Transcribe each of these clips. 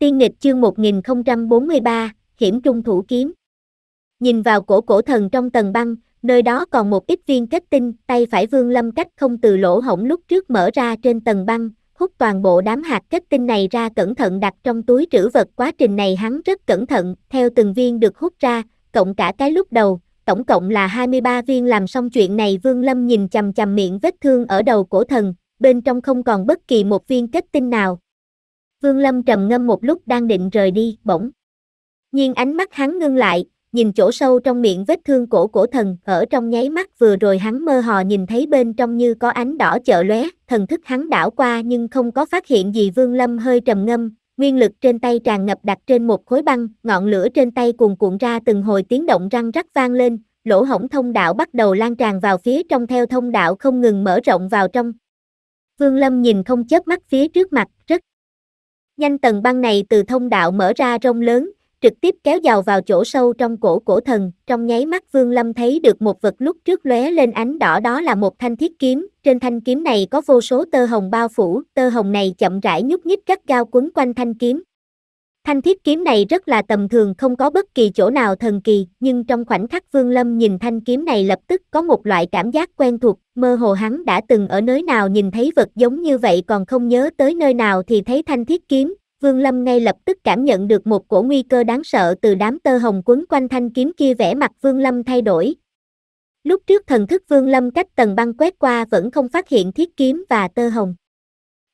Tiên nghịch chương 1043, hiểm trung thủ kiếm. Nhìn vào cổ cổ thần trong tầng băng, nơi đó còn một ít viên kết tinh, tay phải vương lâm cách không từ lỗ hổng lúc trước mở ra trên tầng băng, hút toàn bộ đám hạt kết tinh này ra cẩn thận đặt trong túi trữ vật. Quá trình này hắn rất cẩn thận, theo từng viên được hút ra, cộng cả cái lúc đầu, tổng cộng là 23 viên làm xong chuyện này Vương Lâm nhìn chầm chầm miệng vết thương ở đầu cổ thần, bên trong không còn bất kỳ một viên kết tinh nào, Vương Lâm trầm ngâm một lúc đang định rời đi, bỗng. nhiên ánh mắt hắn ngưng lại, nhìn chỗ sâu trong miệng vết thương cổ cổ thần, ở trong nháy mắt vừa rồi hắn mơ hồ nhìn thấy bên trong như có ánh đỏ chợ lóe, thần thức hắn đảo qua nhưng không có phát hiện gì Vương Lâm hơi trầm ngâm, nguyên lực trên tay tràn ngập đặt trên một khối băng, ngọn lửa trên tay cuồn cuộn ra từng hồi tiếng động răng rắc vang lên, lỗ hổng thông đạo bắt đầu lan tràn vào phía trong theo thông đạo không ngừng mở rộng vào trong. Vương Lâm nhìn không chớp mắt phía trước mặt, rất Nhanh tầng băng này từ thông đạo mở ra rông lớn, trực tiếp kéo dào vào chỗ sâu trong cổ cổ thần, trong nháy mắt Vương Lâm thấy được một vật lúc trước lóe lên ánh đỏ đó là một thanh thiết kiếm, trên thanh kiếm này có vô số tơ hồng bao phủ, tơ hồng này chậm rãi nhúc nhích gắt gao quấn quanh thanh kiếm. Thanh thiết kiếm này rất là tầm thường không có bất kỳ chỗ nào thần kỳ, nhưng trong khoảnh khắc Vương Lâm nhìn thanh kiếm này lập tức có một loại cảm giác quen thuộc, mơ hồ hắn đã từng ở nơi nào nhìn thấy vật giống như vậy còn không nhớ tới nơi nào thì thấy thanh thiết kiếm, Vương Lâm ngay lập tức cảm nhận được một cổ nguy cơ đáng sợ từ đám tơ hồng quấn quanh thanh kiếm kia vẽ mặt Vương Lâm thay đổi. Lúc trước thần thức Vương Lâm cách tầng băng quét qua vẫn không phát hiện thiết kiếm và tơ hồng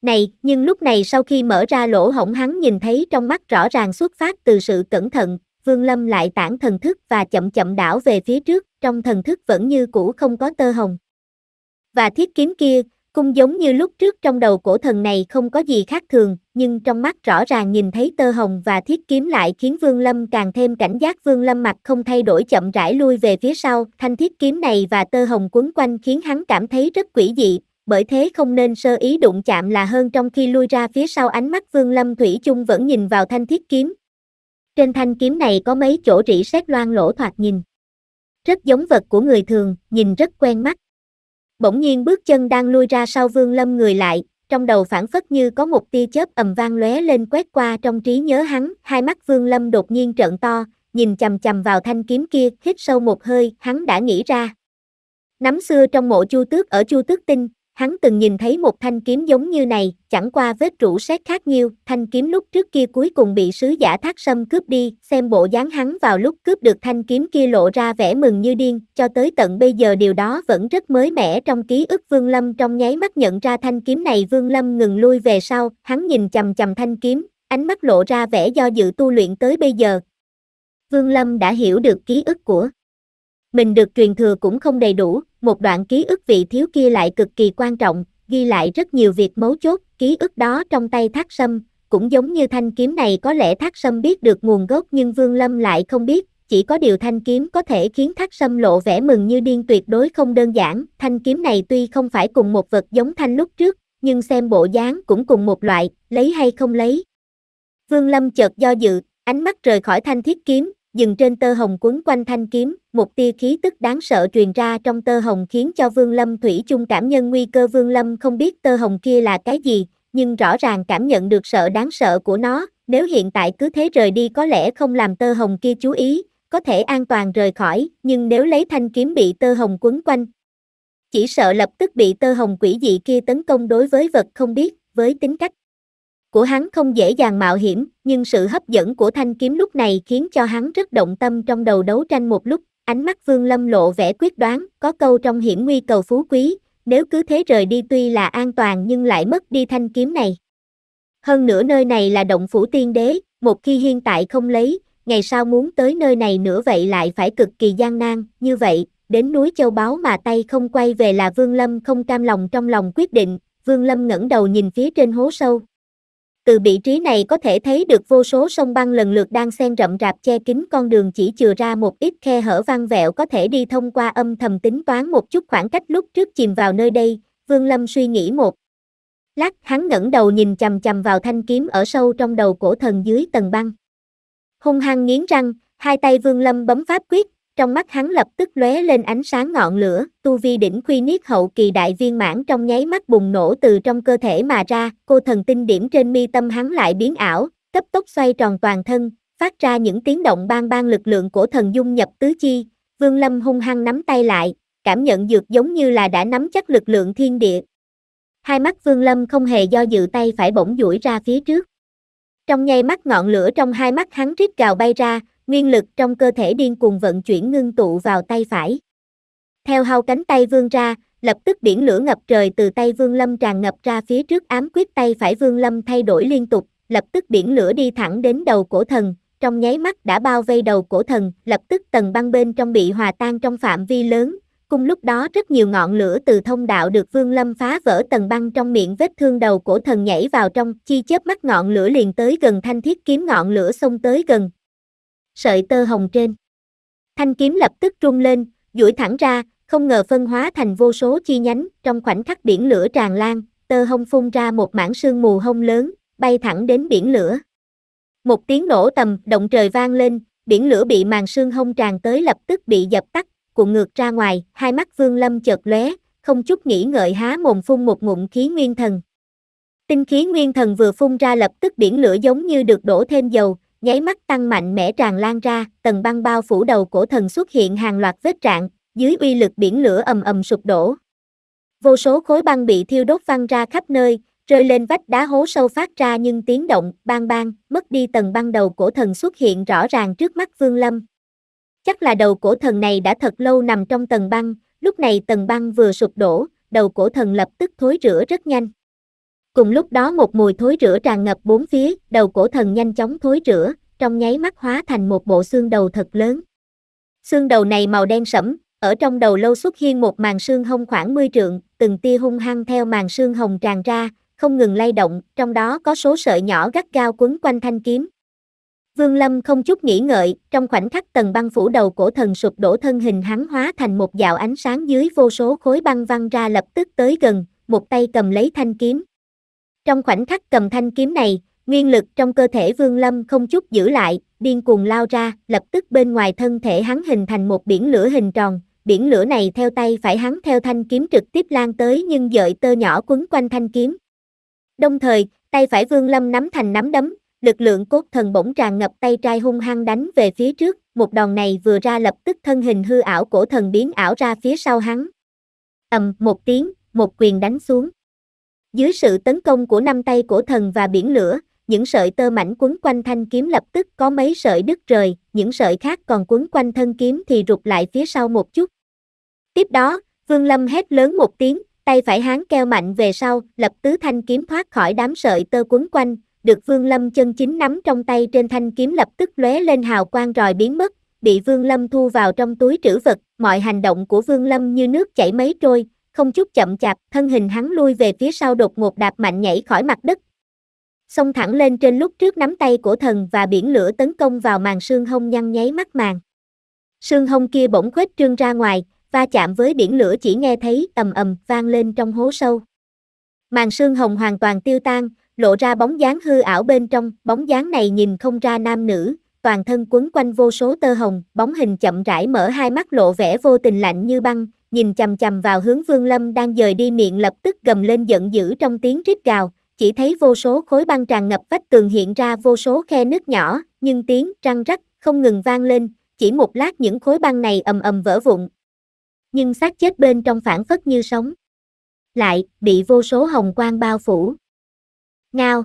này, nhưng lúc này sau khi mở ra lỗ hổng hắn nhìn thấy trong mắt rõ ràng xuất phát từ sự cẩn thận, Vương Lâm lại tản thần thức và chậm chậm đảo về phía trước, trong thần thức vẫn như cũ không có tơ hồng. Và thiết kiếm kia, cũng giống như lúc trước trong đầu cổ thần này không có gì khác thường, nhưng trong mắt rõ ràng nhìn thấy tơ hồng và thiết kiếm lại khiến Vương Lâm càng thêm cảnh giác Vương Lâm mặt không thay đổi chậm rãi lui về phía sau, thanh thiết kiếm này và tơ hồng quấn quanh khiến hắn cảm thấy rất quỷ dị, bởi thế không nên sơ ý đụng chạm là hơn trong khi lui ra phía sau ánh mắt Vương Lâm Thủy chung vẫn nhìn vào thanh thiết kiếm. Trên thanh kiếm này có mấy chỗ rỉ sét loang lỗ thoạt nhìn. Rất giống vật của người thường, nhìn rất quen mắt. Bỗng nhiên bước chân đang lui ra sau Vương Lâm người lại, trong đầu phản phất như có một tia chớp ầm vang lóe lên quét qua trong trí nhớ hắn, hai mắt Vương Lâm đột nhiên trợn to, nhìn chầm chầm vào thanh kiếm kia, hít sâu một hơi, hắn đã nghĩ ra. Nắm xưa trong mộ Chu Tước ở Chu Tước Tinh, Hắn từng nhìn thấy một thanh kiếm giống như này, chẳng qua vết rũ sét khác nhiêu, thanh kiếm lúc trước kia cuối cùng bị sứ giả thác sâm cướp đi, xem bộ dáng hắn vào lúc cướp được thanh kiếm kia lộ ra vẻ mừng như điên, cho tới tận bây giờ điều đó vẫn rất mới mẻ trong ký ức Vương Lâm trong nháy mắt nhận ra thanh kiếm này Vương Lâm ngừng lui về sau, hắn nhìn chầm chầm thanh kiếm, ánh mắt lộ ra vẻ do dự tu luyện tới bây giờ. Vương Lâm đã hiểu được ký ức của mình được truyền thừa cũng không đầy đủ, một đoạn ký ức vị thiếu kia lại cực kỳ quan trọng, ghi lại rất nhiều việc mấu chốt, ký ức đó trong tay thác sâm, cũng giống như thanh kiếm này có lẽ thác sâm biết được nguồn gốc nhưng Vương Lâm lại không biết, chỉ có điều thanh kiếm có thể khiến thác sâm lộ vẻ mừng như điên tuyệt đối không đơn giản, thanh kiếm này tuy không phải cùng một vật giống thanh lúc trước, nhưng xem bộ dáng cũng cùng một loại, lấy hay không lấy. Vương Lâm chợt do dự, ánh mắt rời khỏi thanh thiết kiếm, dừng trên tơ hồng quấn quanh thanh kiếm, một tia khí tức đáng sợ truyền ra trong tơ hồng khiến cho Vương Lâm Thủy chung cảm nhận nguy cơ Vương Lâm không biết tơ hồng kia là cái gì, nhưng rõ ràng cảm nhận được sợ đáng sợ của nó, nếu hiện tại cứ thế rời đi có lẽ không làm tơ hồng kia chú ý, có thể an toàn rời khỏi, nhưng nếu lấy thanh kiếm bị tơ hồng quấn quanh, chỉ sợ lập tức bị tơ hồng quỷ dị kia tấn công đối với vật không biết, với tính cách của hắn không dễ dàng mạo hiểm, nhưng sự hấp dẫn của thanh kiếm lúc này khiến cho hắn rất động tâm trong đầu đấu tranh một lúc, ánh mắt Vương Lâm lộ vẻ quyết đoán, có câu trong hiểm nguy cầu phú quý, nếu cứ thế rời đi tuy là an toàn nhưng lại mất đi thanh kiếm này. Hơn nữa nơi này là động phủ tiên đế, một khi hiện tại không lấy, ngày sau muốn tới nơi này nữa vậy lại phải cực kỳ gian nan, như vậy, đến núi châu báu mà tay không quay về là Vương Lâm không cam lòng trong lòng quyết định, Vương Lâm ngẩng đầu nhìn phía trên hố sâu, từ vị trí này có thể thấy được vô số sông băng lần lượt đang xen rậm rạp che kín con đường chỉ chừa ra một ít khe hở vang vẹo có thể đi thông qua âm thầm tính toán một chút khoảng cách lúc trước chìm vào nơi đây, Vương Lâm suy nghĩ một. Lát hắn ngẩng đầu nhìn chầm chầm vào thanh kiếm ở sâu trong đầu cổ thần dưới tầng băng. Hung hăng nghiến răng, hai tay Vương Lâm bấm pháp quyết, trong mắt hắn lập tức lóe lên ánh sáng ngọn lửa, tu vi đỉnh khuy niết hậu kỳ đại viên mãn trong nháy mắt bùng nổ từ trong cơ thể mà ra, cô thần tinh điểm trên mi tâm hắn lại biến ảo, cấp tốc xoay tròn toàn thân, phát ra những tiếng động bang bang lực lượng của thần dung nhập tứ chi, Vương Lâm hung hăng nắm tay lại, cảm nhận dược giống như là đã nắm chắc lực lượng thiên địa. Hai mắt Vương Lâm không hề do dự tay phải bỗng duỗi ra phía trước. Trong nháy mắt ngọn lửa trong hai mắt hắn rít gào bay ra, nguyên lực trong cơ thể điên cuồng vận chuyển ngưng tụ vào tay phải. Theo hao cánh tay vương ra, lập tức biển lửa ngập trời từ tay vương lâm tràn ngập ra phía trước ám quyết tay phải vương lâm thay đổi liên tục, lập tức biển lửa đi thẳng đến đầu cổ thần, trong nháy mắt đã bao vây đầu cổ thần, lập tức tầng băng bên trong bị hòa tan trong phạm vi lớn, cùng lúc đó rất nhiều ngọn lửa từ thông đạo được vương lâm phá vỡ tầng băng trong miệng vết thương đầu cổ thần nhảy vào trong, chi chớp mắt ngọn lửa liền tới gần thanh thiết kiếm ngọn lửa xông tới gần, sợi tơ hồng trên. Thanh kiếm lập tức rung lên, duỗi thẳng ra, không ngờ phân hóa thành vô số chi nhánh, trong khoảnh khắc biển lửa tràn lan, tơ hồng phun ra một mảng sương mù hồng lớn, bay thẳng đến biển lửa. Một tiếng nổ tầm, động trời vang lên, biển lửa bị màn sương hồng tràn tới lập tức bị dập tắt, cuộn ngược ra ngoài, hai mắt Vương Lâm chợt lóe, không chút nghĩ ngợi há mồm phun một ngụm khí nguyên thần. Tinh khí nguyên thần vừa phun ra lập tức biển lửa giống như được đổ thêm dầu, nháy mắt tăng mạnh mẽ tràn lan ra, tầng băng bao phủ đầu cổ thần xuất hiện hàng loạt vết trạng, dưới uy lực biển lửa ầm ầm sụp đổ. Vô số khối băng bị thiêu đốt văng ra khắp nơi, rơi lên vách đá hố sâu phát ra nhưng tiếng động, bang bang, mất đi tầng băng đầu cổ thần xuất hiện rõ ràng trước mắt Vương Lâm. Chắc là đầu cổ thần này đã thật lâu nằm trong tầng băng, lúc này tầng băng vừa sụp đổ, đầu cổ thần lập tức thối rửa rất nhanh. Cùng lúc đó một mùi thối rửa tràn ngập bốn phía, đầu cổ thần nhanh chóng thối rửa, trong nháy mắt hóa thành một bộ xương đầu thật lớn. Xương đầu này màu đen sẫm, ở trong đầu lâu xuất hiện một màn xương hông khoảng 10 trượng, từng tia hung hăng theo màn xương hồng tràn ra, không ngừng lay động, trong đó có số sợi nhỏ gắt gao quấn quanh thanh kiếm. Vương Lâm không chút nghĩ ngợi, trong khoảnh khắc tầng băng phủ đầu cổ thần sụp đổ thân hình hắn hóa thành một dạo ánh sáng dưới vô số khối băng văng ra lập tức tới gần, một tay cầm lấy thanh kiếm, trong khoảnh khắc cầm thanh kiếm này, nguyên lực trong cơ thể Vương Lâm không chút giữ lại, điên cuồng lao ra, lập tức bên ngoài thân thể hắn hình thành một biển lửa hình tròn, biển lửa này theo tay phải hắn theo thanh kiếm trực tiếp lan tới nhưng dợi tơ nhỏ quấn quanh thanh kiếm. Đồng thời, tay phải Vương Lâm nắm thành nắm đấm, lực lượng cốt thần bỗng tràn ngập tay trai hung hăng đánh về phía trước, một đòn này vừa ra lập tức thân hình hư ảo cổ thần biến ảo ra phía sau hắn. ầm một tiếng, một quyền đánh xuống. Dưới sự tấn công của năm tay của thần và biển lửa, những sợi tơ mảnh quấn quanh thanh kiếm lập tức có mấy sợi đứt rời, những sợi khác còn quấn quanh thân kiếm thì rụt lại phía sau một chút. Tiếp đó, Vương Lâm hét lớn một tiếng, tay phải hán keo mạnh về sau, lập tứ thanh kiếm thoát khỏi đám sợi tơ quấn quanh, được Vương Lâm chân chính nắm trong tay trên thanh kiếm lập tức lóe lên hào quang rồi biến mất, bị Vương Lâm thu vào trong túi trữ vật, mọi hành động của Vương Lâm như nước chảy mấy trôi, không chút chậm chạp, thân hình hắn lui về phía sau đột ngột đạp mạnh nhảy khỏi mặt đất. Xông thẳng lên trên lúc trước nắm tay của thần và biển lửa tấn công vào màn sương hông nhăn nháy mắt màn. Sương hông kia bỗng khuếch trương ra ngoài, va chạm với biển lửa chỉ nghe thấy ầm ầm vang lên trong hố sâu. Màn sương hồng hoàn toàn tiêu tan, lộ ra bóng dáng hư ảo bên trong, bóng dáng này nhìn không ra nam nữ, toàn thân quấn quanh vô số tơ hồng, bóng hình chậm rãi mở hai mắt lộ vẻ vô tình lạnh như băng, nhìn chầm chầm vào hướng Vương Lâm đang dời đi miệng lập tức gầm lên giận dữ trong tiếng rít gào, chỉ thấy vô số khối băng tràn ngập vách tường hiện ra vô số khe nước nhỏ, nhưng tiếng răng rắc không ngừng vang lên, chỉ một lát những khối băng này ầm ầm vỡ vụn. Nhưng xác chết bên trong phản phất như sống. Lại, bị vô số hồng quang bao phủ. Ngao.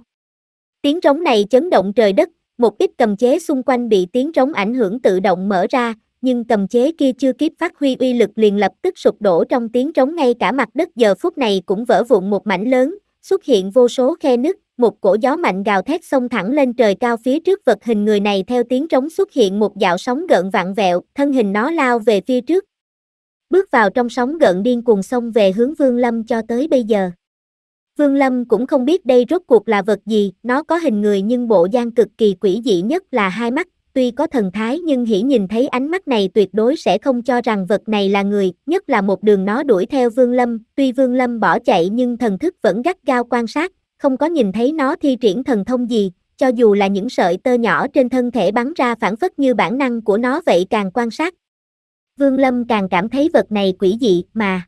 Tiếng rống này chấn động trời đất, một ít cầm chế xung quanh bị tiếng rống ảnh hưởng tự động mở ra, nhưng cầm chế kia chưa kịp phát huy uy lực liền lập tức sụp đổ trong tiếng trống ngay cả mặt đất giờ phút này cũng vỡ vụn một mảnh lớn, xuất hiện vô số khe nứt, một cổ gió mạnh gào thét xông thẳng lên trời cao phía trước vật hình người này theo tiếng trống xuất hiện một dạo sóng gợn vặn vẹo, thân hình nó lao về phía trước. Bước vào trong sóng gợn điên cuồng xông về hướng Vương Lâm cho tới bây giờ. Vương Lâm cũng không biết đây rốt cuộc là vật gì, nó có hình người nhưng bộ dáng cực kỳ quỷ dị nhất là hai mắt, tuy có thần thái nhưng hỉ nhìn thấy ánh mắt này tuyệt đối sẽ không cho rằng vật này là người, nhất là một đường nó đuổi theo Vương Lâm, tuy Vương Lâm bỏ chạy nhưng thần thức vẫn gắt gao quan sát, không có nhìn thấy nó thi triển thần thông gì, cho dù là những sợi tơ nhỏ trên thân thể bắn ra phản phất như bản năng của nó vậy càng quan sát. Vương Lâm càng cảm thấy vật này quỷ dị mà.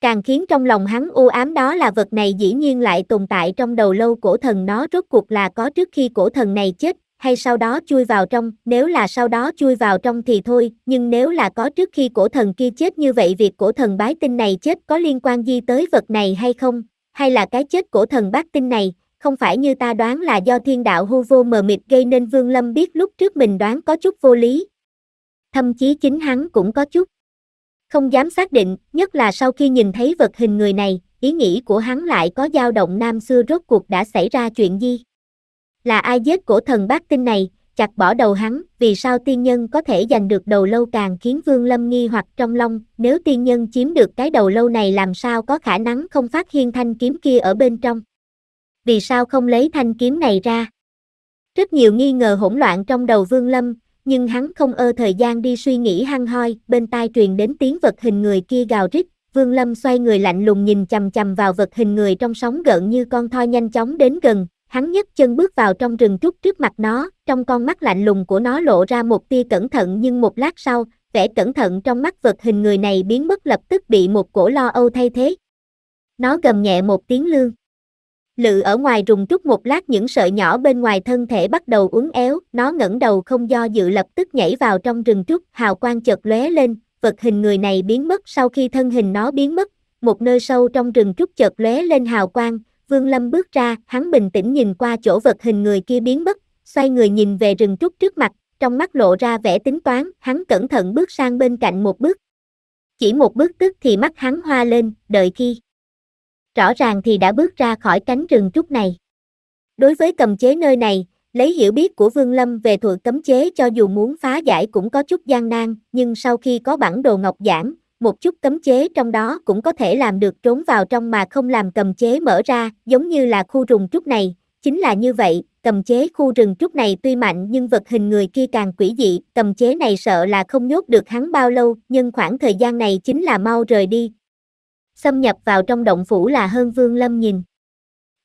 Càng khiến trong lòng hắn u ám đó là vật này dĩ nhiên lại tồn tại trong đầu lâu cổ thần nó rốt cuộc là có trước khi cổ thần này chết, hay sau đó chui vào trong, nếu là sau đó chui vào trong thì thôi, nhưng nếu là có trước khi cổ thần kia chết như vậy việc cổ thần bái tinh này chết có liên quan gì tới vật này hay không, hay là cái chết cổ thần bát tinh này, không phải như ta đoán là do thiên đạo hư vô mờ mịt gây nên Vương Lâm biết lúc trước mình đoán có chút vô lý. Thậm chí chính hắn cũng có chút. Không dám xác định, nhất là sau khi nhìn thấy vật hình người này, ý nghĩ của hắn lại có dao động nam xưa rốt cuộc đã xảy ra chuyện gì. Là ai giết cổ thần bát tinh này, chặt bỏ đầu hắn, vì sao tiên nhân có thể giành được đầu lâu càng khiến Vương Lâm nghi hoặc trong lòng, nếu tiên nhân chiếm được cái đầu lâu này làm sao có khả năng không phát hiện thanh kiếm kia ở bên trong. Vì sao không lấy thanh kiếm này ra? Rất nhiều nghi ngờ hỗn loạn trong đầu Vương Lâm, nhưng hắn không ơ thời gian đi suy nghĩ hăng hoi, bên tai truyền đến tiếng vật hình người kia gào rít, Vương Lâm xoay người lạnh lùng nhìn chầm chầm vào vật hình người trong sóng gợn như con thoi nhanh chóng đến gần, Hắn nhấc chân bước vào trong rừng trúc trước mặt nó, trong con mắt lạnh lùng của nó lộ ra một tia cẩn thận nhưng một lát sau, vẻ cẩn thận trong mắt vật hình người này biến mất lập tức bị một cổ lo âu thay thế. Nó gầm nhẹ một tiếng lương. Lự ở ngoài rùng trúc một lát những sợi nhỏ bên ngoài thân thể bắt đầu uốn éo, nó ngẩng đầu không do dự lập tức nhảy vào trong rừng trúc, hào quang chợt lóe lên, vật hình người này biến mất sau khi thân hình nó biến mất, một nơi sâu trong rừng trúc chợt lóe lên hào quang, Vương Lâm bước ra, hắn bình tĩnh nhìn qua chỗ vật hình người kia biến mất, xoay người nhìn về rừng trúc trước mặt, trong mắt lộ ra vẻ tính toán, hắn cẩn thận bước sang bên cạnh một bước. Chỉ một bước tức thì mắt hắn hoa lên, đợi khi. Rõ ràng thì đã bước ra khỏi cánh rừng trúc này. Đối với cầm chế nơi này, lấy hiểu biết của Vương Lâm về thuật cấm chế cho dù muốn phá giải cũng có chút gian nan, nhưng sau khi có bản đồ ngọc giảng, một chút cấm chế trong đó cũng có thể làm được trốn vào trong mà không làm cầm chế mở ra, giống như là khu rừng trúc này, chính là như vậy, cầm chế khu rừng trúc này tuy mạnh nhưng vật hình người kia càng quỷ dị, cầm chế này sợ là không nhốt được hắn bao lâu, nhưng khoảng thời gian này chính là mau rời đi. Xâm nhập vào trong động phủ là hơn vương lâm nhìn.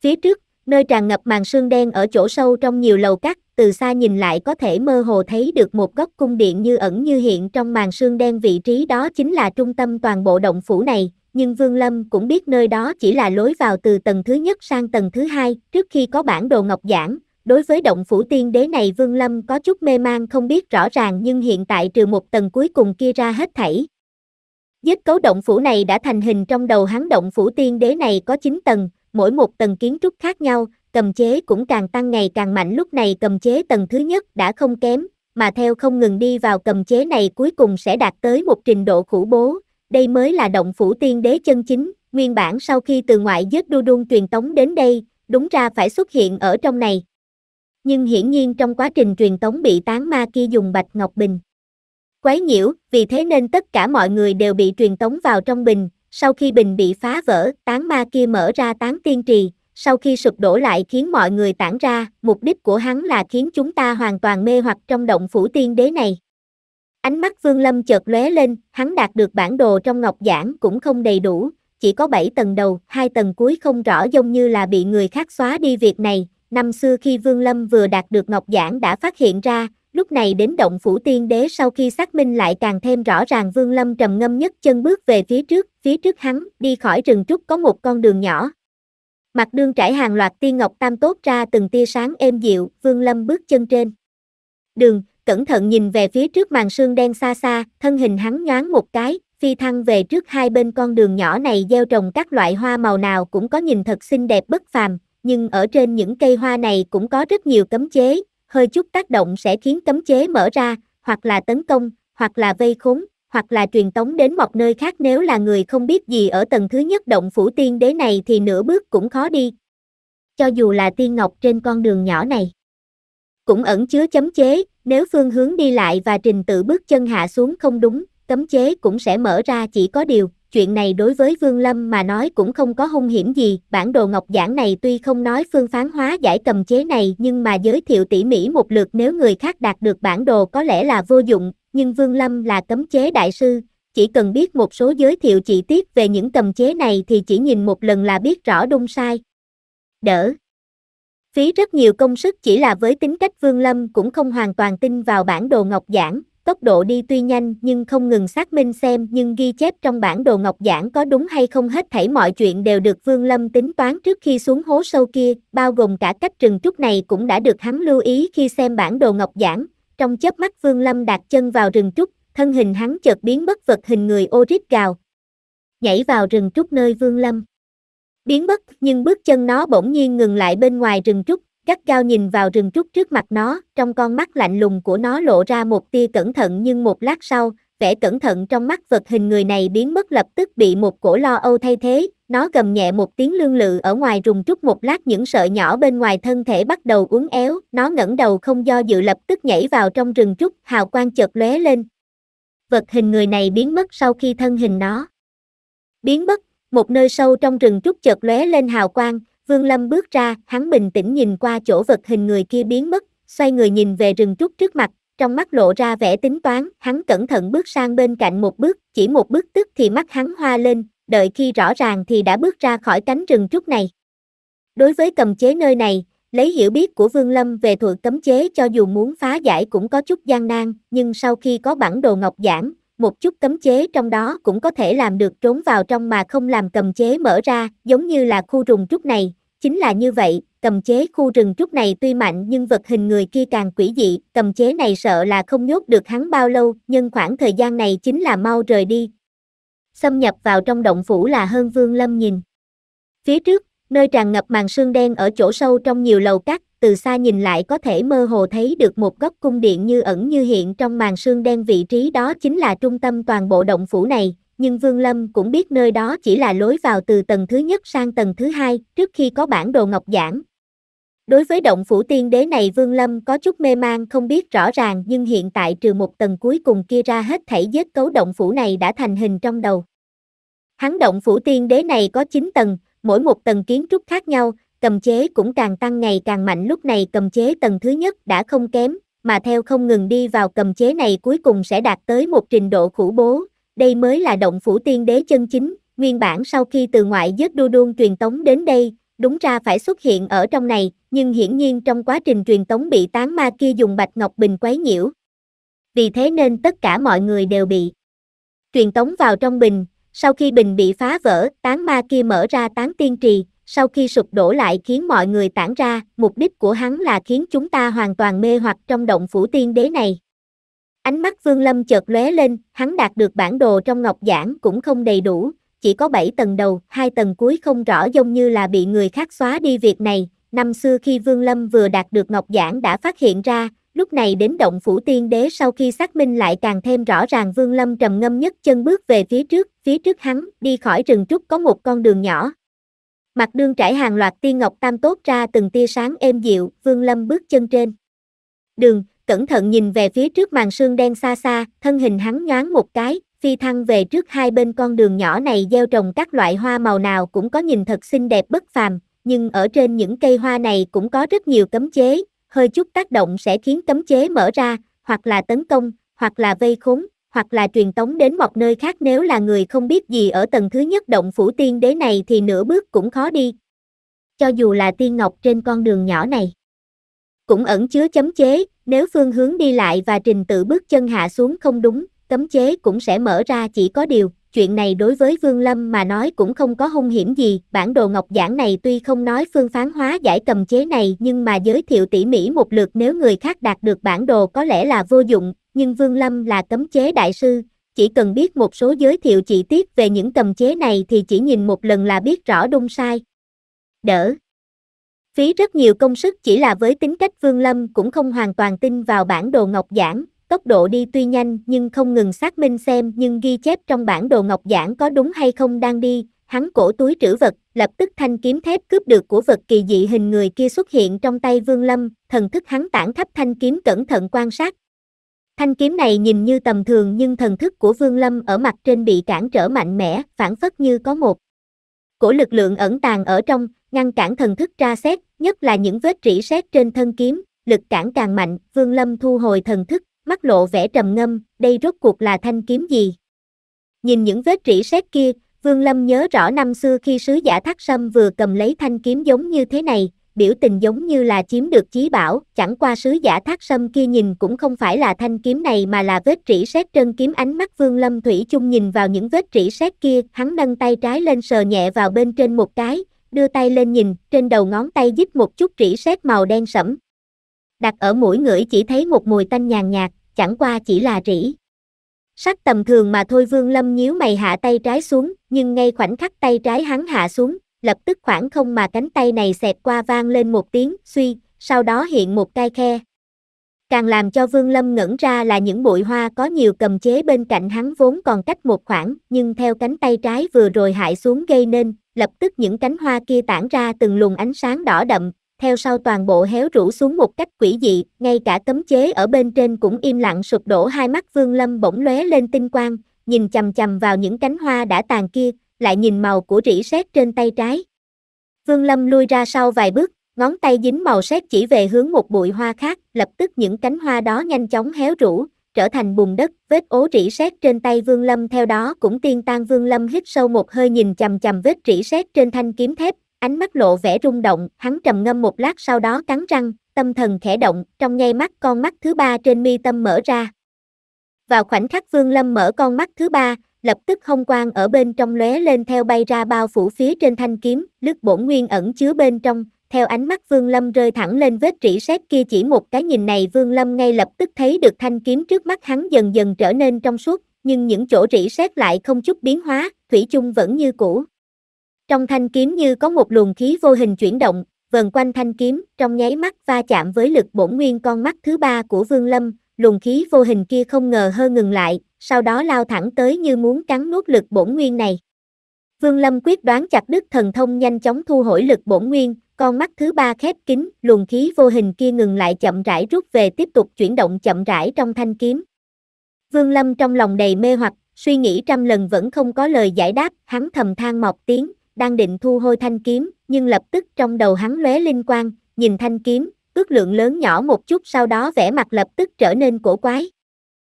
Phía trước, nơi tràn ngập màn sương đen ở chỗ sâu trong nhiều lầu cắt, từ xa nhìn lại có thể mơ hồ thấy được một góc cung điện như ẩn như hiện trong màn sương đen vị trí đó chính là trung tâm toàn bộ động phủ này, nhưng Vương Lâm cũng biết nơi đó chỉ là lối vào từ tầng thứ nhất sang tầng thứ hai, trước khi có bản đồ ngọc giảng. Đối với động phủ tiên đế này Vương Lâm có chút mê mang không biết rõ ràng nhưng hiện tại trừ một tầng cuối cùng kia ra hết thảy. Giết cấu động phủ này đã thành hình trong đầu hắn động phủ tiên đế này có 9 tầng, mỗi một tầng kiến trúc khác nhau, cầm chế cũng càng tăng ngày càng mạnh lúc này cầm chế tầng thứ nhất đã không kém, mà theo không ngừng đi vào cầm chế này cuối cùng sẽ đạt tới một trình độ khủng bố, đây mới là động phủ tiên đế chân chính, nguyên bản sau khi từ ngoại giết đu đun truyền tống đến đây, đúng ra phải xuất hiện ở trong này. Nhưng hiển nhiên trong quá trình truyền tống bị tán ma kia dùng bạch ngọc bình. Quấy nhiễu, vì thế nên tất cả mọi người đều bị truyền tống vào trong bình, sau khi bình bị phá vỡ, tán ma kia mở ra tán tiên trì, sau khi sụp đổ lại khiến mọi người tản ra, mục đích của hắn là khiến chúng ta hoàn toàn mê hoặc trong động phủ tiên đế này. Ánh mắt Vương Lâm chợt lóe lên, hắn đạt được bản đồ trong ngọc giảng cũng không đầy đủ, chỉ có 7 tầng đầu, 2 tầng cuối không rõ giống như là bị người khác xóa đi việc này. Năm xưa khi Vương Lâm vừa đạt được ngọc giảng đã phát hiện ra, lúc này đến động phủ tiên đế sau khi xác minh lại càng thêm rõ ràng Vương Lâm trầm ngâm nhất chân bước về phía trước, phía trước hắn, đi khỏi rừng trúc có một con đường nhỏ, Mặt đương trải hàng loạt tiên ngọc tam tốt ra từng tia sáng êm dịu, Vương Lâm bước chân trên. Đường, cẩn thận nhìn về phía trước màn sương đen xa xa, thân hình hắn nhoáng một cái, phi thăng về trước hai bên con đường nhỏ này gieo trồng các loại hoa màu nào cũng có nhìn thật xinh đẹp bất phàm, nhưng ở trên những cây hoa này cũng có rất nhiều cấm chế, hơi chút tác động sẽ khiến cấm chế mở ra, hoặc là tấn công, hoặc là vây khốn, hoặc là truyền tống đến một nơi khác nếu là người không biết gì ở tầng thứ nhất động phủ tiên đế này thì nửa bước cũng khó đi. Cho dù là tiên ngọc trên con đường nhỏ này, cũng ẩn chứa chấm chế, nếu phương hướng đi lại và trình tự bước chân hạ xuống không đúng, cấm chế cũng sẽ mở ra chỉ có điều, chuyện này đối với Vương Lâm mà nói cũng không có hung hiểm gì, bản đồ ngọc giảng này tuy không nói phương phán hóa giải cầm chế này nhưng mà giới thiệu tỉ mỉ một lượt nếu người khác đạt được bản đồ có lẽ là vô dụng, nhưng Vương Lâm là cấm chế đại sư, chỉ cần biết một số giới thiệu chi tiết về những cầm chế này thì chỉ nhìn một lần là biết rõ đúng sai. Đỡ. Phí rất nhiều công sức chỉ là với tính cách Vương Lâm cũng không hoàn toàn tin vào bản đồ ngọc giản tốc độ đi tuy nhanh nhưng không ngừng xác minh xem nhưng ghi chép trong bản đồ ngọc giảng có đúng hay không hết thảy mọi chuyện đều được Vương Lâm tính toán trước khi xuống hố sâu kia, bao gồm cả cách trừng trúc này cũng đã được hắn lưu ý khi xem bản đồ ngọc giảng, trong chớp mắt Vương Lâm đặt chân vào rừng trúc, thân hình hắn chợt biến bất vật hình người ô rít gào. Nhảy vào rừng trúc nơi Vương Lâm. Biến bất, nhưng bước chân nó bỗng nhiên ngừng lại bên ngoài rừng trúc, gắt cao nhìn vào rừng trúc trước mặt nó, trong con mắt lạnh lùng của nó lộ ra một tia cẩn thận nhưng một lát sau, vẻ cẩn thận trong mắt vật hình người này biến mất lập tức bị một cổ lo âu thay thế, nó gầm nhẹ một tiếng lương lự ở ngoài rùng trúc một lát những sợi nhỏ bên ngoài thân thể bắt đầu uốn éo, nó ngẩng đầu không do dự lập tức nhảy vào trong rừng trúc, hào quang chợt lóe lên. Vật hình người này biến mất sau khi thân hình nó biến mất, một nơi sâu trong rừng trúc chợt lóe lên hào quang, Vương Lâm bước ra, hắn bình tĩnh nhìn qua chỗ vật hình người kia biến mất, xoay người nhìn về rừng trúc trước mặt, trong mắt lộ ra vẻ tính toán, hắn cẩn thận bước sang bên cạnh một bước, chỉ một bước tức thì mắt hắn hoa lên, đợi khi rõ ràng thì đã bước ra khỏi cánh rừng trúc này. Đối với cầm chế nơi này, lấy hiểu biết của Vương Lâm về thuật cấm chế cho dù muốn phá giải cũng có chút gian nan, nhưng sau khi có bản đồ ngọc giảng, một chút cấm chế trong đó cũng có thể làm được trốn vào trong mà không làm cầm chế mở ra, giống như là khu rừng trúc này, chính là như vậy, cầm chế khu rừng trúc này tuy mạnh nhưng vật hình người kia càng quỷ dị, cầm chế này sợ là không nhốt được hắn bao lâu, nhưng khoảng thời gian này chính là mau rời đi. Xâm nhập vào trong động phủ là hơn vương lâm nhìn. Phía trước, nơi tràn ngập màn sương đen ở chỗ sâu trong nhiều lầu cắt, từ xa nhìn lại có thể mơ hồ thấy được một góc cung điện như ẩn như hiện trong màn sương đen vị trí đó chính là trung tâm toàn bộ động phủ này, nhưng Vương Lâm cũng biết nơi đó chỉ là lối vào từ tầng thứ nhất sang tầng thứ hai, trước khi có bản đồ ngọc giảng, Đối với động phủ tiên đế này Vương Lâm có chút mê mang không biết rõ ràng nhưng hiện tại trừ một tầng cuối cùng kia ra hết thảy giết cấu động phủ này đã thành hình trong đầu. Hắn động phủ tiên đế này có 9 tầng, mỗi một tầng kiến trúc khác nhau, cầm chế cũng càng tăng ngày càng mạnh lúc này cầm chế tầng thứ nhất đã không kém, mà theo không ngừng đi vào cầm chế này cuối cùng sẽ đạt tới một trình độ khủng bố, đây mới là động phủ tiên đế chân chính, nguyên bản sau khi từ ngoại giết đu đuôn truyền tống đến đây, đúng ra phải xuất hiện ở trong này, nhưng hiển nhiên trong quá trình truyền tống bị tán ma kia dùng bạch ngọc bình quấy nhiễu. Vì thế nên tất cả mọi người đều bị truyền tống vào trong bình, sau khi bình bị phá vỡ, tán ma kia mở ra tán tiên trì, sau khi sụp đổ lại khiến mọi người tản ra, mục đích của hắn là khiến chúng ta hoàn toàn mê hoặc trong động phủ tiên đế này. Ánh mắt Vương Lâm chợt lóe lên, hắn đạt được bản đồ trong ngọc giảng cũng không đầy đủ, chỉ có 7 tầng đầu, hai tầng cuối không rõ giống như là bị người khác xóa đi việc này. Năm xưa khi Vương Lâm vừa đạt được Ngọc Giảng đã phát hiện ra, lúc này đến động phủ tiên đế sau khi xác minh lại càng thêm rõ ràng Vương Lâm trầm ngâm nhất chân bước về phía trước, phía trước hắn, đi khỏi rừng trúc có một con đường nhỏ. Mặt đương trải hàng loạt tiên ngọc tam tốt ra từng tia sáng êm dịu, Vương Lâm bước chân trên. Đường, cẩn thận nhìn về phía trước màn sương đen xa xa, thân hình hắn nhoáng một cái, phi thăng về trước hai bên con đường nhỏ này gieo trồng các loại hoa màu nào cũng có nhìn thật xinh đẹp bất phàm, nhưng ở trên những cây hoa này cũng có rất nhiều cấm chế, hơi chút tác động sẽ khiến cấm chế mở ra, hoặc là tấn công, hoặc là vây khốn, hoặc là truyền tống đến một nơi khác nếu là người không biết gì ở tầng thứ nhất động phủ tiên đế này thì nửa bước cũng khó đi. Cho dù là tiên ngọc trên con đường nhỏ này, cũng ẩn chứa chấm chế, nếu phương hướng đi lại và trình tự bước chân hạ xuống không đúng, cấm chế cũng sẽ mở ra chỉ có điều, chuyện này đối với Vương Lâm mà nói cũng không có hung hiểm gì, bản đồ ngọc giản này tuy không nói phương phán hóa giải cầm chế này nhưng mà giới thiệu tỉ mỉ một lượt nếu người khác đạt được bản đồ có lẽ là vô dụng, nhưng Vương Lâm là cấm chế đại sư, chỉ cần biết một số giới thiệu chi tiết về những cầm chế này thì chỉ nhìn một lần là biết rõ đúng sai. Đỡ Phí rất nhiều công sức chỉ là với tính cách Vương Lâm cũng không hoàn toàn tin vào bản đồ ngọc giảng, tốc độ đi tuy nhanh nhưng không ngừng xác minh xem nhưng ghi chép trong bản đồ ngọc giảng có đúng hay không đang đi, hắn cổ túi trữ vật, lập tức thanh kiếm thép cướp được của vật kỳ dị hình người kia xuất hiện trong tay Vương Lâm, thần thức hắn tản khắp thanh kiếm cẩn thận quan sát. Thanh kiếm này nhìn như tầm thường nhưng thần thức của Vương Lâm ở mặt trên bị cản trở mạnh mẽ, phản phất như có một cổ lực lượng ẩn tàng ở trong, ngăn cản thần thức tra xét, nhất là những vết rỉ sét trên thân kiếm, lực cản càng mạnh, Vương Lâm thu hồi thần thức, mắt lộ vẻ trầm ngâm, đây rốt cuộc là thanh kiếm gì? Nhìn những vết rỉ sét kia, Vương Lâm nhớ rõ năm xưa khi sứ giả Thác Sâm vừa cầm lấy thanh kiếm giống như thế này, biểu tình giống như là chiếm được chí bảo, chẳng qua sứ giả Thác Sâm kia nhìn cũng không phải là thanh kiếm này mà là vết rỉ sét trên kiếm ánh mắt Vương Lâm thủy chung nhìn vào những vết rỉ sét kia, hắn nâng tay trái lên sờ nhẹ vào bên trên một cái, đưa tay lên nhìn, trên đầu ngón tay dít một chút rỉ sét màu đen sẫm, đặt ở mũi ngửi chỉ thấy một mùi tanh nhàn nhạt, chẳng qua chỉ là rỉ. Sắc tầm thường mà thôi Vương Lâm nhíu mày hạ tay trái xuống, nhưng ngay khoảnh khắc tay trái hắn hạ xuống, lập tức khoảng không mà cánh tay này xẹt qua vang lên một tiếng, suy, sau đó hiện một cái khe. Càng làm cho Vương Lâm ngẩn ra là những bụi hoa có nhiều cầm chế bên cạnh hắn vốn còn cách một khoảng, nhưng theo cánh tay trái vừa rồi hại xuống gây nên, lập tức những cánh hoa kia tản ra từng luồng ánh sáng đỏ đậm, theo sau toàn bộ héo rũ xuống một cách quỷ dị, ngay cả cấm chế ở bên trên cũng im lặng sụp đổ hai mắt Vương Lâm bỗng lóe lên tinh quang, nhìn chầm chầm vào những cánh hoa đã tàn kia, lại nhìn màu của rỉ sét trên tay trái. Vương Lâm lui ra sau vài bước, ngón tay dính màu sét chỉ về hướng một bụi hoa khác, lập tức những cánh hoa đó nhanh chóng héo rũ, trở thành bùn đất, vết ố rỉ sét trên tay Vương Lâm theo đó cũng tiên tan Vương Lâm hít sâu một hơi nhìn chầm chầm vết rỉ sét trên thanh kiếm thép, Ánh mắt lộ vẻ rung động, hắn trầm ngâm một lát sau đó cắn răng, tâm thần khẽ động, trong nháy mắt con mắt thứ ba trên mi tâm mở ra. Vào khoảnh khắc Vương Lâm mở con mắt thứ ba, lập tức hồng quang ở bên trong lóe lên theo bay ra bao phủ phía trên thanh kiếm, lướt bổn nguyên ẩn chứa bên trong, theo ánh mắt Vương Lâm rơi thẳng lên vết rỉ sét kia chỉ một cái nhìn này Vương Lâm ngay lập tức thấy được thanh kiếm trước mắt hắn dần dần trở nên trong suốt, nhưng những chỗ rỉ sét lại không chút biến hóa, thủy chung vẫn như cũ. Trong thanh kiếm như có một luồng khí vô hình chuyển động, vần quanh thanh kiếm, trong nháy mắt va chạm với lực bổn nguyên con mắt thứ ba của Vương Lâm, luồng khí vô hình kia không ngờ hơn ngừng lại, sau đó lao thẳng tới như muốn cắn nuốt lực bổn nguyên này. Vương Lâm quyết đoán chặt đứt thần thông nhanh chóng thu hồi lực bổn nguyên, con mắt thứ ba khép kín, luồng khí vô hình kia ngừng lại chậm rãi rút về tiếp tục chuyển động chậm rãi trong thanh kiếm. Vương Lâm trong lòng đầy mê hoặc, suy nghĩ trăm lần vẫn không có lời giải đáp, hắn thầm than mọc tiếng, đang định thu hồi thanh kiếm, nhưng lập tức trong đầu hắn lóe linh quang, nhìn thanh kiếm, ước lượng lớn nhỏ một chút sau đó vẻ mặt lập tức trở nên cổ quái.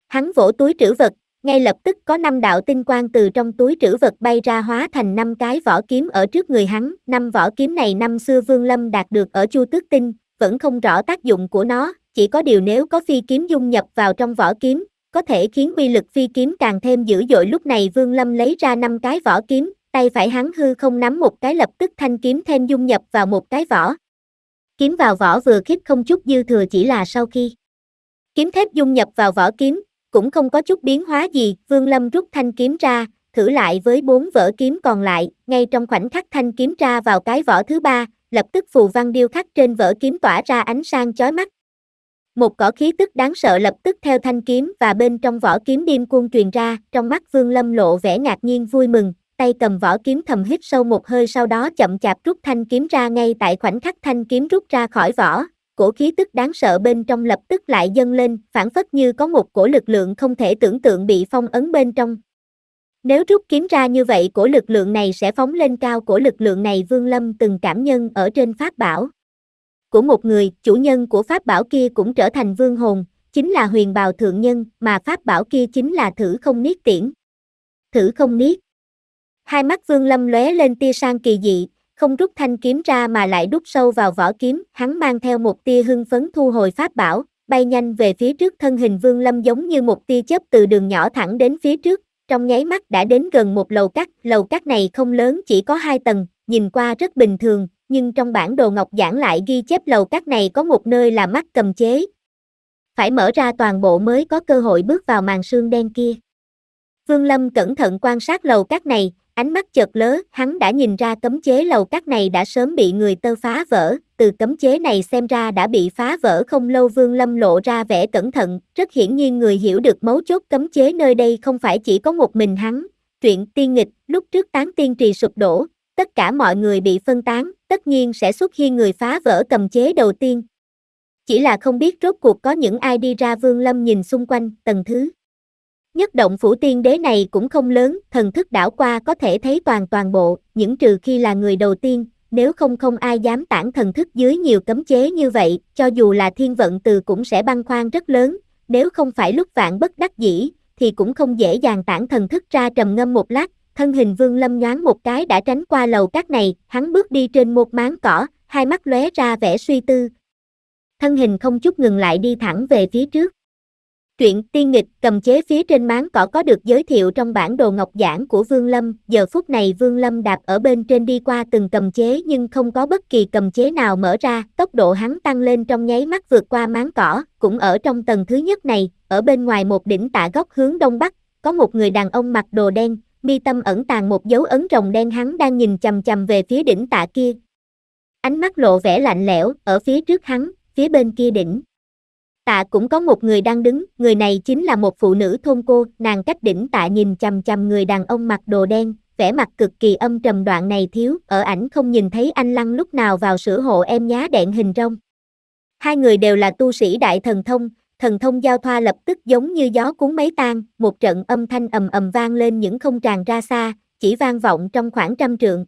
Hắn vỗ túi trữ vật, ngay lập tức có năm đạo tinh quang từ trong túi trữ vật bay ra hóa thành năm cái vỏ kiếm ở trước người hắn, năm vỏ kiếm này năm xưa Vương Lâm đạt được ở Chu Tước Tinh, vẫn không rõ tác dụng của nó, chỉ có điều nếu có phi kiếm dung nhập vào trong vỏ kiếm, có thể khiến uy lực phi kiếm càng thêm dữ dội lúc này Vương Lâm lấy ra năm cái vỏ kiếm, tay phải hắn hư không nắm một cái lập tức thanh kiếm thêm dung nhập vào một cái vỏ. Kiếm vào vỏ vừa khiếp không chút dư thừa chỉ là sau khi. Kiếm thép dung nhập vào vỏ kiếm, cũng không có chút biến hóa gì, Vương Lâm rút thanh kiếm ra, thử lại với bốn vỏ kiếm còn lại, ngay trong khoảnh khắc thanh kiếm ra vào cái vỏ thứ ba, lập tức phù văn điêu khắc trên vỏ kiếm tỏa ra ánh sáng chói mắt. Một cỏ khí tức đáng sợ lập tức theo thanh kiếm và bên trong vỏ kiếm điên cuồng truyền ra, trong mắt Vương Lâm lộ vẻ ngạc nhiên vui mừng, tay cầm vỏ kiếm thầm hít sâu một hơi sau đó chậm chạp rút thanh kiếm ra ngay tại khoảnh khắc thanh kiếm rút ra khỏi vỏ, cổ khí tức đáng sợ bên trong lập tức lại dâng lên, phản phất như có một cổ lực lượng không thể tưởng tượng bị phong ấn bên trong. Nếu rút kiếm ra như vậy cổ lực lượng này sẽ phóng lên cao cổ lực lượng này Vương Lâm từng cảm nhân ở trên pháp bảo. Của một người, chủ nhân của pháp bảo kia cũng trở thành vương hồn, chính là huyền bào thượng nhân, mà pháp bảo kia chính là thử không niết tiễn. Thử không niết. Hai mắt Vương Lâm lóe lên tia sang kỳ dị, không rút thanh kiếm ra mà lại đút sâu vào vỏ kiếm, hắn mang theo một tia hưng phấn thu hồi pháp bảo, bay nhanh về phía trước thân hình Vương Lâm giống như một tia chớp từ đường nhỏ thẳng đến phía trước, trong nháy mắt đã đến gần một lầu cắt, lầu cắt này không lớn chỉ có hai tầng, nhìn qua rất bình thường, nhưng trong bản đồ ngọc giảng lại ghi chép lầu cắt này có một nơi là mắt cầm chế. Phải mở ra toàn bộ mới có cơ hội bước vào màn sương đen kia. Vương Lâm cẩn thận quan sát lầu cắt này, Ánh mắt chợt lớ, hắn đã nhìn ra cấm chế lầu các này đã sớm bị người tơ phá vỡ, từ cấm chế này xem ra đã bị phá vỡ không lâu Vương Lâm lộ ra vẻ cẩn thận, rất hiển nhiên người hiểu được mấu chốt cấm chế nơi đây không phải chỉ có một mình hắn. Chuyện tiên nghịch, lúc trước tán tiên trì sụp đổ, tất cả mọi người bị phân tán, tất nhiên sẽ xuất hiện người phá vỡ cầm chế đầu tiên. Chỉ là không biết rốt cuộc có những ai đi ra Vương Lâm nhìn xung quanh, tầng thứ. Nhất động phủ tiên đế này cũng không lớn, thần thức đảo qua có thể thấy toàn toàn bộ, những trừ khi là người đầu tiên, nếu không không ai dám tản thần thức dưới nhiều cấm chế như vậy, cho dù là thiên vận từ cũng sẽ băng khoăn rất lớn, nếu không phải lúc vạn bất đắc dĩ, thì cũng không dễ dàng tản thần thức ra trầm ngâm một lát, thân hình vương lâm nhoáng một cái đã tránh qua lầu cát này, hắn bước đi trên một máng cỏ, hai mắt lóe ra vẻ suy tư. Thân hình không chút ngừng lại đi thẳng về phía trước. Truyện tiên nghịch cầm chế phía trên máng cỏ có được giới thiệu trong bản đồ ngọc giảng của Vương Lâm, giờ phút này Vương Lâm đạp ở bên trên đi qua từng cầm chế nhưng không có bất kỳ cầm chế nào mở ra, tốc độ hắn tăng lên trong nháy mắt vượt qua máng cỏ, cũng ở trong tầng thứ nhất này, ở bên ngoài một đỉnh tạ góc hướng đông bắc, có một người đàn ông mặc đồ đen, mi tâm ẩn tàng một dấu ấn rồng đen hắn đang nhìn chầm chầm về phía đỉnh tạ kia. Ánh mắt lộ vẻ lạnh lẽo, ở phía trước hắn, phía bên kia đỉnh, Tạ cũng có một người đang đứng, người này chính là một phụ nữ thôn cô, nàng cách đỉnh tạ nhìn chằm chằm người đàn ông mặc đồ đen, vẻ mặt cực kỳ âm trầm đoạn này thiếu, ở ảnh không nhìn thấy anh Lăng lúc nào vào sửa hộ em nhá đẹn hình rong. Hai người đều là tu sĩ đại thần thông, thần thông giao thoa lập tức giống như gió cuốn mấy tan, một trận âm thanh ầm ầm vang lên những không tràn ra xa, chỉ vang vọng trong khoảng trăm trượng.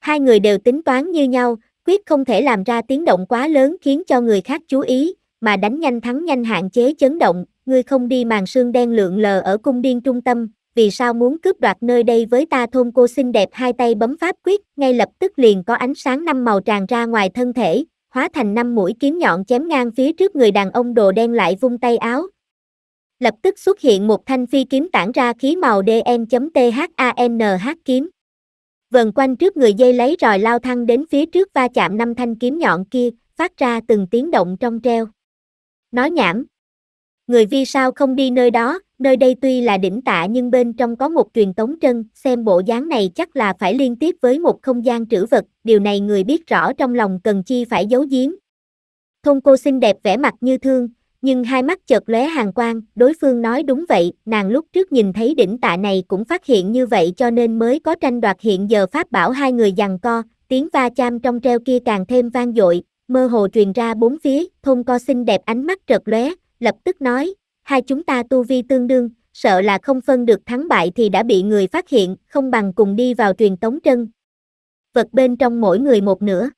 Hai người đều tính toán như nhau, quyết không thể làm ra tiếng động quá lớn khiến cho người khác chú ý, mà đánh nhanh thắng nhanh hạn chế chấn động, ngươi không đi màn sương đen lượn lờ ở cung điên trung tâm, vì sao muốn cướp đoạt nơi đây với ta thôn cô xinh đẹp hai tay bấm pháp quyết, ngay lập tức liền có ánh sáng năm màu tràn ra ngoài thân thể, hóa thành năm mũi kiếm nhọn chém ngang phía trước người đàn ông đồ đen lại vung tay áo. Lập tức xuất hiện một thanh phi kiếm tản ra khí màu DN.THANH kiếm. Vần quanh trước người dây lấy rồi lao thăng đến phía trước va chạm năm thanh kiếm nhọn kia, phát ra từng tiếng động trong treo. Nói nhảm. Người vi sao không đi nơi đó, nơi đây tuy là đỉnh tạ nhưng bên trong có một truyền tống chân xem bộ dáng này chắc là phải liên tiếp với một không gian trữ vật, điều này người biết rõ trong lòng cần chi phải giấu giếm. Thôn cô xinh đẹp vẻ mặt như thương, nhưng hai mắt chợt lóe hàng quang, đối phương nói đúng vậy, nàng lúc trước nhìn thấy đỉnh tạ này cũng phát hiện như vậy cho nên mới có tranh đoạt hiện giờ pháp bảo hai người giằng co, tiếng va chạm trong treo kia càng thêm vang dội, mơ hồ truyền ra bốn phía, thôn co xinh đẹp ánh mắt trợt lóe, lập tức nói, hai chúng ta tu vi tương đương, sợ là không phân được thắng bại thì đã bị người phát hiện, không bằng cùng đi vào truyền tống trân. Vật bên trong mỗi người một nửa.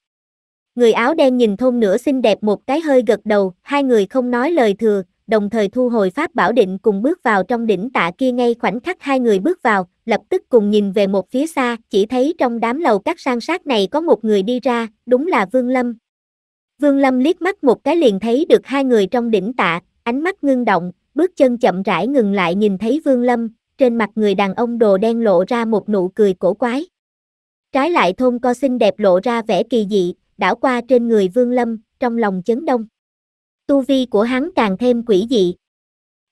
Người áo đen nhìn thôn nửa xinh đẹp một cái hơi gật đầu, hai người không nói lời thừa, đồng thời thu hồi pháp bảo định cùng bước vào trong đỉnh tạ kia ngay khoảnh khắc hai người bước vào, lập tức cùng nhìn về một phía xa, chỉ thấy trong đám lầu các sang sát này có một người đi ra, đúng là Vương Lâm, Vương Lâm liếc mắt một cái liền thấy được hai người trong đỉnh tạ, ánh mắt ngưng động, bước chân chậm rãi ngừng lại nhìn thấy Vương Lâm, trên mặt người đàn ông đồ đen lộ ra một nụ cười cổ quái. Trái lại thôn co xinh đẹp lộ ra vẻ kỳ dị, đảo qua trên người Vương Lâm, trong lòng chấn đông. Tu vi của hắn càng thêm quỷ dị,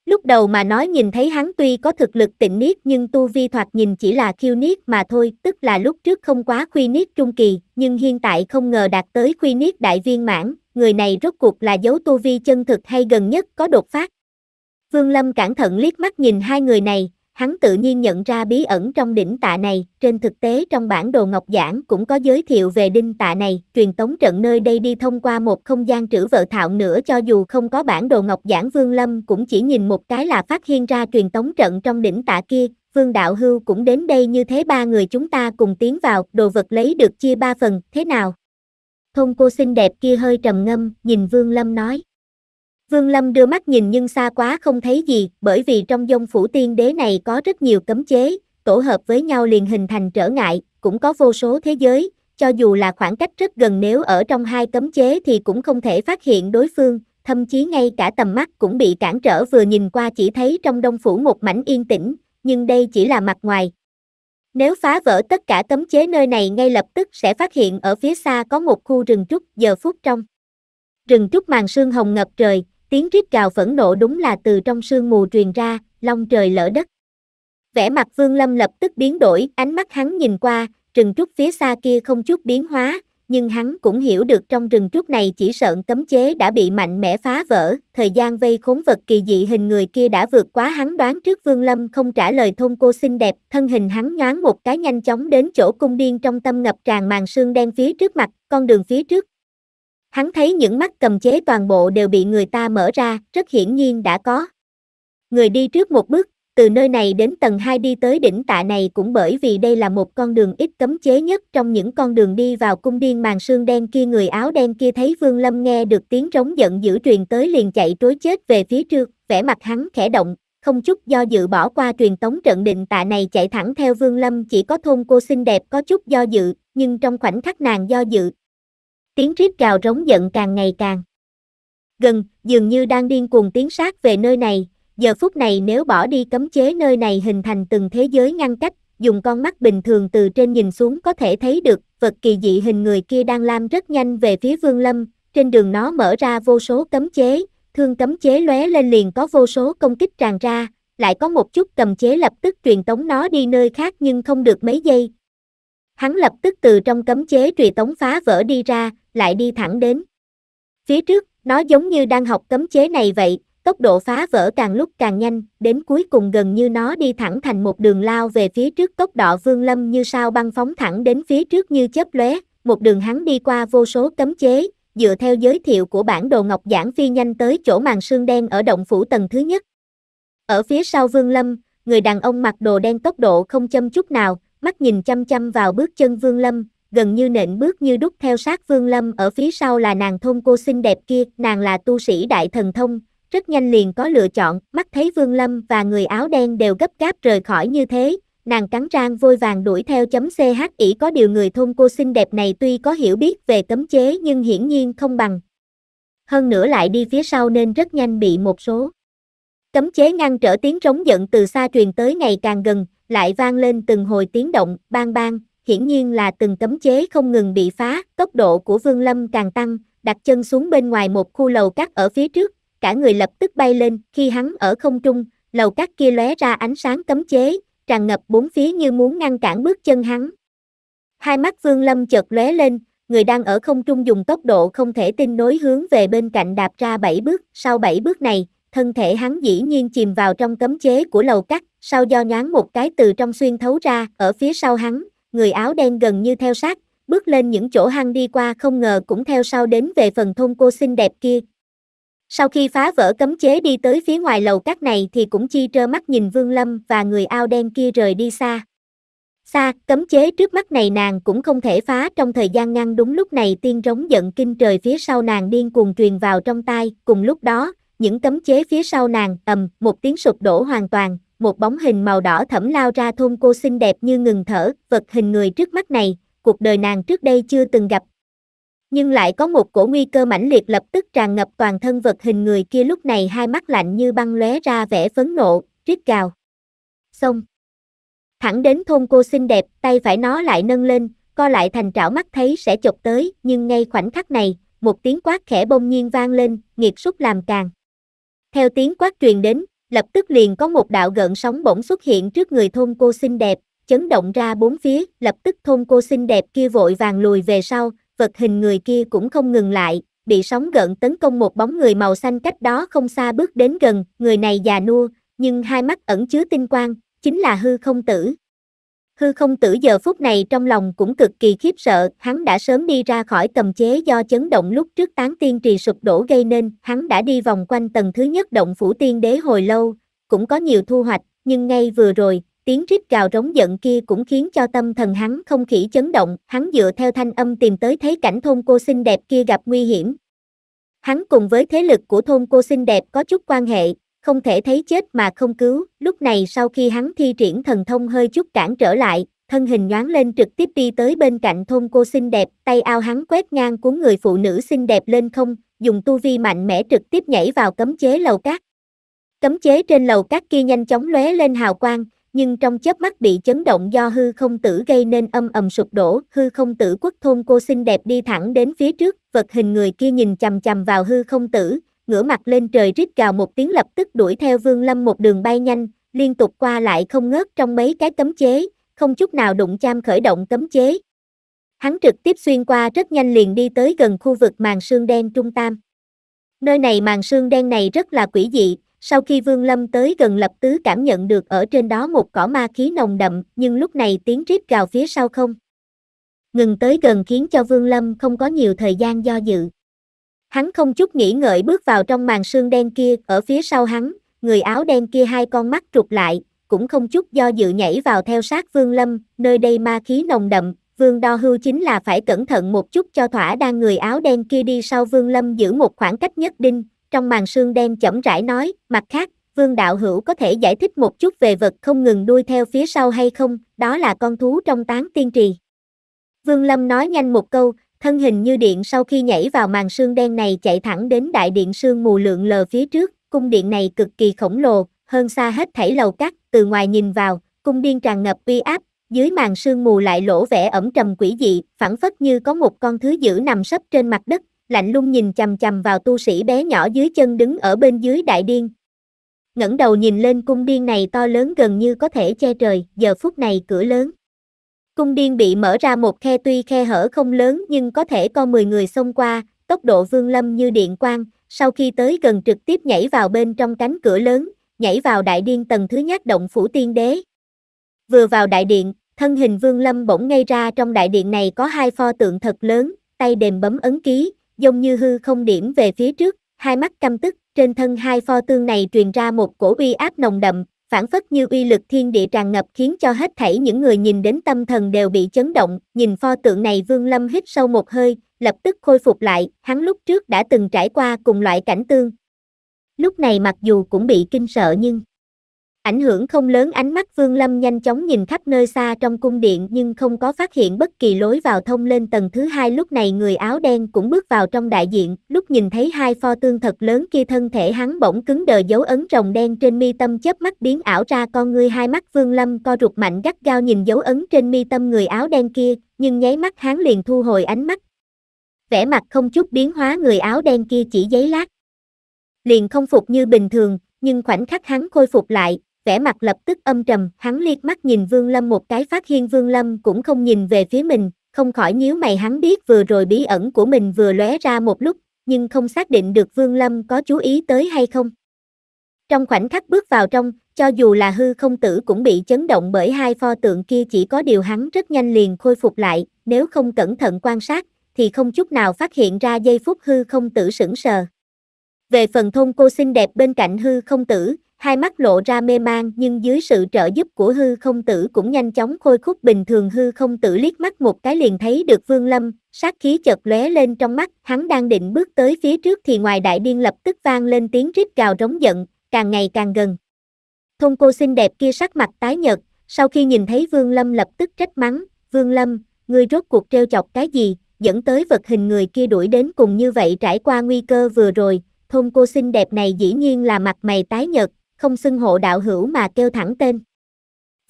Lúc đầu mà nói nhìn thấy hắn tuy có thực lực tịnh niết nhưng tu vi thoạt nhìn chỉ là khiêu niết mà thôi, tức là lúc trước không quá khuy niết trung kỳ, nhưng hiện tại không ngờ đạt tới khuy niết đại viên mãn, người này rốt cuộc là dấu tu vi chân thực hay gần nhất có đột phát. Vương Lâm cẩn thận liếc mắt nhìn hai người này, hắn tự nhiên nhận ra bí ẩn trong đỉnh tạ này, trên thực tế trong bản đồ ngọc giảng cũng có giới thiệu về đinh tạ này, truyền tống trận nơi đây đi thông qua một không gian trữ vợ thạo nữa cho dù không có bản đồ ngọc giảng Vương Lâm cũng chỉ nhìn một cái là phát hiện ra truyền tống trận trong đỉnh tạ kia, Vương Đạo Hưu cũng đến đây như thế ba người chúng ta cùng tiến vào, đồ vật lấy được chia ba phần, thế nào? Thôn cô xinh đẹp kia hơi trầm ngâm, nhìn Vương Lâm nói. Vương Lâm đưa mắt nhìn nhưng xa quá không thấy gì, bởi vì trong dông phủ tiên đế này có rất nhiều cấm chế, tổ hợp với nhau liền hình thành trở ngại, cũng có vô số thế giới, cho dù là khoảng cách rất gần nếu ở trong hai cấm chế thì cũng không thể phát hiện đối phương, thậm chí ngay cả tầm mắt cũng bị cản trở vừa nhìn qua chỉ thấy trong đông phủ một mảnh yên tĩnh, nhưng đây chỉ là mặt ngoài. Nếu phá vỡ tất cả cấm chế nơi này ngay lập tức sẽ phát hiện ở phía xa có một khu rừng trúc giờ phút trong. Rừng trúc màn sương hồng ngập trời, tiếng rít gào phẫn nộ đúng là từ trong sương mù truyền ra, long trời lỡ đất. Vẻ mặt Vương Lâm lập tức biến đổi, ánh mắt hắn nhìn qua, rừng trúc phía xa kia không chút biến hóa, nhưng hắn cũng hiểu được trong rừng trúc này chỉ sợ cấm chế đã bị mạnh mẽ phá vỡ, thời gian vây khốn vật kỳ dị hình người kia đã vượt quá hắn đoán trước Vương Lâm không trả lời thôn cô xinh đẹp, thân hình hắn nhoáng một cái nhanh chóng đến chỗ cung điên trong tâm ngập tràn màn sương đen phía trước mặt, con đường phía trước, Hắn thấy những mắt cầm chế toàn bộ đều bị người ta mở ra, rất hiển nhiên đã có. Người đi trước một bước, từ nơi này đến tầng 2 đi tới đỉnh tạ này cũng bởi vì đây là một con đường ít cấm chế nhất trong những con đường đi vào cung điên màn sương đen kia người áo đen kia thấy Vương Lâm nghe được tiếng rống giận dữ truyền tới liền chạy trối chết về phía trước, vẻ mặt hắn khẽ động, không chút do dự bỏ qua truyền tống trận định tạ này chạy thẳng theo Vương Lâm chỉ có thôn cô xinh đẹp có chút do dự, nhưng trong khoảnh khắc nàng do dự, tiếng rít gào rống giận càng ngày càng gần, dường như đang điên cuồng tiến sát về nơi này, giờ phút này nếu bỏ đi cấm chế nơi này hình thành từng thế giới ngăn cách, dùng con mắt bình thường từ trên nhìn xuống có thể thấy được, vật kỳ dị hình người kia đang lam rất nhanh về phía Vương Lâm, trên đường nó mở ra vô số cấm chế, thương cấm chế lóe lên liền có vô số công kích tràn ra, lại có một chút cầm chế lập tức truyền tống nó đi nơi khác nhưng không được mấy giây, hắn lập tức từ trong cấm chế trùy tống phá vỡ đi ra, lại đi thẳng đến. Phía trước, nó giống như đang học cấm chế này vậy, tốc độ phá vỡ càng lúc càng nhanh, đến cuối cùng gần như nó đi thẳng thành một đường lao về phía trước tốc độ vương lâm như sao băng phóng thẳng đến phía trước như chớp lóe, một đường hắn đi qua vô số cấm chế, dựa theo giới thiệu của bản đồ ngọc giảng phi nhanh tới chỗ màn sương đen ở động phủ tầng thứ nhất. Ở phía sau vương lâm, người đàn ông mặc đồ đen tốc độ không châm chút nào, mắt nhìn chăm chăm vào bước chân Vương Lâm, gần như nện bước như đúc theo sát Vương Lâm ở phía sau là nàng thôn cô xinh đẹp kia, nàng là tu sĩ đại thần thông, rất nhanh liền có lựa chọn, mắt thấy Vương Lâm và người áo đen đều gấp gáp rời khỏi như thế, nàng cắn răng vôi vàng đuổi theo chấm CH ỉ có điều người thôn cô xinh đẹp này tuy có hiểu biết về cấm chế nhưng hiển nhiên không bằng. Hơn nữa lại đi phía sau nên rất nhanh bị một số. Cấm chế ngăn trở tiếng trống giận từ xa truyền tới ngày càng gần, lại vang lên từng hồi tiếng động, bang bang, hiển nhiên là từng cấm chế không ngừng bị phá, tốc độ của Vương Lâm càng tăng, đặt chân xuống bên ngoài một khu lầu cắt ở phía trước, cả người lập tức bay lên, khi hắn ở không trung, lầu cắt kia lóe ra ánh sáng cấm chế, tràn ngập bốn phía như muốn ngăn cản bước chân hắn. Hai mắt Vương Lâm chợt lóe lên, người đang ở không trung dùng tốc độ không thể tin nối hướng về bên cạnh đạp ra bảy bước, sau bảy bước này, thân thể hắn dĩ nhiên chìm vào trong cấm chế của lầu cắt, sau do nhán một cái từ trong xuyên thấu ra, ở phía sau hắn, người áo đen gần như theo sát, bước lên những chỗ hăng đi qua không ngờ cũng theo sau đến về phần thôn cô xinh đẹp kia. Sau khi phá vỡ cấm chế đi tới phía ngoài lầu cắt này thì cũng chi trơ mắt nhìn Vương Lâm và người ao đen kia rời đi xa. Xa, cấm chế trước mắt này nàng cũng không thể phá trong thời gian ngăn đúng lúc này tiên rống giận kinh trời phía sau nàng điên cuồng truyền vào trong tai, cùng lúc đó, những cấm chế phía sau nàng ầm một tiếng sụp đổ hoàn toàn, một bóng hình màu đỏ thẫm lao ra thôn cô xinh đẹp như ngừng thở, vật hình người trước mắt này, cuộc đời nàng trước đây chưa từng gặp. Nhưng lại có một cổ nguy cơ mãnh liệt lập tức tràn ngập toàn thân vật hình người kia lúc này hai mắt lạnh như băng lóe ra vẻ phấn nộ, rít gào. Xong. Thẳng đến thôn cô xinh đẹp, tay phải nó lại nâng lên, co lại thành trảo mắt thấy sẽ chụp tới, nhưng ngay khoảnh khắc này, một tiếng quát khẽ bông nhiên vang lên, nghiệt súc làm càng. Theo tiếng quát truyền đến, lập tức liền có một đạo gợn sóng bỗng xuất hiện trước người thôn cô xinh đẹp, chấn động ra bốn phía, lập tức thôn cô xinh đẹp kia vội vàng lùi về sau, vật hình người kia cũng không ngừng lại, bị sóng gợn tấn công một bóng người màu xanh cách đó không xa bước đến gần, người này già nua, nhưng hai mắt ẩn chứa tinh quang, chính là hư không tử, Hư không tử giờ phút này trong lòng cũng cực kỳ khiếp sợ, hắn đã sớm đi ra khỏi tầm chế do chấn động lúc trước tán tiên trì sụp đổ gây nên, hắn đã đi vòng quanh tầng thứ nhất động phủ tiên đế hồi lâu, cũng có nhiều thu hoạch, nhưng ngay vừa rồi, tiếng rít gào rống giận kia cũng khiến cho tâm thần hắn không khỉ chấn động, hắn dựa theo thanh âm tìm tới thấy cảnh thôn cô xinh đẹp kia gặp nguy hiểm. Hắn cùng với thế lực của thôn cô xinh đẹp có chút quan hệ, không thể thấy chết mà không cứu, lúc này sau khi hắn thi triển thần thông hơi chút cản trở lại, thân hình nhoáng lên trực tiếp đi tới bên cạnh thôn cô xinh đẹp, tay ao hắn quét ngang cuốn người phụ nữ xinh đẹp lên không, dùng tu vi mạnh mẽ trực tiếp nhảy vào cấm chế lầu cát. Cấm chế trên lầu cát kia nhanh chóng lóe lên hào quang, nhưng trong chớp mắt bị chấn động do hư không tử gây nên âm ầm sụp đổ, hư không tử quốc thôn cô xinh đẹp đi thẳng đến phía trước, vật hình người kia nhìn chằm chằm vào hư không tử, ngửa mặt lên trời rít gào một tiếng lập tức đuổi theo Vương Lâm một đường bay nhanh, liên tục qua lại không ngớt trong mấy cái cấm chế, không chút nào đụng chạm khởi động cấm chế. Hắn trực tiếp xuyên qua rất nhanh liền đi tới gần khu vực màn sương đen trung tam. Nơi này màn sương đen này rất là quỷ dị, sau khi Vương Lâm tới gần lập tứ cảm nhận được ở trên đó một cỏ ma khí nồng đậm, nhưng lúc này tiếng rít gào phía sau không. Ngừng tới gần khiến cho Vương Lâm không có nhiều thời gian do dự. Hắn không chút nghĩ ngợi bước vào trong màn sương đen kia, ở phía sau hắn, người áo đen kia hai con mắt trục lại, cũng không chút do dự nhảy vào theo sát Vương Lâm, nơi đây ma khí nồng đậm, Vương Đo Hưu chính là phải cẩn thận một chút cho thỏa đang người áo đen kia đi sau Vương Lâm giữ một khoảng cách nhất định, trong màn sương đen chậm rãi nói, mặt khác, Vương Đạo Hữu có thể giải thích một chút về vật không ngừng đuôi theo phía sau hay không, đó là con thú trong tán tiên trì. Vương Lâm nói nhanh một câu, thân hình như điện sau khi nhảy vào màn sương đen này chạy thẳng đến đại điện sương mù lượng lờ phía trước, cung điện này cực kỳ khổng lồ, hơn xa hết thảy lầu cắt, từ ngoài nhìn vào, cung điên tràn ngập uy áp, dưới màn sương mù lại lỗ vẻ ẩm trầm quỷ dị, phản phất như có một con thứ dữ nằm sấp trên mặt đất, lạnh lung nhìn chằm chằm vào tu sĩ bé nhỏ dưới chân đứng ở bên dưới đại điên. ngẩng đầu nhìn lên cung điên này to lớn gần như có thể che trời, giờ phút này cửa lớn. Cung điên bị mở ra một khe tuy khe hở không lớn nhưng có thể con 10 người xông qua, tốc độ vương lâm như điện quang, sau khi tới gần trực tiếp nhảy vào bên trong cánh cửa lớn, nhảy vào đại điên tầng thứ nhất động phủ tiên đế. Vừa vào đại điện, thân hình vương lâm bỗng ngay ra trong đại điện này có hai pho tượng thật lớn, tay đềm bấm ấn ký, giống như hư không điểm về phía trước, hai mắt căm tức, trên thân hai pho tương này truyền ra một cổ uy áp nồng đậm, phản phất như uy lực thiên địa tràn ngập khiến cho hết thảy những người nhìn đến tâm thần đều bị chấn động, nhìn pho tượng này Vương Lâm hít sâu một hơi, lập tức khôi phục lại, hắn lúc trước đã từng trải qua cùng loại cảnh tương. Lúc này mặc dù cũng bị kinh sợ nhưng Ảnh hưởng không lớn ánh mắt Vương Lâm nhanh chóng nhìn khắp nơi xa trong cung điện nhưng không có phát hiện bất kỳ lối vào thông lên tầng thứ hai lúc này người áo đen cũng bước vào trong đại diện, lúc nhìn thấy hai pho tương thật lớn kia thân thể hắn bỗng cứng đờ dấu ấn rồng đen trên mi tâm chớp mắt biến ảo ra con ngươi hai mắt Vương Lâm co rụt mạnh gắt gao nhìn dấu ấn trên mi tâm người áo đen kia, nhưng nháy mắt hắn liền thu hồi ánh mắt. Vẻ mặt không chút biến hóa người áo đen kia chỉ giấy lát. Liền không phục như bình thường, nhưng khoảnh khắc hắn khôi phục lại, vẻ mặt lập tức âm trầm, hắn liếc mắt nhìn Vương Lâm một cái phát hiện Vương Lâm cũng không nhìn về phía mình, không khỏi nhíu mày hắn biết vừa rồi bí ẩn của mình vừa lóe ra một lúc, nhưng không xác định được Vương Lâm có chú ý tới hay không. Trong khoảnh khắc bước vào trong, cho dù là hư không tử cũng bị chấn động bởi hai pho tượng kia chỉ có điều hắn rất nhanh liền khôi phục lại, nếu không cẩn thận quan sát, thì không chút nào phát hiện ra giây phút hư không tử sững sờ. Về phần thôn cô xinh đẹp bên cạnh hư không tử, hai mắt lộ ra mê mang nhưng dưới sự trợ giúp của hư không tử cũng nhanh chóng khôi khúc bình thường hư không tử liếc mắt một cái liền thấy được vương lâm, sát khí chợt lóe lên trong mắt, hắn đang định bước tới phía trước thì ngoài đại điên lập tức vang lên tiếng rít gào rống giận, càng ngày càng gần. Thôn cô xinh đẹp kia sắc mặt tái nhợt, sau khi nhìn thấy vương lâm lập tức trách mắng, vương lâm, ngươi rốt cuộc treo chọc cái gì, dẫn tới vật hình người kia đuổi đến cùng như vậy trải qua nguy cơ vừa rồi, thôn cô xinh đẹp này dĩ nhiên là mặt mày tái nhợt, không xưng hộ đạo hữu mà kêu thẳng tên.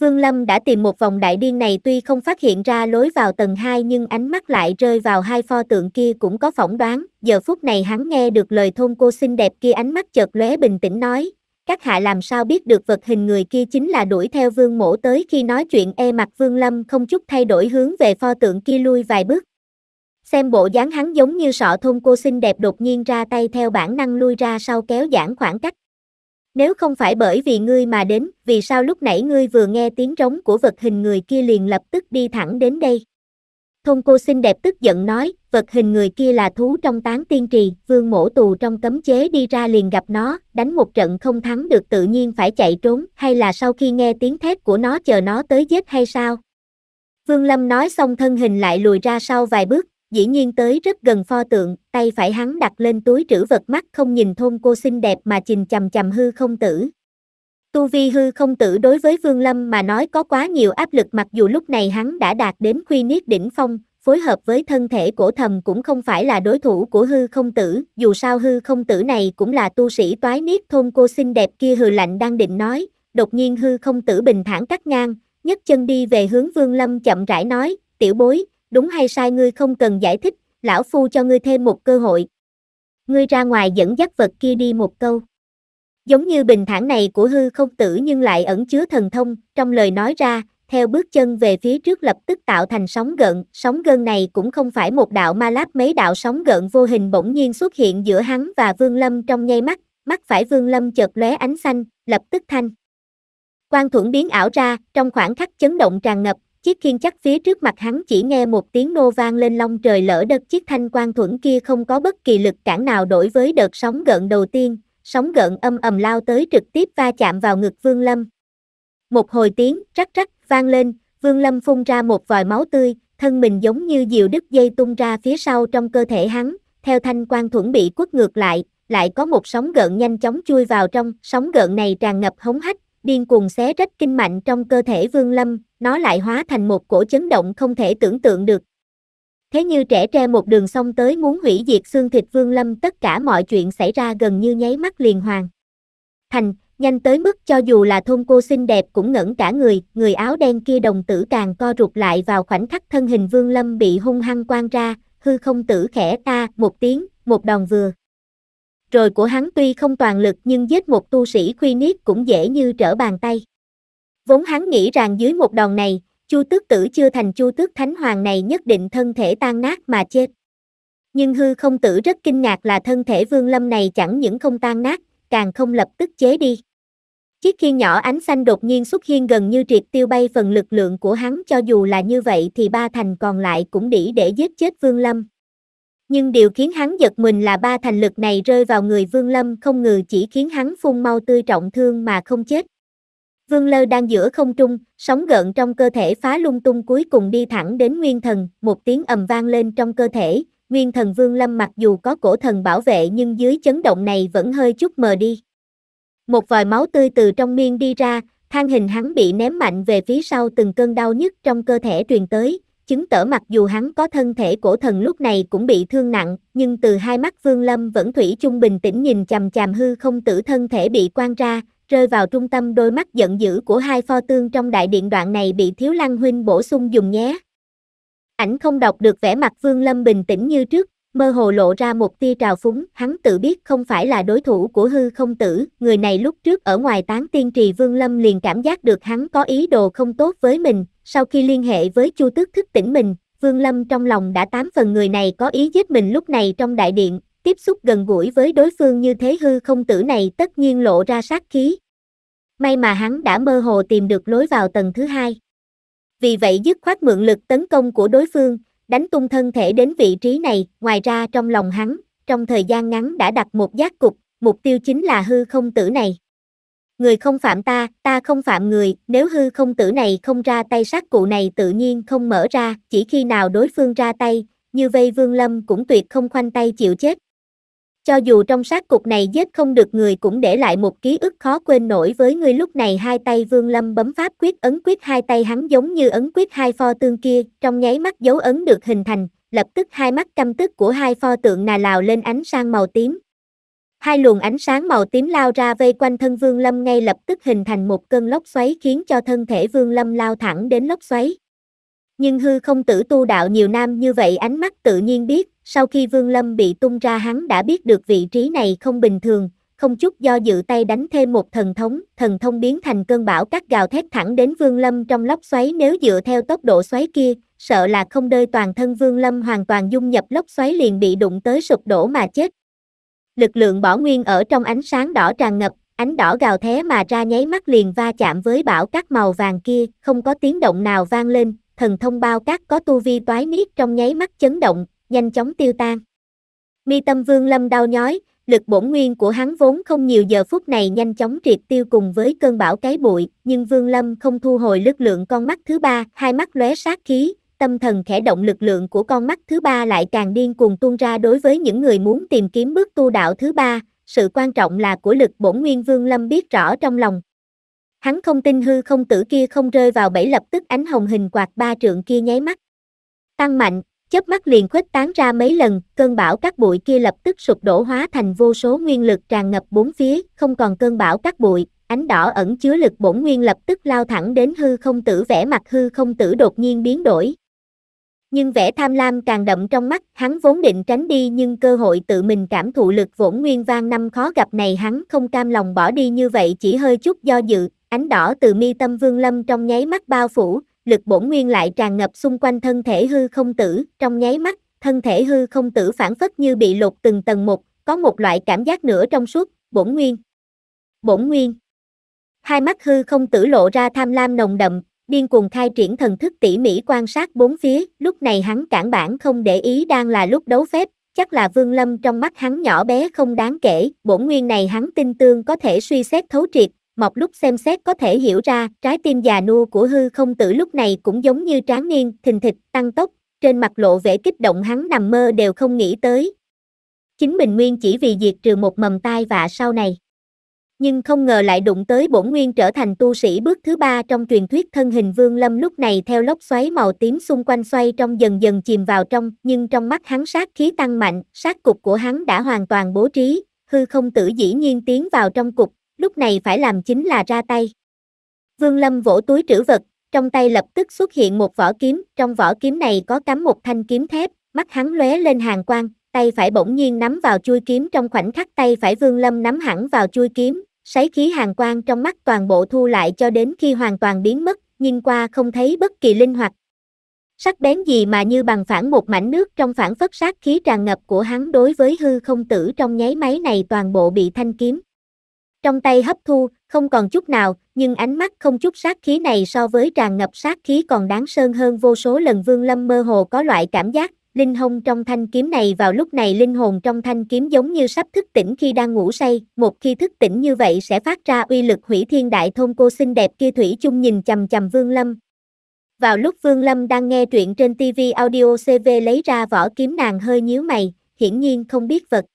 Vương Lâm đã tìm một vòng đại điên này tuy không phát hiện ra lối vào tầng 2 nhưng ánh mắt lại rơi vào hai pho tượng kia cũng có phỏng đoán, giờ phút này hắn nghe được lời thôn cô xinh đẹp kia ánh mắt chợt lóe bình tĩnh nói, các hạ làm sao biết được vật hình người kia chính là đuổi theo vương mổ tới khi nói chuyện e mặt vương lâm không chút thay đổi hướng về pho tượng kia lui vài bước. Xem bộ dáng hắn giống như sọ thôn cô xinh đẹp đột nhiên ra tay theo bản năng lui ra sau kéo giãn khoảng cách. Nếu không phải bởi vì ngươi mà đến, vì sao lúc nãy ngươi vừa nghe tiếng rống của vật hình người kia liền lập tức đi thẳng đến đây? Thôn cô xinh đẹp tức giận nói, vật hình người kia là thú trong tán tiên trì, vương mổ tù trong cấm chế đi ra liền gặp nó, đánh một trận không thắng được tự nhiên phải chạy trốn, hay là sau khi nghe tiếng thét của nó chờ nó tới giết hay sao? Vương Lâm nói xong thân hình lại lùi ra sau vài bước, dĩ nhiên tới rất gần pho tượng, tay phải hắn đặt lên túi trữ vật mắt không nhìn thôn cô xinh đẹp mà chình chầm chầm hư không tử. Tu vi hư không tử đối với Vương Lâm mà nói có quá nhiều áp lực mặc dù lúc này hắn đã đạt đến khuy niết đỉnh phong, phối hợp với thân thể cổ thầm cũng không phải là đối thủ của hư không tử, dù sao hư không tử này cũng là tu sĩ toái niết thôn cô xinh đẹp kia hừ lạnh đang định nói, đột nhiên hư không tử bình thản cắt ngang, nhấc chân đi về hướng Vương Lâm chậm rãi nói, tiểu bối, đúng hay sai ngươi không cần giải thích, lão phu cho ngươi thêm một cơ hội. Ngươi ra ngoài dẫn dắt vật kia đi một câu. Giống như bình thản này của hư không tử nhưng lại ẩn chứa thần thông, trong lời nói ra, theo bước chân về phía trước lập tức tạo thành sóng gợn, sóng gơn này cũng không phải một đạo ma lát mấy đạo sóng gợn vô hình bỗng nhiên xuất hiện giữa hắn và Vương Lâm trong nháy mắt, mắt phải Vương Lâm chợt lóe ánh xanh, lập tức thanh. Quang thuẫn biến ảo ra, trong khoảng khắc chấn động tràn ngập, chiếc khiên chắc phía trước mặt hắn chỉ nghe một tiếng nô vang lên long trời lỡ đất chiếc thanh quan thuẫn kia không có bất kỳ lực cản nào đổi với đợt sóng gợn đầu tiên, sóng gợn âm ầm lao tới trực tiếp va chạm vào ngực Vương Lâm. Một hồi tiếng rắc rắc vang lên, Vương Lâm phun ra một vòi máu tươi, thân mình giống như diều đứt dây tung ra phía sau trong cơ thể hắn, theo thanh quan thuẫn bị quất ngược lại, lại có một sóng gợn nhanh chóng chui vào trong, sóng gợn này tràn ngập hống hách, điên cuồng xé rách kinh mạnh trong cơ thể Vương Lâm, nó lại hóa thành một cổ chấn động không thể tưởng tượng được. Thế như trẻ tre một đường sông tới muốn hủy diệt xương thịt Vương Lâm tất cả mọi chuyện xảy ra gần như nháy mắt liền hoàng. Thành, nhanh tới mức cho dù là thôn cô xinh đẹp cũng ngẩn cả người, người áo đen kia đồng tử càng co rụt lại vào khoảnh khắc thân hình Vương Lâm bị hung hăng quang ra, hư không tử khẽ ta một tiếng, một đòn vừa rồi của hắn tuy không toàn lực nhưng giết một tu sĩ khuy niết cũng dễ như trở bàn tay. Vốn hắn nghĩ rằng dưới một đòn này, Chu Tước Tử chưa thành Chu Tước Thánh Hoàng này nhất định thân thể tan nát mà chết. Nhưng hư không tử rất kinh ngạc là thân thể Vương Lâm này chẳng những không tan nát, càng không lập tức chế đi. Chiếc khiên nhỏ ánh xanh đột nhiên xuất hiện gần như triệt tiêu bay phần lực lượng của hắn cho dù là như vậy thì ba thành còn lại cũng đỉ để giết chết Vương Lâm. Nhưng điều khiến hắn giật mình là ba thành lực này rơi vào người Vương Lâm không ngừ chỉ khiến hắn phun mau tươi trọng thương mà không chết. Vương Lơ đang giữa không trung, sóng gợn trong cơ thể phá lung tung cuối cùng đi thẳng đến Nguyên Thần, một tiếng ầm vang lên trong cơ thể, Nguyên Thần Vương Lâm mặc dù có cổ thần bảo vệ nhưng dưới chấn động này vẫn hơi chút mờ đi. Một vòi máu tươi từ trong miên đi ra, thang hình hắn bị ném mạnh về phía sau từng cơn đau nhức trong cơ thể truyền tới, chứng tỏ mặc dù hắn có thân thể cổ thần lúc này cũng bị thương nặng, nhưng từ hai mắt Vương Lâm vẫn thủy chung bình tĩnh nhìn chằm chằm hư không tử thân thể bị quan ra, rơi vào trung tâm đôi mắt giận dữ của hai pho tương trong đại điện đoạn này bị Thiếu Lăng huynh bổ sung dùng nhé. Ảnh không đọc được vẻ mặt Vương Lâm bình tĩnh như trước, mơ hồ lộ ra một tia trào phúng, hắn tự biết không phải là đối thủ của hư không tử, người này lúc trước ở ngoài tán tiên trì Vương Lâm liền cảm giác được hắn có ý đồ không tốt với mình, sau khi liên hệ với Chu Tước thức tỉnh mình, Vương Lâm trong lòng đã tám phần người này có ý giết mình lúc này trong đại điện, tiếp xúc gần gũi với đối phương như thế hư không tử này tất nhiên lộ ra sát khí. May mà hắn đã mơ hồ tìm được lối vào tầng thứ hai. Vì vậy dứt khoát mượn lực tấn công của đối phương, đánh tung thân thể đến vị trí này, ngoài ra trong lòng hắn, trong thời gian ngắn đã đặt một giác cục, mục tiêu chính là hư không tử này người không phạm ta, ta không phạm người, nếu hư không tử này không ra tay sát cụ này tự nhiên không mở ra, chỉ khi nào đối phương ra tay, như vây vương lâm cũng tuyệt không khoanh tay chịu chết. Cho dù trong sát cục này giết không được người cũng để lại một ký ức khó quên nổi với người. lúc này hai tay vương lâm bấm pháp quyết ấn quyết hai tay hắn giống như ấn quyết hai pho tương kia, trong nháy mắt dấu ấn được hình thành, lập tức hai mắt căm tức của hai pho tượng nà lào lên ánh sang màu tím, Hai luồng ánh sáng màu tím lao ra vây quanh thân Vương Lâm ngay lập tức hình thành một cơn lốc xoáy khiến cho thân thể Vương Lâm lao thẳng đến lốc xoáy. Nhưng hư không tử tu đạo nhiều năm như vậy ánh mắt tự nhiên biết, sau khi Vương Lâm bị tung ra hắn đã biết được vị trí này không bình thường, không chút do dự tay đánh thêm một thần thống, thần thông biến thành cơn bão cắt gào thét thẳng đến Vương Lâm trong lốc xoáy nếu dựa theo tốc độ xoáy kia, sợ là không đơi toàn thân Vương Lâm hoàn toàn dung nhập lốc xoáy liền bị đụng tới sụp đổ mà chết lực lượng bỏ nguyên ở trong ánh sáng đỏ tràn ngập, ánh đỏ gào thé mà ra nháy mắt liền va chạm với bão cát màu vàng kia, không có tiếng động nào vang lên, thần thông bao cát có tu vi toái miết trong nháy mắt chấn động, nhanh chóng tiêu tan. Mi tâm vương lâm đau nhói, lực bổn nguyên của hắn vốn không nhiều giờ phút này nhanh chóng triệt tiêu cùng với cơn bão cái bụi, nhưng vương lâm không thu hồi lực lượng con mắt thứ ba, hai mắt lóe sát khí, tâm thần khẽ động lực lượng của con mắt thứ ba lại càng điên cuồng tuôn ra đối với những người muốn tìm kiếm bước tu đạo thứ ba, sự quan trọng là của lực bổn nguyên vương lâm biết rõ trong lòng. Hắn không tin hư không tử kia không rơi vào bẫy lập tức ánh hồng hình quạt ba trượng kia nháy mắt. Tăng mạnh, chớp mắt liền khuếch tán ra mấy lần, cơn bão các bụi kia lập tức sụp đổ hóa thành vô số nguyên lực tràn ngập bốn phía, không còn cơn bão các bụi, ánh đỏ ẩn chứa lực bổn nguyên lập tức lao thẳng đến hư không tử vẻ mặt hư không tử đột nhiên biến đổi, nhưng vẻ tham lam càng đậm trong mắt, hắn vốn định tránh đi nhưng cơ hội tự mình cảm thụ lực vốn nguyên vang năm khó gặp này hắn không cam lòng bỏ đi như vậy chỉ hơi chút do dự, ánh đỏ từ mi tâm vương lâm trong nháy mắt bao phủ, lực bổn nguyên lại tràn ngập xung quanh thân thể hư không tử, trong nháy mắt, thân thể hư không tử phản phất như bị lột từng tầng một, có một loại cảm giác nữa trong suốt, bổn nguyên. Bổn nguyên. Hai mắt hư không tử lộ ra tham lam nồng đậm, điên cuồng khai triển thần thức tỉ mỉ quan sát bốn phía, lúc này hắn cản bản không để ý đang là lúc đấu phép, chắc là Vương Lâm trong mắt hắn nhỏ bé không đáng kể, bổn nguyên này hắn tin tương có thể suy xét thấu triệt, một lúc xem xét có thể hiểu ra, trái tim già nua của hư không tử lúc này cũng giống như tráng niên, thình thịch, tăng tốc, trên mặt lộ vẻ kích động hắn nằm mơ đều không nghĩ tới. Chính mình nguyên chỉ vì diệt trừ một mầm tai và sau này nhưng không ngờ lại đụng tới bổn nguyên trở thành tu sĩ bước thứ ba trong truyền thuyết thân hình vương lâm lúc này theo lốc xoáy màu tím xung quanh xoay trong dần dần chìm vào trong, nhưng trong mắt hắn sát khí tăng mạnh, sát cục của hắn đã hoàn toàn bố trí, hư không tử dĩ nhiên tiến vào trong cục, lúc này phải làm chính là ra tay. Vương lâm vỗ túi trữ vật, trong tay lập tức xuất hiện một vỏ kiếm, trong vỏ kiếm này có cắm một thanh kiếm thép, mắt hắn lóe lên hàng quang, tay phải bỗng nhiên nắm vào chui kiếm trong khoảnh khắc tay phải vương lâm nắm hẳn vào chui kiếm, Sấy khí hàng quang trong mắt toàn bộ thu lại cho đến khi hoàn toàn biến mất, nhìn qua không thấy bất kỳ linh hoạt. Sắc bén gì mà như bằng phản một mảnh nước trong phản phất sát khí tràn ngập của hắn đối với hư không tử trong nháy máy này toàn bộ bị thanh kiếm. Trong tay hấp thu, không còn chút nào, nhưng ánh mắt không chút sát khí này so với tràn ngập sát khí còn đáng sơn hơn vô số lần Vương Lâm mơ hồ có loại cảm giác, linh hồn trong thanh kiếm này vào lúc này linh hồn trong thanh kiếm giống như sắp thức tỉnh khi đang ngủ say, một khi thức tỉnh như vậy sẽ phát ra uy lực hủy thiên đại thôn cô xinh đẹp kia thủy chung nhìn chầm chầm Vương Lâm. Vào lúc Vương Lâm đang nghe truyện trên TV audio CV lấy ra vỏ kiếm nàng hơi nhíu mày, hiển nhiên không biết vật.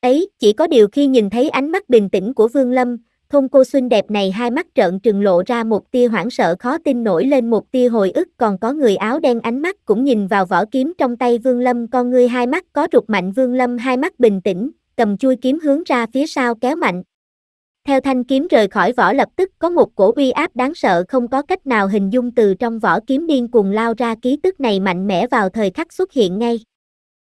Ấy, chỉ có điều khi nhìn thấy ánh mắt bình tĩnh của Vương Lâm, Thôn cô xinh đẹp này hai mắt trợn trừng lộ ra một tia hoảng sợ khó tin nổi lên một tia hồi ức còn có người áo đen ánh mắt cũng nhìn vào vỏ kiếm trong tay Vương Lâm con ngươi hai mắt có rụt mạnh Vương Lâm hai mắt bình tĩnh, cầm chui kiếm hướng ra phía sau kéo mạnh. Theo thanh kiếm rời khỏi vỏ lập tức có một cổ uy áp đáng sợ không có cách nào hình dung từ trong vỏ kiếm điên cuồng lao ra ký tức này mạnh mẽ vào thời khắc xuất hiện ngay.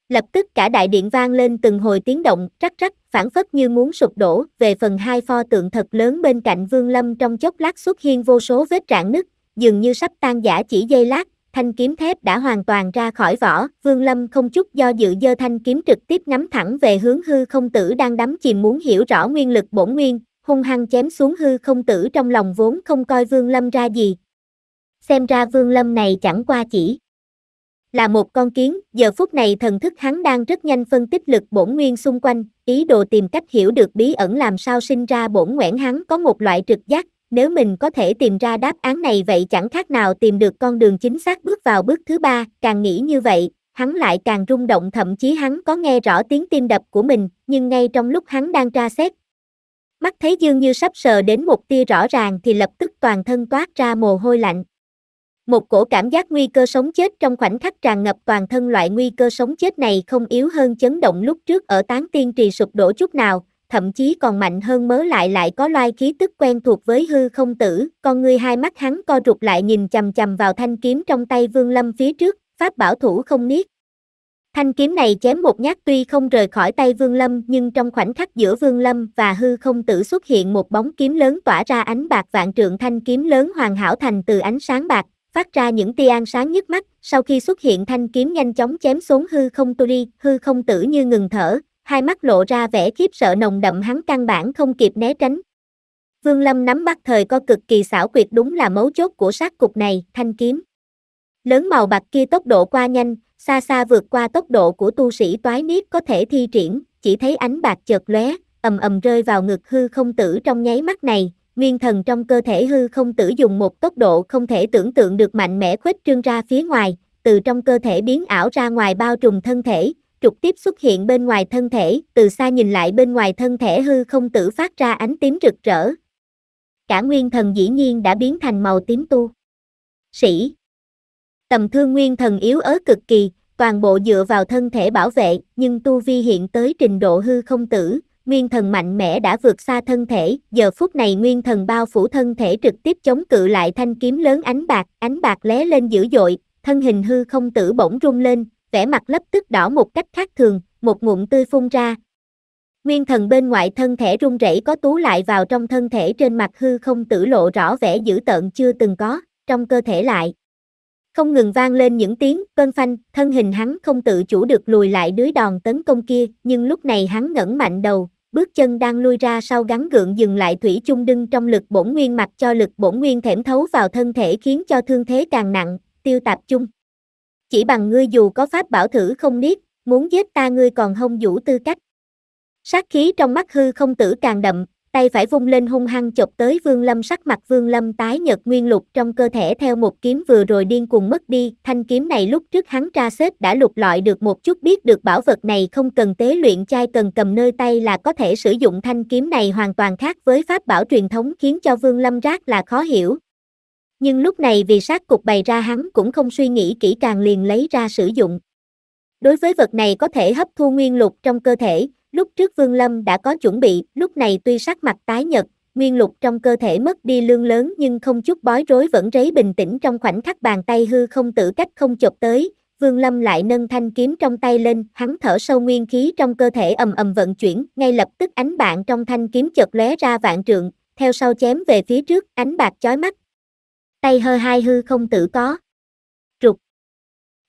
Lập tức cả đại điện vang lên từng hồi tiếng động, rắc rắc phản phất như muốn sụp đổ, về phần hai pho tượng thật lớn bên cạnh Vương Lâm trong chốc lát xuất hiện vô số vết rạn nứt, dường như sắp tan giả chỉ dây lát, thanh kiếm thép đã hoàn toàn ra khỏi vỏ, Vương Lâm không chút do dự giơ thanh kiếm trực tiếp ngắm thẳng về hướng hư không tử đang đắm chìm muốn hiểu rõ nguyên lực bổn nguyên, hung hăng chém xuống hư không tử trong lòng vốn không coi Vương Lâm ra gì. Xem ra Vương Lâm này chẳng qua chỉ là một con kiến, giờ phút này thần thức hắn đang rất nhanh phân tích lực bổn nguyên xung quanh, ý đồ tìm cách hiểu được bí ẩn làm sao sinh ra bổn nguyễn hắn có một loại trực giác, nếu mình có thể tìm ra đáp án này vậy chẳng khác nào tìm được con đường chính xác bước vào bước thứ ba, càng nghĩ như vậy, hắn lại càng rung động thậm chí hắn có nghe rõ tiếng tim đập của mình, nhưng ngay trong lúc hắn đang tra xét, mắt thấy dương như sắp sờ đến một tia rõ ràng thì lập tức toàn thân toát ra mồ hôi lạnh. Một cổ cảm giác nguy cơ sống chết trong khoảnh khắc tràn ngập toàn thân loại nguy cơ sống chết này không yếu hơn chấn động lúc trước ở tán tiên trì sụp đổ chút nào, thậm chí còn mạnh hơn mớ lại lại có loai khí tức quen thuộc với hư không tử, con người hai mắt hắn co rụt lại nhìn chầm chầm vào thanh kiếm trong tay vương lâm phía trước, pháp bảo thủ không niết. Thanh kiếm này chém một nhát tuy không rời khỏi tay Vương Lâm nhưng trong khoảnh khắc giữa Vương Lâm và hư không tử xuất hiện một bóng kiếm lớn tỏa ra ánh bạc vạn trượng thanh kiếm lớn hoàn hảo thành từ ánh sáng bạc phát ra những tia an sáng nhức mắt, sau khi xuất hiện thanh kiếm nhanh chóng chém xuống hư không tu đi, hư không tử như ngừng thở, hai mắt lộ ra vẻ khiếp sợ nồng đậm hắn căn bản không kịp né tránh. Vương Lâm nắm bắt thời co cực kỳ xảo quyệt đúng là mấu chốt của sát cục này, thanh kiếm. Lớn màu bạc kia tốc độ qua nhanh, xa xa vượt qua tốc độ của tu sĩ toái niết có thể thi triển, chỉ thấy ánh bạc chợt lóe, ầm ầm rơi vào ngực hư không tử trong nháy mắt này, nguyên thần trong cơ thể hư không tử dùng một tốc độ không thể tưởng tượng được mạnh mẽ khuếch trương ra phía ngoài, từ trong cơ thể biến ảo ra ngoài bao trùm thân thể, trực tiếp xuất hiện bên ngoài thân thể, từ xa nhìn lại bên ngoài thân thể hư không tử phát ra ánh tím rực rỡ. Cả nguyên thần dĩ nhiên đã biến thành màu tím tu. Sĩ Tầm thương nguyên thần yếu ớt cực kỳ, toàn bộ dựa vào thân thể bảo vệ, nhưng tu vi hiện tới trình độ hư không tử, nguyên thần mạnh mẽ đã vượt xa thân thể, giờ phút này nguyên thần bao phủ thân thể trực tiếp chống cự lại thanh kiếm lớn ánh bạc, ánh bạc lé lên dữ dội, thân hình hư không tử bỗng rung lên, vẻ mặt lập tức đỏ một cách khác thường, một ngụm tươi phun ra. Nguyên thần bên ngoại thân thể rung rẩy có tú lại vào trong thân thể trên mặt hư không tử lộ rõ vẻ dữ tợn chưa từng có, trong cơ thể lại. Không ngừng vang lên những tiếng cơn phanh, thân hình hắn không tự chủ được lùi lại đứa đòn tấn công kia, nhưng lúc này hắn ngẩng mạnh đầu, bước chân đang lui ra sau gắn gượng dừng lại thủy chung đưng trong lực bổn nguyên mặc cho lực bổn nguyên thẩm thấu vào thân thể khiến cho thương thế càng nặng, tiêu tạp chung. Chỉ bằng ngươi dù có pháp bảo thử không niết, muốn giết ta ngươi còn không vũ tư cách. Sát khí trong mắt hư không tử càng đậm, tay phải vung lên hung hăng chộp tới Vương Lâm sắc mặt Vương Lâm tái nhợt nguyên lục trong cơ thể theo một kiếm vừa rồi điên cuồng mất đi, thanh kiếm này lúc trước hắn tra xếp đã lục lọi được một chút biết được bảo vật này không cần tế luyện chai cần cầm nơi tay là có thể sử dụng thanh kiếm này hoàn toàn khác với pháp bảo truyền thống khiến cho Vương Lâm rác là khó hiểu. Nhưng lúc này vì sát cục bày ra hắn cũng không suy nghĩ kỹ càng liền lấy ra sử dụng. Đối với vật này có thể hấp thu nguyên lục trong cơ thể, Lúc trước Vương Lâm đã có chuẩn bị, lúc này tuy sắc mặt tái nhật, nguyên lục trong cơ thể mất đi lương lớn nhưng không chút bối rối vẫn rấy bình tĩnh trong khoảnh khắc bàn tay hư không tử cách không chộp tới, Vương Lâm lại nâng thanh kiếm trong tay lên, hắn thở sâu nguyên khí trong cơ thể ầm ầm vận chuyển, ngay lập tức ánh bạn trong thanh kiếm chợt lóe ra vạn trượng, theo sau chém về phía trước, ánh bạc chói mắt. Tay hơ hai hư không tử có. trục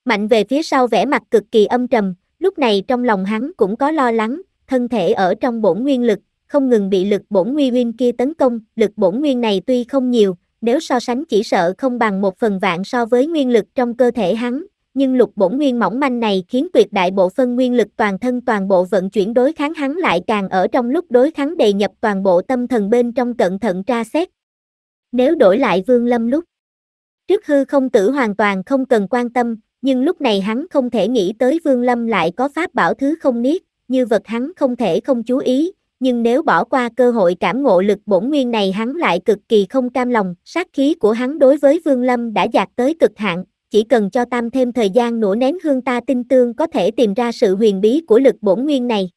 Mạnh về phía sau vẻ mặt cực kỳ âm trầm, lúc này trong lòng hắn cũng có lo lắng, thân thể ở trong bổn nguyên lực, không ngừng bị lực bổn nguyên nguyên kia tấn công, lực bổn nguyên này tuy không nhiều, nếu so sánh chỉ sợ không bằng một phần vạn so với nguyên lực trong cơ thể hắn, nhưng lục bổn nguyên mỏng manh này khiến tuyệt đại bộ phân nguyên lực toàn thân toàn bộ vận chuyển đối kháng hắn lại càng ở trong lúc đối kháng đề nhập toàn bộ tâm thần bên trong cận thận tra xét. Nếu đổi lại vương lâm lúc, trước hư không tử hoàn toàn không cần quan tâm, nhưng lúc này hắn không thể nghĩ tới vương lâm lại có pháp bảo thứ không niết, như vật hắn không thể không chú ý, nhưng nếu bỏ qua cơ hội cảm ngộ lực bổn nguyên này hắn lại cực kỳ không cam lòng, sát khí của hắn đối với Vương Lâm đã dạt tới cực hạn, chỉ cần cho Tam thêm thời gian nổ nén hương ta tin tương có thể tìm ra sự huyền bí của lực bổn nguyên này.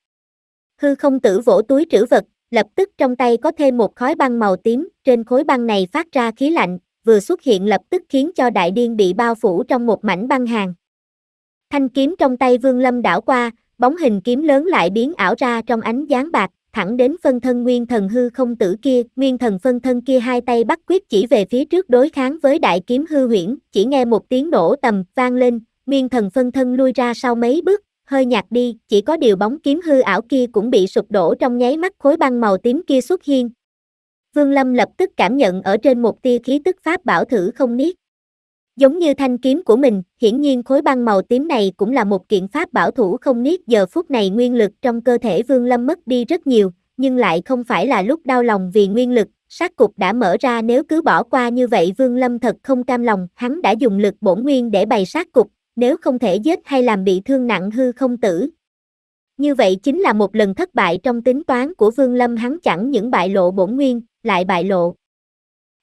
Hư không tử vỗ túi trữ vật, lập tức trong tay có thêm một khói băng màu tím, trên khối băng này phát ra khí lạnh, vừa xuất hiện lập tức khiến cho đại điên bị bao phủ trong một mảnh băng hàng. Thanh kiếm trong tay Vương Lâm đảo qua, bóng hình kiếm lớn lại biến ảo ra trong ánh dáng bạc, thẳng đến phân thân nguyên thần hư không tử kia, nguyên thần phân thân kia hai tay bắt quyết chỉ về phía trước đối kháng với đại kiếm hư huyễn, chỉ nghe một tiếng nổ tầm vang lên, nguyên thần phân thân lui ra sau mấy bước, hơi nhạt đi, chỉ có điều bóng kiếm hư ảo kia cũng bị sụp đổ trong nháy mắt khối băng màu tím kia xuất hiện. Vương Lâm lập tức cảm nhận ở trên một tia khí tức pháp bảo thử không niết. Giống như thanh kiếm của mình, hiển nhiên khối băng màu tím này cũng là một kiện pháp bảo thủ không niết giờ phút này nguyên lực trong cơ thể Vương Lâm mất đi rất nhiều, nhưng lại không phải là lúc đau lòng vì nguyên lực, sát cục đã mở ra nếu cứ bỏ qua như vậy Vương Lâm thật không cam lòng, hắn đã dùng lực bổn nguyên để bày sát cục, nếu không thể giết hay làm bị thương nặng hư không tử. Như vậy chính là một lần thất bại trong tính toán của Vương Lâm hắn chẳng những bại lộ bổn nguyên, lại bại lộ.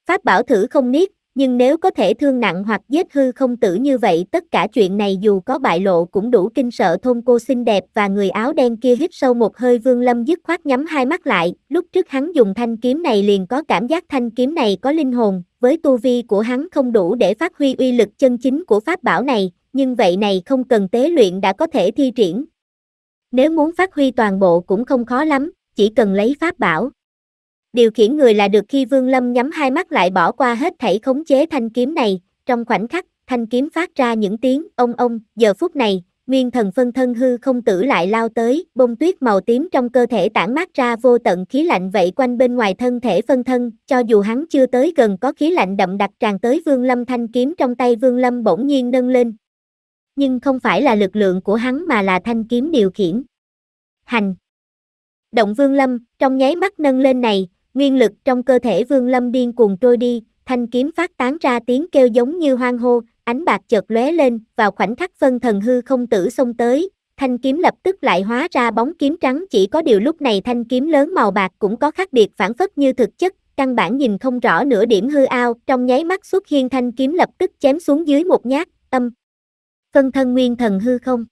Pháp bảo thử không niết, nhưng nếu có thể thương nặng hoặc giết hư không tử như vậy tất cả chuyện này dù có bại lộ cũng đủ kinh sợ thôn cô xinh đẹp và người áo đen kia hít sâu một hơi vương lâm dứt khoát nhắm hai mắt lại, lúc trước hắn dùng thanh kiếm này liền có cảm giác thanh kiếm này có linh hồn, với tu vi của hắn không đủ để phát huy uy lực chân chính của pháp bảo này, nhưng vậy này không cần tế luyện đã có thể thi triển. Nếu muốn phát huy toàn bộ cũng không khó lắm, chỉ cần lấy pháp bảo, điều khiển người là được khi Vương Lâm nhắm hai mắt lại bỏ qua hết thảy khống chế thanh kiếm này, trong khoảnh khắc, thanh kiếm phát ra những tiếng ông ông, giờ phút này, nguyên thần phân thân hư không tử lại lao tới, bông tuyết màu tím trong cơ thể tản mát ra vô tận khí lạnh vậy quanh bên ngoài thân thể phân thân, cho dù hắn chưa tới gần có khí lạnh đậm đặc tràn tới Vương Lâm thanh kiếm trong tay Vương Lâm bỗng nhiên nâng lên. Nhưng không phải là lực lượng của hắn mà là thanh kiếm điều khiển. Hành Động Vương Lâm, trong nháy mắt nâng lên này, nguyên lực trong cơ thể Vương Lâm điên cuồng trôi đi, thanh kiếm phát tán ra tiếng kêu giống như hoang hô, ánh bạc chợt lóe lên, vào khoảnh khắc phân thần hư không tử xông tới, thanh kiếm lập tức lại hóa ra bóng kiếm trắng chỉ có điều lúc này thanh kiếm lớn màu bạc cũng có khác biệt phản phất như thực chất, căn bản nhìn không rõ nửa điểm hư ao, trong nháy mắt xuất hiện thanh kiếm lập tức chém xuống dưới một nhát, tâm Phân thân nguyên thần hư không.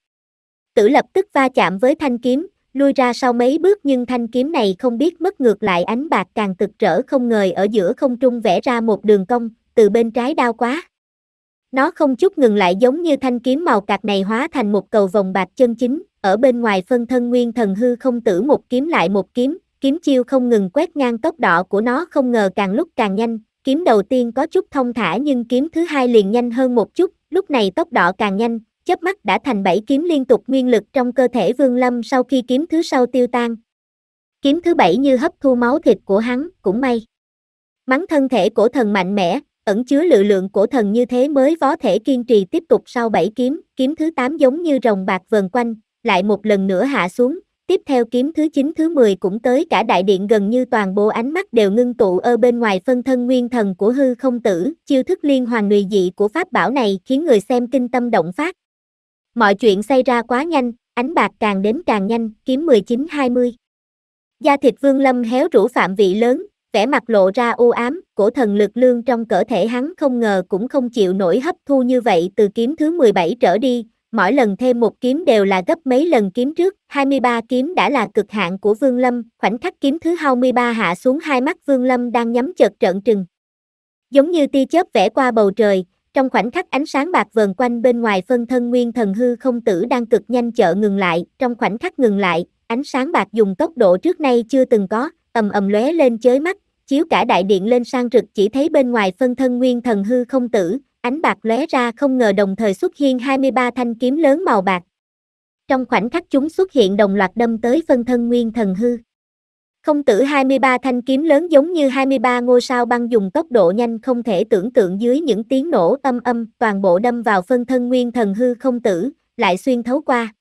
Tử lập tức va chạm với thanh kiếm, lui ra sau mấy bước nhưng thanh kiếm này không biết mất ngược lại ánh bạc càng rực rỡ không ngời ở giữa không trung vẽ ra một đường cong, từ bên trái đau quá. Nó không chút ngừng lại giống như thanh kiếm màu cạc này hóa thành một cầu vòng bạc chân chính, ở bên ngoài phân thân nguyên thần hư không tử một kiếm lại một kiếm, kiếm chiêu không ngừng quét ngang tốc đỏ của nó không ngờ càng lúc càng nhanh, kiếm đầu tiên có chút thông thả nhưng kiếm thứ hai liền nhanh hơn một chút, lúc này tốc đỏ càng nhanh, chớp mắt đã thành bảy kiếm liên tục nguyên lực trong cơ thể Vương Lâm sau khi kiếm thứ sau tiêu tan. Kiếm thứ bảy như hấp thu máu thịt của hắn, cũng may. Mắng thân thể cổ thần mạnh mẽ, ẩn chứa lự lượng cổ thần như thế mới có thể kiên trì tiếp tục sau bảy kiếm, kiếm thứ tám giống như rồng bạc vần quanh, lại một lần nữa hạ xuống, tiếp theo kiếm thứ 9 thứ 10 cũng tới cả đại điện gần như toàn bộ ánh mắt đều ngưng tụ ở bên ngoài phân thân nguyên thần của hư không tử, chiêu thức liên hoàn lùy dị của pháp bảo này khiến người xem kinh tâm động phát, Mọi chuyện xảy ra quá nhanh, ánh bạc càng đến càng nhanh, kiếm 19-20. Da thịt vương lâm héo rũ phạm vị lớn, vẻ mặt lộ ra u ám, cổ thần lực lương trong cơ thể hắn không ngờ cũng không chịu nổi hấp thu như vậy từ kiếm thứ 17 trở đi, mỗi lần thêm một kiếm đều là gấp mấy lần kiếm trước, 23 kiếm đã là cực hạn của Vương Lâm, khoảnh khắc kiếm thứ 23 hạ xuống hai mắt Vương Lâm đang nhắm chợt trợn trừng. Giống như tia chớp vẽ qua bầu trời, trong khoảnh khắc ánh sáng bạc vờn quanh bên ngoài phân thân nguyên thần hư không tử đang cực nhanh chợ ngừng lại, trong khoảnh khắc ngừng lại, ánh sáng bạc dùng tốc độ trước nay chưa từng có, ầm ầm lóe lên chới mắt, chiếu cả đại điện lên sang rực chỉ thấy bên ngoài phân thân nguyên thần hư không tử, ánh bạc lóe ra không ngờ đồng thời xuất hiện 23 thanh kiếm lớn màu bạc. Trong khoảnh khắc chúng xuất hiện đồng loạt đâm tới phân thân nguyên thần hư. Không tử 23 thanh kiếm lớn giống như 23 ngôi sao băng dùng tốc độ nhanh không thể tưởng tượng dưới những tiếng nổ âm âm, toàn bộ đâm vào phân thân nguyên thần hư không tử, lại xuyên thấu qua.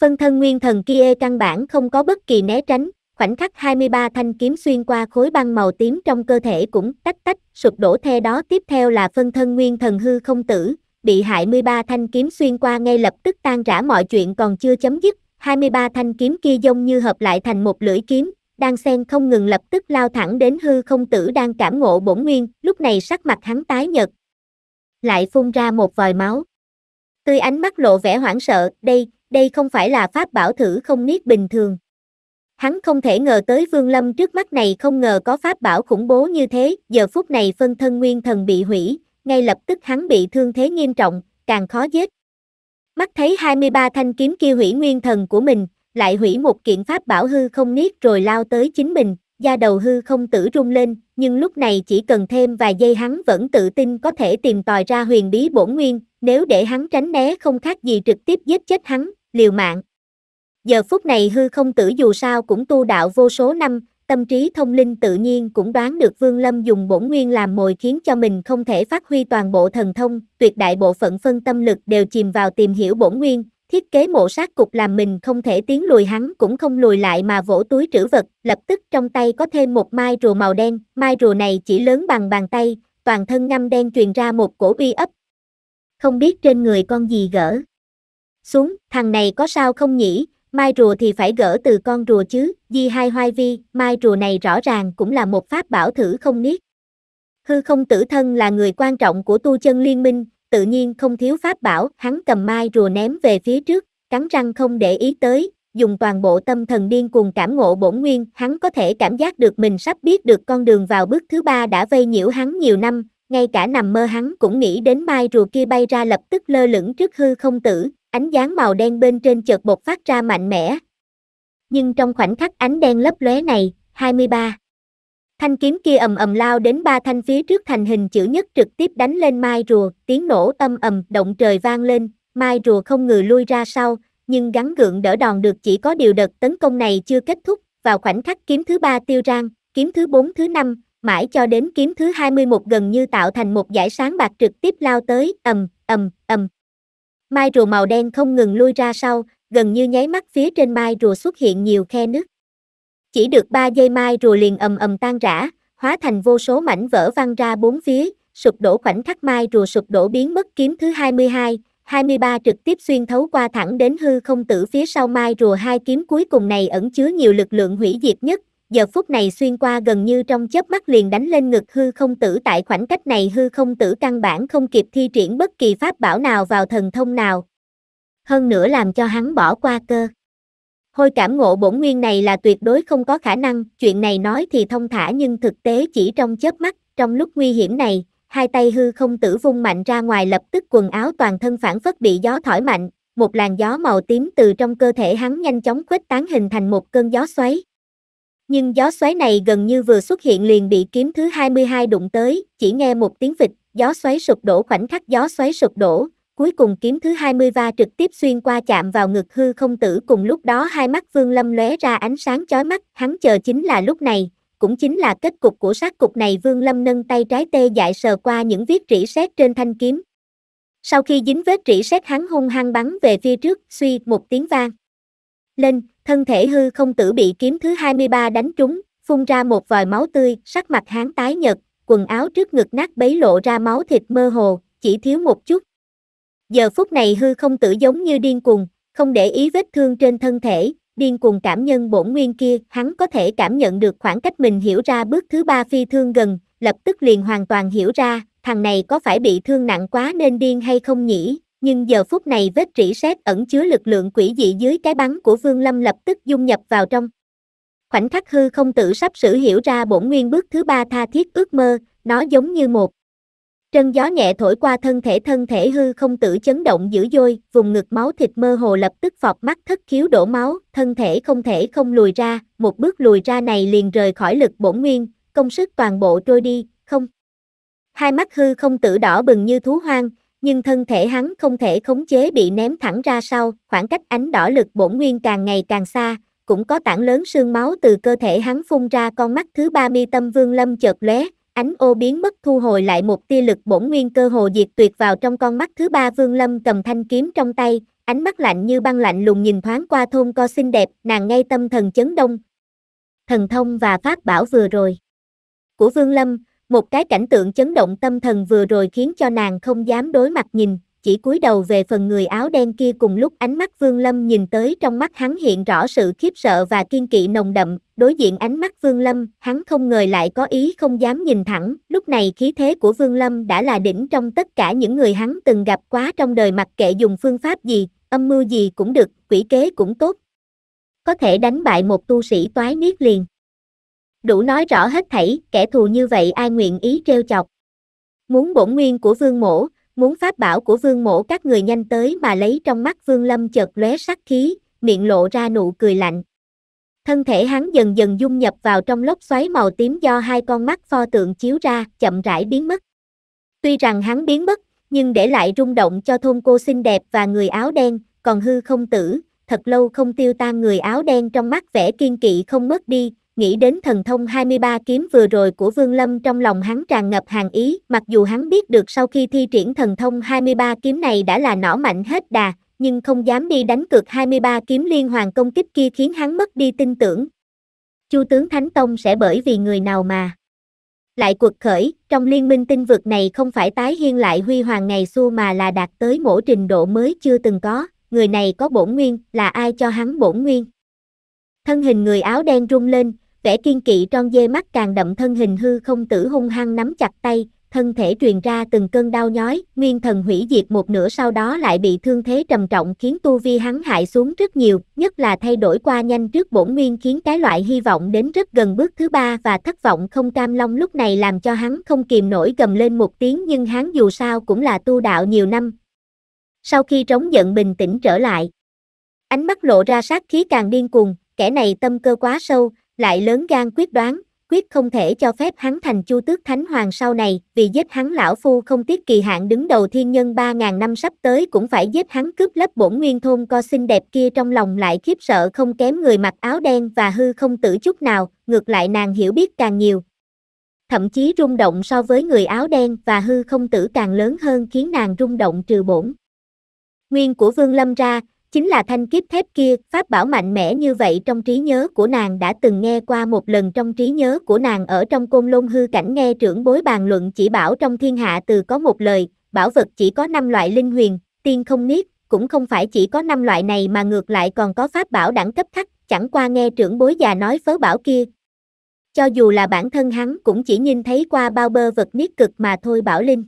Phân thân nguyên thần kia căn bản không có bất kỳ né tránh, khoảnh khắc 23 thanh kiếm xuyên qua khối băng màu tím trong cơ thể cũng tách tách, sụp đổ theo đó tiếp theo là phân thân nguyên thần hư không tử, bị hại 13 thanh kiếm xuyên qua ngay lập tức tan rã mọi chuyện còn chưa chấm dứt, 23 thanh kiếm kia giống như hợp lại thành một lưỡi kiếm, đang sen không ngừng lập tức lao thẳng đến hư không tử đang cảm ngộ bổn nguyên, lúc này sắc mặt hắn tái nhật. Lại phun ra một vòi máu. Tươi ánh mắt lộ vẻ hoảng sợ, đây, đây không phải là pháp bảo thử không niết bình thường. Hắn không thể ngờ tới Vương Lâm trước mắt này không ngờ có pháp bảo khủng bố như thế, giờ phút này phân thân nguyên thần bị hủy, ngay lập tức hắn bị thương thế nghiêm trọng, càng khó giết. Mắt thấy 23 thanh kiếm kia hủy nguyên thần của mình, lại hủy một kiện pháp bảo hư không niết rồi lao tới chính mình, da đầu hư không tử rung lên, nhưng lúc này chỉ cần thêm vài giây hắn vẫn tự tin có thể tìm tòi ra huyền bí bổn nguyên, nếu để hắn tránh né không khác gì trực tiếp giết chết hắn, liều mạng. Giờ phút này hư không tử dù sao cũng tu đạo vô số năm, tâm trí thông linh tự nhiên cũng đoán được Vương Lâm dùng bổn nguyên làm mồi khiến cho mình không thể phát huy toàn bộ thần thông, tuyệt đại bộ phận phân tâm lực đều chìm vào tìm hiểu bổn nguyên, thiết kế mộ sát cục làm mình không thể tiến lùi hắn cũng không lùi lại mà vỗ túi trữ vật, lập tức trong tay có thêm một mai rùa màu đen, mai rùa này chỉ lớn bằng bàn tay, toàn thân ngâm đen truyền ra một cổ uy ấp. Không biết trên người con gì gỡ. Xuống, thằng này có sao không nhỉ, mai rùa thì phải gỡ từ con rùa chứ, di hai hoai vi, mai rùa này rõ ràng cũng là một pháp bảo thử không niết. Hư không tử thân là người quan trọng của tu chân liên minh, tự nhiên không thiếu pháp bảo, hắn cầm mai rùa ném về phía trước, cắn răng không để ý tới, dùng toàn bộ tâm thần điên cuồng cảm ngộ bổn nguyên, hắn có thể cảm giác được mình sắp biết được con đường vào bước thứ ba đã vây nhiễu hắn nhiều năm, ngay cả nằm mơ hắn cũng nghĩ đến mai rùa kia bay ra lập tức lơ lửng trước hư không tử, ánh dáng màu đen bên trên chợt bột phát ra mạnh mẽ. Nhưng trong khoảnh khắc ánh đen lấp lóe này, 23 Thanh kiếm kia ầm ầm lao đến ba thanh phía trước thành hình chữ nhất trực tiếp đánh lên mai rùa, tiếng nổ âm ầm động trời vang lên, mai rùa không ngừ lui ra sau, nhưng gắn gượng đỡ đòn được chỉ có điều đợt tấn công này chưa kết thúc, vào khoảnh khắc kiếm thứ ba tiêu rang, kiếm thứ bốn thứ năm, mãi cho đến kiếm thứ 21 gần như tạo thành một dải sáng bạc trực tiếp lao tới, ầm, ầm, ầm. Mai rùa màu đen không ngừng lui ra sau, gần như nháy mắt phía trên mai rùa xuất hiện nhiều khe nứt. Chỉ được ba giây mai rùa liền ầm ầm tan rã, hóa thành vô số mảnh vỡ văng ra bốn phía, sụp đổ khoảnh khắc mai rùa sụp đổ biến mất kiếm thứ 22, 23 trực tiếp xuyên thấu qua thẳng đến hư không tử phía sau mai rùa hai kiếm cuối cùng này ẩn chứa nhiều lực lượng hủy diệt nhất, giờ phút này xuyên qua gần như trong chớp mắt liền đánh lên ngực hư không tử tại khoảnh cách này hư không tử căn bản không kịp thi triển bất kỳ pháp bảo nào vào thần thông nào. Hơn nữa làm cho hắn bỏ qua cơ. Hôi cảm ngộ bổn nguyên này là tuyệt đối không có khả năng, chuyện này nói thì thông thả nhưng thực tế chỉ trong chớp mắt, trong lúc nguy hiểm này, hai tay hư không tử vung mạnh ra ngoài lập tức quần áo toàn thân phản phất bị gió thổi mạnh, một làn gió màu tím từ trong cơ thể hắn nhanh chóng khuếch tán hình thành một cơn gió xoáy. Nhưng gió xoáy này gần như vừa xuất hiện liền bị kiếm thứ 22 đụng tới, chỉ nghe một tiếng vịt, gió xoáy sụp đổ khoảnh khắc gió xoáy sụp đổ, Cuối cùng kiếm thứ 20 va trực tiếp xuyên qua chạm vào ngực hư không tử cùng lúc đó hai mắt Vương Lâm lóe ra ánh sáng chói mắt, hắn chờ chính là lúc này, cũng chính là kết cục của sát cục này Vương Lâm nâng tay trái tê dại sờ qua những vết rỉ sét trên thanh kiếm. Sau khi dính vết rỉ sét hắn hung hăng bắn về phía trước, suy một tiếng vang. Lên, thân thể hư không tử bị kiếm thứ 23 đánh trúng, phun ra một vòi máu tươi, sắc mặt hắn tái nhợt, quần áo trước ngực nát bấy lộ ra máu thịt mơ hồ, chỉ thiếu một chút Giờ phút này hư không tử giống như điên cuồng, không để ý vết thương trên thân thể, điên cuồng cảm nhận bổn nguyên kia, hắn có thể cảm nhận được khoảng cách mình hiểu ra bước thứ ba phi thương gần, lập tức liền hoàn toàn hiểu ra, thằng này có phải bị thương nặng quá nên điên hay không nhỉ, nhưng giờ phút này vết rỉ sét ẩn chứa lực lượng quỷ dị dưới cái bắn của Vương Lâm lập tức dung nhập vào trong. Khoảnh khắc hư không tự sắp sử hiểu ra bổn nguyên bước thứ ba tha thiết ước mơ, nó giống như một Trân gió nhẹ thổi qua thân thể thân thể hư không tử chấn động dữ dội, vùng ngực máu thịt mơ hồ lập tức phọc mắt thất khiếu đổ máu, thân thể không thể không lùi ra, một bước lùi ra này liền rời khỏi lực bổn nguyên, công sức toàn bộ trôi đi, không. Hai mắt hư không tử đỏ bừng như thú hoang, nhưng thân thể hắn không thể khống chế bị ném thẳng ra sau, khoảng cách ánh đỏ lực bổn nguyên càng ngày càng xa, cũng có tảng lớn sương máu từ cơ thể hắn phun ra con mắt thứ ba mi tâm vương lâm chợt lóe ánh ô biến mất thu hồi lại một tia lực bổn nguyên cơ hồ diệt tuyệt vào trong con mắt thứ ba vương lâm cầm thanh kiếm trong tay, ánh mắt lạnh như băng lạnh lùng nhìn thoáng qua thôn co xinh đẹp, nàng ngay tâm thần chấn đông. Thần thông và phát bảo vừa rồi. Của vương lâm, một cái cảnh tượng chấn động tâm thần vừa rồi khiến cho nàng không dám đối mặt nhìn, chỉ cúi đầu về phần người áo đen kia cùng lúc ánh mắt Vương Lâm nhìn tới trong mắt hắn hiện rõ sự khiếp sợ và kiên kỵ nồng đậm, đối diện ánh mắt Vương Lâm, hắn không ngờ lại có ý không dám nhìn thẳng, lúc này khí thế của Vương Lâm đã là đỉnh trong tất cả những người hắn từng gặp quá trong đời mặc kệ dùng phương pháp gì, âm mưu gì cũng được, quỷ kế cũng tốt. Có thể đánh bại một tu sĩ toái niết liền. Đủ nói rõ hết thảy, kẻ thù như vậy ai nguyện ý trêu chọc. Muốn bổn nguyên của Vương Mỗ, muốn pháp bảo của vương mổ các người nhanh tới mà lấy trong mắt vương lâm chợt lóe sắc khí, miệng lộ ra nụ cười lạnh. Thân thể hắn dần dần dung nhập vào trong lốc xoáy màu tím do hai con mắt pho tượng chiếu ra, chậm rãi biến mất. Tuy rằng hắn biến mất, nhưng để lại rung động cho thôn cô xinh đẹp và người áo đen, còn hư không tử, thật lâu không tiêu tan người áo đen trong mắt vẻ kiên kỵ không mất đi, nghĩ đến thần thông 23 kiếm vừa rồi của Vương Lâm trong lòng hắn tràn ngập hàng ý, mặc dù hắn biết được sau khi thi triển thần thông 23 kiếm này đã là nỏ mạnh hết đà, nhưng không dám đi đánh cược 23 kiếm liên hoàn công kích kia khiến hắn mất đi tin tưởng. Chu tướng Thánh Tông sẽ bởi vì người nào mà. Lại cuộc khởi, trong liên minh tinh vực này không phải tái hiên lại huy hoàng ngày xưa mà là đạt tới mỗi trình độ mới chưa từng có, người này có bổn nguyên, là ai cho hắn bổn nguyên. Thân hình người áo đen rung lên, vẻ kiên kỵ tròn dê mắt càng đậm thân hình hư không tử hung hăng nắm chặt tay, thân thể truyền ra từng cơn đau nhói, nguyên thần hủy diệt một nửa sau đó lại bị thương thế trầm trọng khiến tu vi hắn hại xuống rất nhiều, nhất là thay đổi qua nhanh trước bổn nguyên khiến cái loại hy vọng đến rất gần bước thứ ba và thất vọng không cam long lúc này làm cho hắn không kìm nổi gầm lên một tiếng nhưng hắn dù sao cũng là tu đạo nhiều năm. Sau khi trống giận bình tĩnh trở lại, ánh mắt lộ ra sát khí càng điên cuồng, kẻ này tâm cơ quá sâu, lại lớn gan quyết đoán, quyết không thể cho phép hắn thành Chu Tước Thánh Hoàng sau này, vì giết hắn lão phu không tiếc kỳ hạn đứng đầu thiên nhân 3000 năm sắp tới cũng phải giết hắn cướp lấp bổn nguyên thôn co xinh đẹp kia trong lòng lại khiếp sợ không kém người mặc áo đen và hư không tử chút nào, ngược lại nàng hiểu biết càng nhiều. Thậm chí rung động so với người áo đen và hư không tử càng lớn hơn khiến nàng rung động trừ bổn. Nguyên của Vương Lâm ra, chính là thanh kiếp thép kia, pháp bảo mạnh mẽ như vậy trong trí nhớ của nàng đã từng nghe qua một lần trong trí nhớ của nàng ở trong côn lôn hư cảnh nghe trưởng bối bàn luận chỉ bảo trong thiên hạ từ có một lời, bảo vật chỉ có năm loại linh huyền, tiên không niết, cũng không phải chỉ có năm loại này mà ngược lại còn có pháp bảo đẳng cấp thấp, chẳng qua nghe trưởng bối già nói phớ bảo kia. Cho dù là bản thân hắn cũng chỉ nhìn thấy qua bao bơ vật niết cực mà thôi bảo linh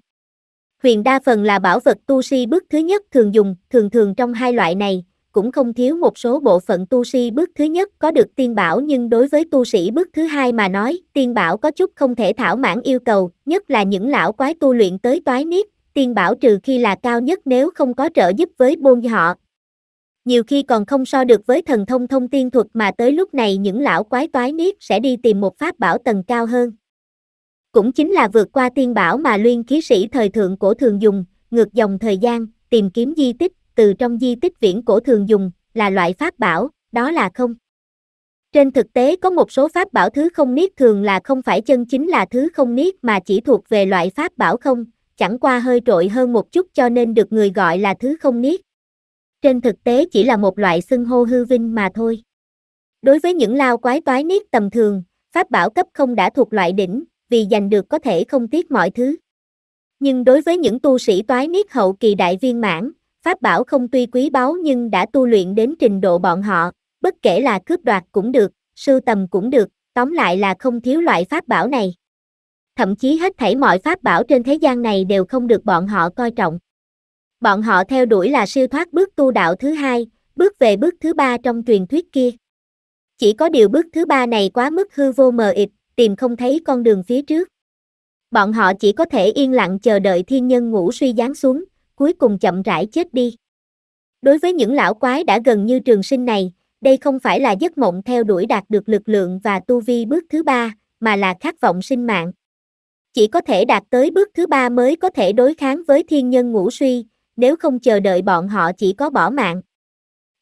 huyền đa phần là bảo vật tu si bước thứ nhất thường dùng, thường thường trong hai loại này, cũng không thiếu một số bộ phận tu si bước thứ nhất có được tiên bảo nhưng đối với tu sĩ bước thứ hai mà nói, tiên bảo có chút không thể thảo mãn yêu cầu, nhất là những lão quái tu luyện tới toái niết, tiên bảo trừ khi là cao nhất nếu không có trợ giúp với bôn họ. Nhiều khi còn không so được với thần thông thông tiên thuật mà tới lúc này những lão quái toái niết sẽ đi tìm một pháp bảo tầng cao hơn. Cũng chính là vượt qua tiên bảo mà luyện khí sĩ thời thượng cổ thường dùng, ngược dòng thời gian, tìm kiếm di tích, từ trong di tích viễn cổ thường dùng, là loại pháp bảo, đó là không. Trên thực tế có một số pháp bảo thứ không niết thường là không phải chân chính là thứ không niết mà chỉ thuộc về loại pháp bảo không, chẳng qua hơi trội hơn một chút cho nên được người gọi là thứ không niết. Trên thực tế chỉ là một loại xưng hô hư vinh mà thôi. Đối với những lao quái toái niết tầm thường, pháp bảo cấp không đã thuộc loại đỉnh, vì giành được có thể không tiếc mọi thứ. Nhưng đối với những tu sĩ toái niết hậu kỳ đại viên mãn, pháp bảo không tuy quý báu nhưng đã tu luyện đến trình độ bọn họ, bất kể là cướp đoạt cũng được, sưu tầm cũng được, tóm lại là không thiếu loại pháp bảo này. Thậm chí hết thảy mọi pháp bảo trên thế gian này đều không được bọn họ coi trọng. Bọn họ theo đuổi là siêu thoát bước tu đạo thứ hai, bước về bước thứ ba trong truyền thuyết kia. Chỉ có điều bước thứ ba này quá mức hư vô mờ ịt, tìm không thấy con đường phía trước. Bọn họ chỉ có thể yên lặng chờ đợi thiên nhân ngủ suy giáng xuống, cuối cùng chậm rãi chết đi. Đối với những lão quái đã gần như trường sinh này, đây không phải là giấc mộng theo đuổi đạt được lực lượng và tu vi bước thứ ba, mà là khát vọng sinh mạng. Chỉ có thể đạt tới bước thứ ba mới có thể đối kháng với thiên nhân ngủ suy, nếu không chờ đợi bọn họ chỉ có bỏ mạng.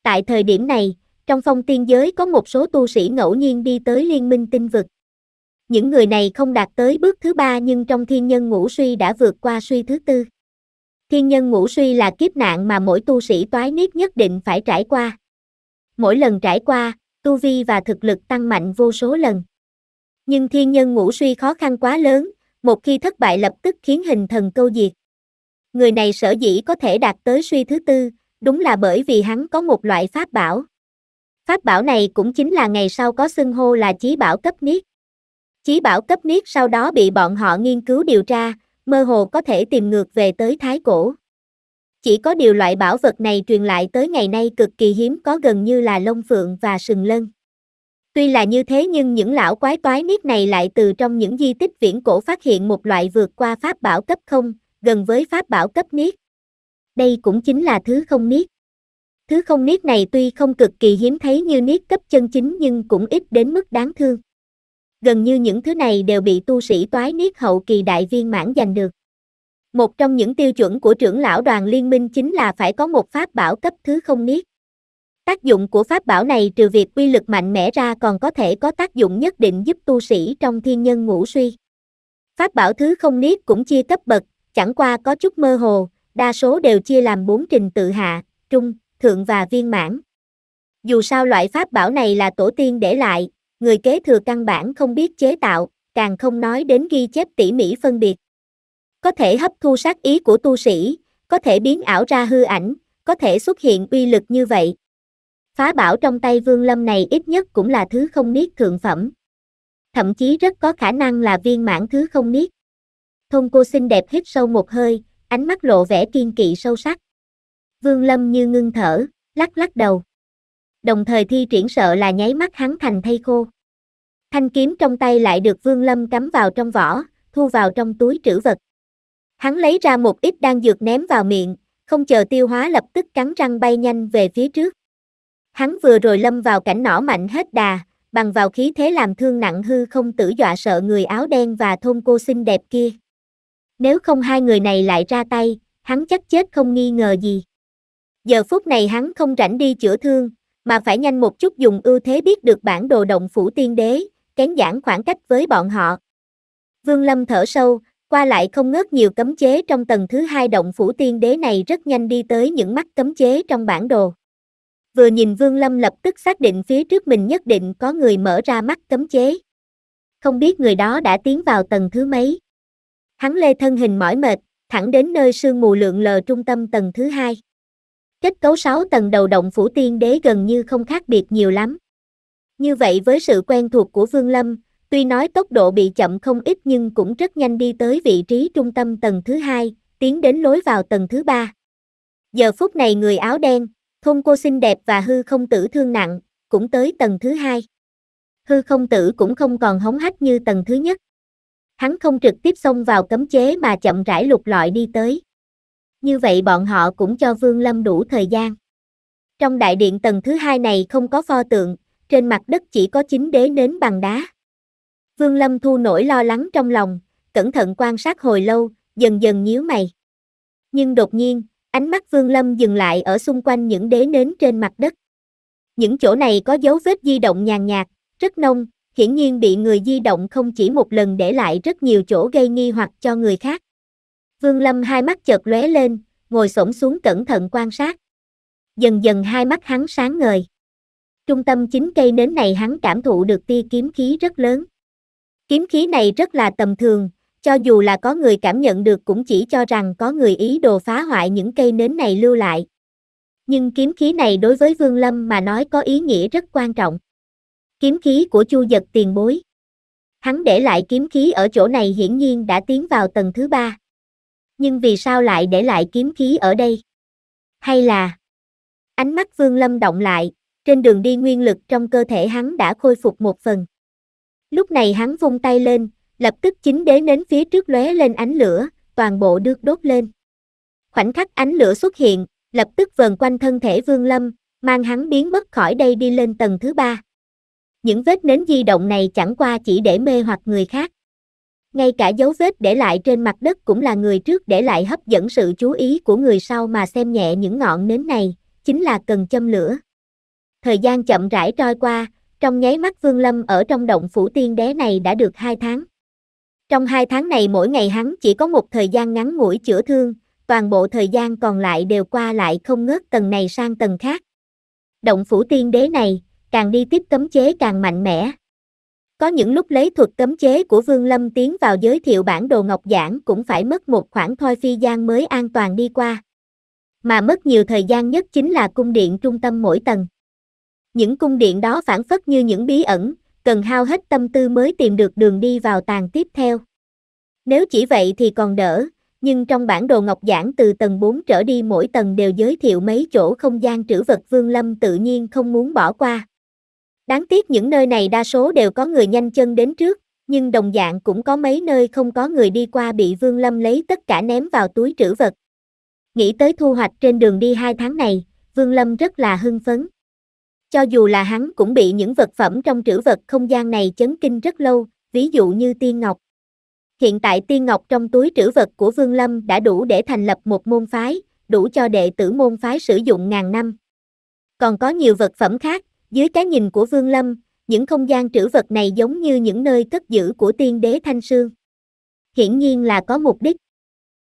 Tại thời điểm này, trong phong tiên giới có một số tu sĩ ngẫu nhiên đi tới liên minh tinh vực những người này không đạt tới bước thứ ba nhưng trong thiên nhân ngũ suy đã vượt qua suy thứ tư. Thiên nhân ngũ suy là kiếp nạn mà mỗi tu sĩ toái niết nhất định phải trải qua. Mỗi lần trải qua, tu vi và thực lực tăng mạnh vô số lần. Nhưng thiên nhân ngũ suy khó khăn quá lớn, một khi thất bại lập tức khiến hình thần câu diệt. Người này sở dĩ có thể đạt tới suy thứ tư, đúng là bởi vì hắn có một loại pháp bảo. Pháp bảo này cũng chính là ngày sau có xưng hô là chí bảo cấp niết. Chí bảo cấp niết sau đó bị bọn họ nghiên cứu điều tra, mơ hồ có thể tìm ngược về tới thái cổ. Chỉ có điều loại bảo vật này truyền lại tới ngày nay cực kỳ hiếm có gần như là lông phượng và sừng lân. Tuy là như thế nhưng những lão quái toái niết này lại từ trong những di tích viễn cổ phát hiện một loại vượt qua pháp bảo cấp không, gần với pháp bảo cấp niết. Đây cũng chính là thứ không niết. Thứ không niết này tuy không cực kỳ hiếm thấy như niết cấp chân chính nhưng cũng ít đến mức đáng thương gần như những thứ này đều bị tu sĩ toái niết hậu kỳ đại viên mãn giành được. Một trong những tiêu chuẩn của trưởng lão đoàn liên minh chính là phải có một pháp bảo cấp thứ không niết. Tác dụng của pháp bảo này trừ việc quy lực mạnh mẽ ra còn có thể có tác dụng nhất định giúp tu sĩ trong thiên nhân ngũ suy. Pháp bảo thứ không niết cũng chia cấp bậc, chẳng qua có chút mơ hồ, đa số đều chia làm bốn trình tự hạ, trung, thượng và viên mãn. Dù sao loại pháp bảo này là tổ tiên để lại, người kế thừa căn bản không biết chế tạo, càng không nói đến ghi chép tỉ mỉ phân biệt. Có thể hấp thu sát ý của tu sĩ, có thể biến ảo ra hư ảnh, có thể xuất hiện uy lực như vậy. Phá bảo trong tay Vương Lâm này ít nhất cũng là thứ không niết thượng phẩm. Thậm chí rất có khả năng là viên mãn thứ không niết. Thôn cô xinh đẹp hít sâu một hơi, ánh mắt lộ vẻ kiên kỵ sâu sắc. Vương Lâm như ngưng thở, lắc lắc đầu. Đồng thời thi triển sợ là nháy mắt hắn thành thây khô. Thanh kiếm trong tay lại được Vương Lâm cắm vào trong vỏ, thu vào trong túi trữ vật. Hắn lấy ra một ít đan dược ném vào miệng, không chờ tiêu hóa lập tức cắn răng bay nhanh về phía trước. Hắn vừa rồi lâm vào cảnh nỏ mạnh hết đà, bằng vào khí thế làm thương nặng hư không tử dọa sợ người áo đen và thôn cô xinh đẹp kia. Nếu không hai người này lại ra tay, hắn chắc chết không nghi ngờ gì. Giờ phút này hắn không rảnh đi chữa thương, mà phải nhanh một chút dùng ưu thế biết được bản đồ động phủ tiên đế, kén giãn khoảng cách với bọn họ. Vương Lâm thở sâu, qua lại không ngớt nhiều cấm chế trong tầng thứ hai động phủ tiên đế này rất nhanh đi tới những mắt cấm chế trong bản đồ. Vừa nhìn Vương Lâm lập tức xác định phía trước mình nhất định có người mở ra mắt cấm chế. Không biết người đó đã tiến vào tầng thứ mấy. Hắn lê thân hình mỏi mệt, thẳng đến nơi sương mù lượn lờ trung tâm tầng thứ hai. Kết cấu 6 tầng đầu động phủ tiên đế gần như không khác biệt nhiều lắm. Như vậy với sự quen thuộc của Vương Lâm, tuy nói tốc độ bị chậm không ít nhưng cũng rất nhanh đi tới vị trí trung tâm tầng thứ hai, tiến đến lối vào tầng thứ ba. Giờ phút này người áo đen, thôn cô xinh đẹp và hư không tử thương nặng, cũng tới tầng thứ hai. Hư không tử cũng không còn hống hách như tầng thứ nhất. Hắn không trực tiếp xông vào cấm chế mà chậm rãi lục lọi đi tới. Như vậy bọn họ cũng cho Vương Lâm đủ thời gian. Trong đại điện tầng thứ hai này không có pho tượng, trên mặt đất chỉ có chín đế nến bằng đá. Vương Lâm thu nổi lo lắng trong lòng, cẩn thận quan sát hồi lâu, dần dần nhíu mày. Nhưng đột nhiên, ánh mắt Vương Lâm dừng lại ở xung quanh những đế nến trên mặt đất. Những chỗ này có dấu vết di động nhàn nhạt, rất nông, hiển nhiên bị người di động không chỉ một lần để lại rất nhiều chỗ gây nghi hoặc cho người khác. Vương Lâm hai mắt chợt lóe lên, ngồi xổm xuống cẩn thận quan sát. Dần dần hai mắt hắn sáng ngời trung tâm chính cây nến này hắn cảm thụ được tia kiếm khí rất lớn. Kiếm khí này rất là tầm thường, cho dù là có người cảm nhận được cũng chỉ cho rằng có người ý đồ phá hoại những cây nến này lưu lại. Nhưng kiếm khí này đối với Vương Lâm mà nói có ý nghĩa rất quan trọng. Kiếm khí của Chu Giật tiền bối. Hắn để lại kiếm khí ở chỗ này hiển nhiên đã tiến vào tầng thứ ba. Nhưng vì sao lại để lại kiếm khí ở đây? Hay là... Ánh mắt Vương Lâm động lại, trên đường đi nguyên lực trong cơ thể hắn đã khôi phục một phần. Lúc này hắn vung tay lên, lập tức chính đế nến phía trước lóe lên ánh lửa, toàn bộ được đốt lên. Khoảnh khắc ánh lửa xuất hiện, lập tức vần quanh thân thể Vương Lâm, mang hắn biến mất khỏi đây đi lên tầng thứ ba. Những vết nến di động này chẳng qua chỉ để mê hoặc người khác. Ngay cả dấu vết để lại trên mặt đất cũng là người trước để lại hấp dẫn sự chú ý của người sau mà xem nhẹ những ngọn nến này, chính là cần châm lửa thời gian chậm rãi trôi qua, trong nháy mắt Vương Lâm ở trong động phủ tiên đế này đã được 2 tháng. Trong 2 tháng này mỗi ngày hắn chỉ có một thời gian ngắn ngủi chữa thương, toàn bộ thời gian còn lại đều qua lại không ngớt tầng này sang tầng khác. Động phủ tiên đế này, càng đi tiếp cấm chế càng mạnh mẽ. Có những lúc lấy thuật cấm chế của Vương Lâm tiến vào giới thiệu bản đồ ngọc giảng cũng phải mất một khoảng thôi phi gian mới an toàn đi qua. Mà mất nhiều thời gian nhất chính là cung điện trung tâm mỗi tầng những cung điện đó phản phất như những bí ẩn, cần hao hết tâm tư mới tìm được đường đi vào tàn tiếp theo. Nếu chỉ vậy thì còn đỡ, nhưng trong bản đồ ngọc giảng từ tầng 4 trở đi mỗi tầng đều giới thiệu mấy chỗ không gian trữ vật Vương Lâm tự nhiên không muốn bỏ qua. Đáng tiếc những nơi này đa số đều có người nhanh chân đến trước, nhưng đồng dạng cũng có mấy nơi không có người đi qua bị Vương Lâm lấy tất cả ném vào túi trữ vật. Nghĩ tới thu hoạch trên đường đi hai tháng này, Vương Lâm rất là hưng phấn. Cho dù là hắn cũng bị những vật phẩm trong trữ vật không gian này chấn kinh rất lâu, ví dụ như tiên ngọc. Hiện tại tiên ngọc trong túi trữ vật của Vương Lâm đã đủ để thành lập một môn phái, đủ cho đệ tử môn phái sử dụng ngàn năm. Còn có nhiều vật phẩm khác, dưới cái nhìn của Vương Lâm, những không gian trữ vật này giống như những nơi cất giữ của tiên đế Thanh Sương. Hiển nhiên là có mục đích.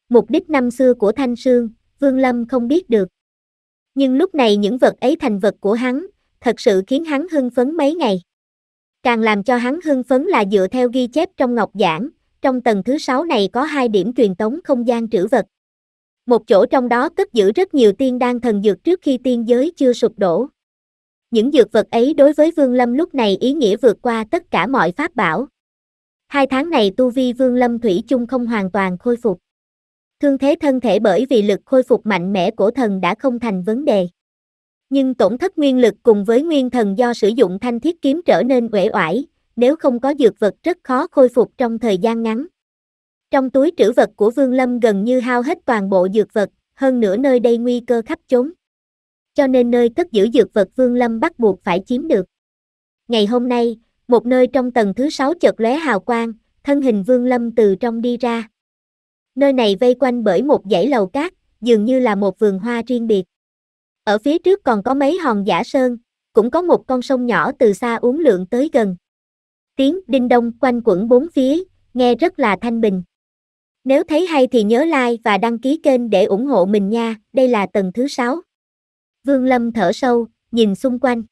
Mục đích năm xưa của Thanh Sương, Vương Lâm không biết được. Nhưng lúc này những vật ấy thành vật của hắn, thật sự khiến hắn hưng phấn mấy ngày. Càng làm cho hắn hưng phấn là dựa theo ghi chép trong ngọc giảng, trong tầng thứ 6 này có hai điểm truyền tống không gian trữ vật. Một chỗ trong đó cất giữ rất nhiều tiên đan thần dược trước khi tiên giới chưa sụp đổ. Những dược vật ấy đối với Vương Lâm lúc này ý nghĩa vượt qua tất cả mọi pháp bảo. Hai tháng này tu vi Vương Lâm Thủy chung không hoàn toàn khôi phục. Thương thế thân thể bởi vì lực khôi phục mạnh mẽ của thần đã không thành vấn đề nhưng tổn thất nguyên lực cùng với nguyên thần do sử dụng thanh thiết kiếm trở nên uể oải, nếu không có dược vật rất khó khôi phục trong thời gian ngắn. Trong túi trữ vật của Vương Lâm gần như hao hết toàn bộ dược vật, hơn nữa nơi đây nguy cơ khắp chốn. Cho nên nơi cất giữ dược vật Vương Lâm bắt buộc phải chiếm được. Ngày hôm nay, một nơi trong tầng thứ sáu chợt lóe hào quang, thân hình Vương Lâm từ trong đi ra. Nơi này vây quanh bởi một dãy lầu cát, dường như là một vườn hoa riêng biệt. Ở phía trước còn có mấy hòn giả sơn, cũng có một con sông nhỏ từ xa uống lượng tới gần. Tiếng đinh đông quanh quẩn bốn phía, nghe rất là thanh bình. Nếu thấy hay thì nhớ like và đăng ký kênh để ủng hộ mình nha, đây là tầng thứ 6. Vương Lâm thở sâu, nhìn xung quanh.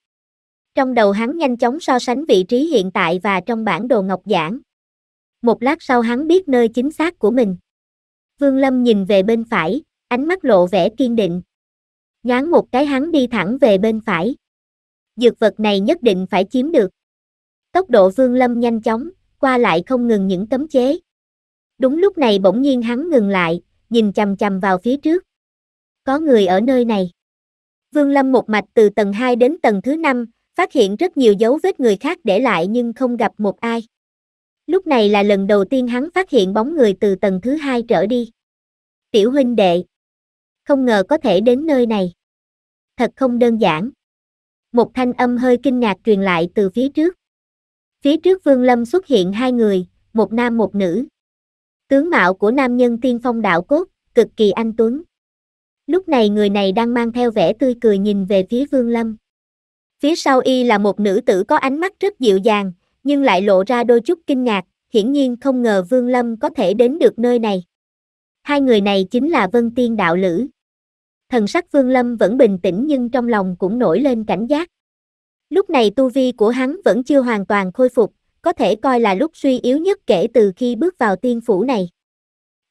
Trong đầu hắn nhanh chóng so sánh vị trí hiện tại và trong bản đồ ngọc giảng. Một lát sau hắn biết nơi chính xác của mình. Vương Lâm nhìn về bên phải, ánh mắt lộ vẻ kiên định, Nhoáng một cái hắn đi thẳng về bên phải. Dược vật này nhất định phải chiếm được. Tốc độ Vương Lâm nhanh chóng, qua lại không ngừng những cấm chế. Đúng lúc này bỗng nhiên hắn ngừng lại, nhìn chằm chằm vào phía trước. Có người ở nơi này. Vương Lâm một mạch từ tầng 2 đến tầng thứ 5, phát hiện rất nhiều dấu vết người khác để lại nhưng không gặp một ai. Lúc này là lần đầu tiên hắn phát hiện bóng người từ tầng thứ 2 trở đi. Tiểu huynh đệ, không ngờ có thể đến nơi này. Thật không đơn giản. Một thanh âm hơi kinh ngạc truyền lại từ phía trước. Phía trước Vương Lâm xuất hiện hai người, một nam một nữ. Tướng mạo của nam nhân tiên phong đạo cốt, cực kỳ anh tuấn. Lúc này người này đang mang theo vẻ tươi cười nhìn về phía Vương Lâm. Phía sau y là một nữ tử có ánh mắt rất dịu dàng, nhưng lại lộ ra đôi chút kinh ngạc, hiển nhiên không ngờ Vương Lâm có thể đến được nơi này. Hai người này chính là Vân Tiên Đạo Lữ. Thần sắc Vương Lâm vẫn bình tĩnh nhưng trong lòng cũng nổi lên cảnh giác. Lúc này tu vi của hắn vẫn chưa hoàn toàn khôi phục, có thể coi là lúc suy yếu nhất kể từ khi bước vào tiên phủ này.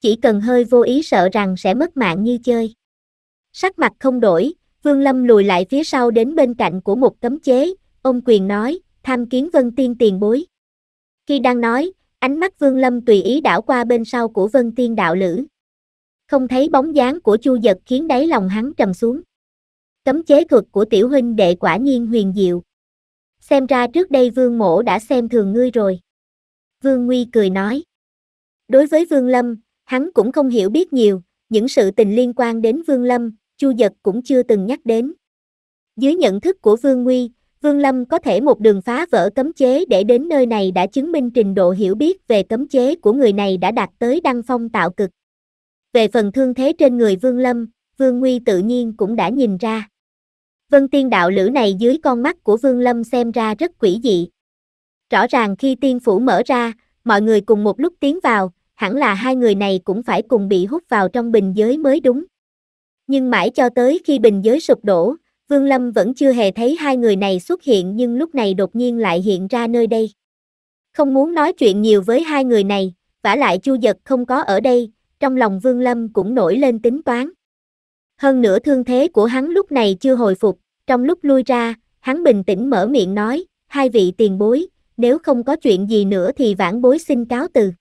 Chỉ cần hơi vô ý sợ rằng sẽ mất mạng như chơi. Sắc mặt không đổi, Vương Lâm lùi lại phía sau đến bên cạnh của một cấm chế, ông quyền nói, tham kiến Vân Tiên tiền bối. Khi đang nói, ánh mắt Vương Lâm tùy ý đảo qua bên sau của Vân Tiên đạo lữ không thấy bóng dáng của chu giật khiến đáy lòng hắn trầm xuống. Cấm chế thuật của tiểu huynh đệ quả nhiên huyền diệu. Xem ra trước đây vương mổ đã xem thường ngươi rồi. Vương Nguy cười nói. Đối với Vương Lâm, hắn cũng không hiểu biết nhiều, những sự tình liên quan đến Vương Lâm, Chu Dật cũng chưa từng nhắc đến. Dưới nhận thức của Vương Nguy, Vương Lâm có thể một đường phá vỡ cấm chế để đến nơi này đã chứng minh trình độ hiểu biết về cấm chế của người này đã đạt tới đăng phong tạo cực. Về phần thương thế trên người Vương Lâm, Vương Nguy tự nhiên cũng đã nhìn ra. Vân tiên đạo lữ này dưới con mắt của Vương Lâm xem ra rất quỷ dị. Rõ ràng khi tiên phủ mở ra, mọi người cùng một lúc tiến vào, hẳn là hai người này cũng phải cùng bị hút vào trong bình giới mới đúng. Nhưng mãi cho tới khi bình giới sụp đổ, Vương Lâm vẫn chưa hề thấy hai người này xuất hiện nhưng lúc này đột nhiên lại hiện ra nơi đây. Không muốn nói chuyện nhiều với hai người này, vả lại Chu Giật không có ở đây, trong lòng Vương Lâm cũng nổi lên tính toán. Hơn nữa thương thế của hắn lúc này chưa hồi phục, trong lúc lui ra, hắn bình tĩnh mở miệng nói, hai vị tiền bối, nếu không có chuyện gì nữa thì vãn bối xin cáo từ.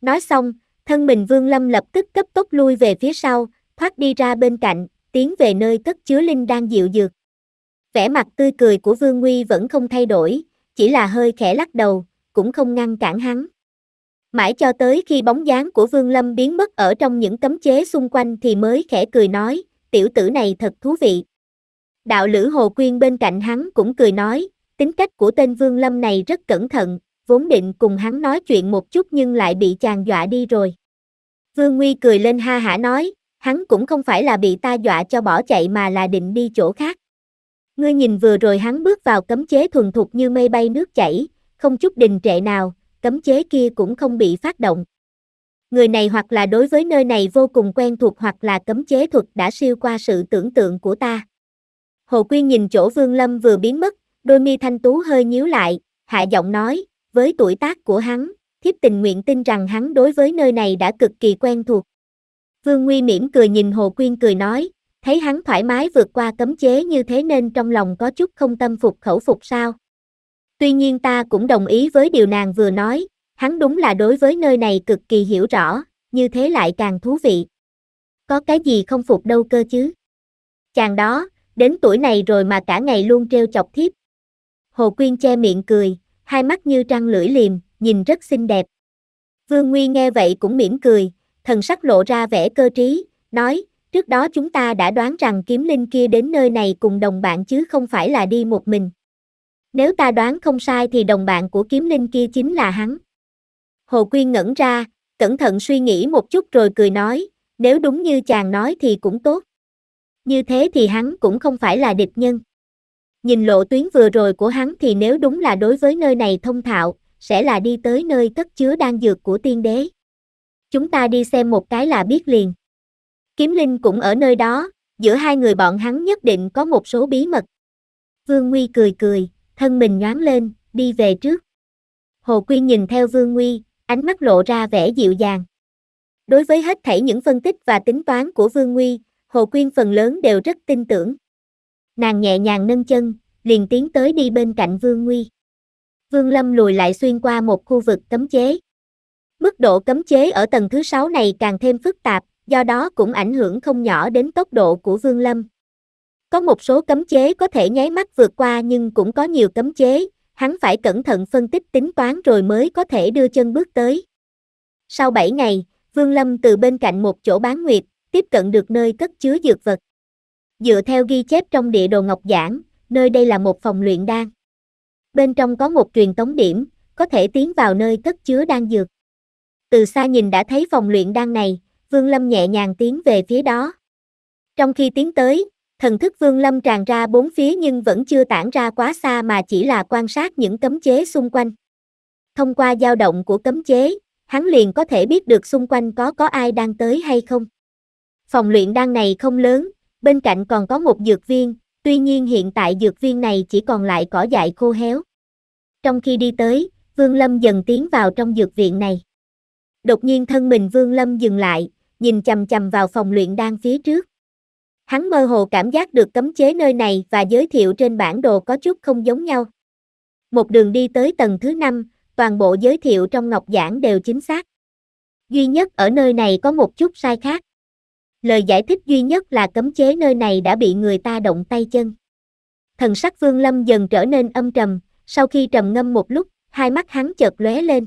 Nói xong, thân mình Vương Lâm lập tức cấp tốc lui về phía sau, thoát đi ra bên cạnh, tiến về nơi cất chứa linh đang dịu dược. Vẻ mặt tươi cười của Vương Nguy vẫn không thay đổi, chỉ là hơi khẽ lắc đầu, cũng không ngăn cản hắn mãi cho tới khi bóng dáng của Vương Lâm biến mất ở trong những cấm chế xung quanh thì mới khẽ cười nói, tiểu tử này thật thú vị. Đạo lữ Hồ Quyên bên cạnh hắn cũng cười nói, tính cách của tên Vương Lâm này rất cẩn thận, vốn định cùng hắn nói chuyện một chút nhưng lại bị chàng dọa đi rồi. Vương Nguy cười lên ha hả nói, hắn cũng không phải là bị ta dọa cho bỏ chạy mà là định đi chỗ khác. Ngươi nhìn vừa rồi hắn bước vào cấm chế thuần thục như mây bay nước chảy, không chút đình trệ nào, cấm chế kia cũng không bị phát động. Người này hoặc là đối với nơi này vô cùng quen thuộc hoặc là cấm chế thuật đã siêu qua sự tưởng tượng của ta. Hồ quy nhìn chỗ Vương Lâm vừa biến mất, đôi mi thanh tú hơi nhíu lại, hạ giọng nói, với tuổi tác của hắn, thiếp tình nguyện tin rằng hắn đối với nơi này đã cực kỳ quen thuộc. Vương Nguy mỉm cười nhìn Hồ Quyên cười nói, thấy hắn thoải mái vượt qua cấm chế như thế nên trong lòng có chút không tâm phục khẩu phục sao tuy nhiên ta cũng đồng ý với điều nàng vừa nói, hắn đúng là đối với nơi này cực kỳ hiểu rõ, như thế lại càng thú vị. Có cái gì không phục đâu cơ chứ? Chàng đó, đến tuổi này rồi mà cả ngày luôn treo chọc thiếp. Hồ Quyên che miệng cười, hai mắt như trăng lưỡi liềm, nhìn rất xinh đẹp. Vương Nguy nghe vậy cũng mỉm cười, thần sắc lộ ra vẻ cơ trí, nói, trước đó chúng ta đã đoán rằng kiếm linh kia đến nơi này cùng đồng bạn chứ không phải là đi một mình. Nếu ta đoán không sai thì đồng bạn của kiếm linh kia chính là hắn. Hồ Quyên ngẩn ra, cẩn thận suy nghĩ một chút rồi cười nói, nếu đúng như chàng nói thì cũng tốt. Như thế thì hắn cũng không phải là địch nhân. Nhìn lộ tuyến vừa rồi của hắn thì nếu đúng là đối với nơi này thông thạo, sẽ là đi tới nơi cất chứa đan dược của tiên đế. Chúng ta đi xem một cái là biết liền. Kiếm Linh cũng ở nơi đó, giữa hai người bọn hắn nhất định có một số bí mật. Vương Nguy cười cười, thân mình nhoáng lên, đi về trước. Hồ Quy nhìn theo Vương Nguy, ánh mắt lộ ra vẻ dịu dàng. Đối với hết thảy những phân tích và tính toán của Vương Nguy, Hồ Quyên phần lớn đều rất tin tưởng. Nàng nhẹ nhàng nâng chân, liền tiến tới đi bên cạnh Vương Nguy. Vương Lâm lùi lại xuyên qua một khu vực cấm chế. Mức độ cấm chế ở tầng thứ 6 này càng thêm phức tạp, do đó cũng ảnh hưởng không nhỏ đến tốc độ của Vương Lâm. Có một số cấm chế có thể nháy mắt vượt qua nhưng cũng có nhiều cấm chế, hắn phải cẩn thận phân tích tính toán rồi mới có thể đưa chân bước tới. Sau 7 ngày, Vương Lâm từ bên cạnh một chỗ bán nguyệt, tiếp cận được nơi cất chứa dược vật. Dựa theo ghi chép trong địa đồ ngọc giảng, nơi đây là một phòng luyện đan. Bên trong có một truyền tống điểm, có thể tiến vào nơi cất chứa đan dược. Từ xa nhìn đã thấy phòng luyện đan này, Vương Lâm nhẹ nhàng tiến về phía đó. Trong khi tiến tới, thần thức vương lâm tràn ra bốn phía nhưng vẫn chưa tản ra quá xa mà chỉ là quan sát những cấm chế xung quanh. Thông qua dao động của cấm chế, hắn liền có thể biết được xung quanh có có ai đang tới hay không. Phòng luyện đan này không lớn, bên cạnh còn có một dược viên, tuy nhiên hiện tại dược viên này chỉ còn lại cỏ dại khô héo. Trong khi đi tới, Vương Lâm dần tiến vào trong dược viện này. Đột nhiên thân mình Vương Lâm dừng lại, nhìn chầm chầm vào phòng luyện đan phía trước. Hắn mơ hồ cảm giác được cấm chế nơi này và giới thiệu trên bản đồ có chút không giống nhau. Một đường đi tới tầng thứ 5, toàn bộ giới thiệu trong ngọc giảng đều chính xác. Duy nhất ở nơi này có một chút sai khác. Lời giải thích duy nhất là cấm chế nơi này đã bị người ta động tay chân. Thần sắc Vương Lâm dần trở nên âm trầm, sau khi trầm ngâm một lúc, hai mắt hắn chợt lóe lên.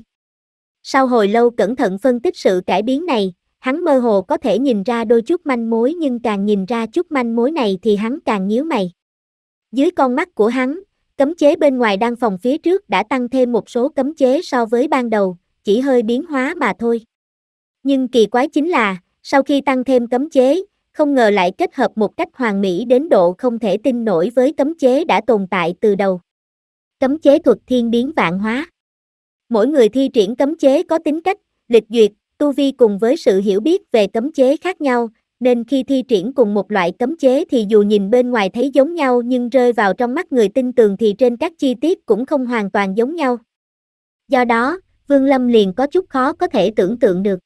Sau hồi lâu cẩn thận phân tích sự cải biến này, hắn mơ hồ có thể nhìn ra đôi chút manh mối nhưng càng nhìn ra chút manh mối này thì hắn càng nhíu mày. Dưới con mắt của hắn, cấm chế bên ngoài đang phòng phía trước đã tăng thêm một số cấm chế so với ban đầu, chỉ hơi biến hóa mà thôi. Nhưng kỳ quái chính là, sau khi tăng thêm cấm chế, không ngờ lại kết hợp một cách hoàn mỹ đến độ không thể tin nổi với cấm chế đã tồn tại từ đầu. Cấm chế thuật thiên biến vạn hóa. Mỗi người thi triển cấm chế có tính cách, lịch duyệt, tu vi cùng với sự hiểu biết về cấm chế khác nhau, nên khi thi triển cùng một loại cấm chế thì dù nhìn bên ngoài thấy giống nhau nhưng rơi vào trong mắt người tin tường thì trên các chi tiết cũng không hoàn toàn giống nhau. Do đó, Vương Lâm liền có chút khó có thể tưởng tượng được.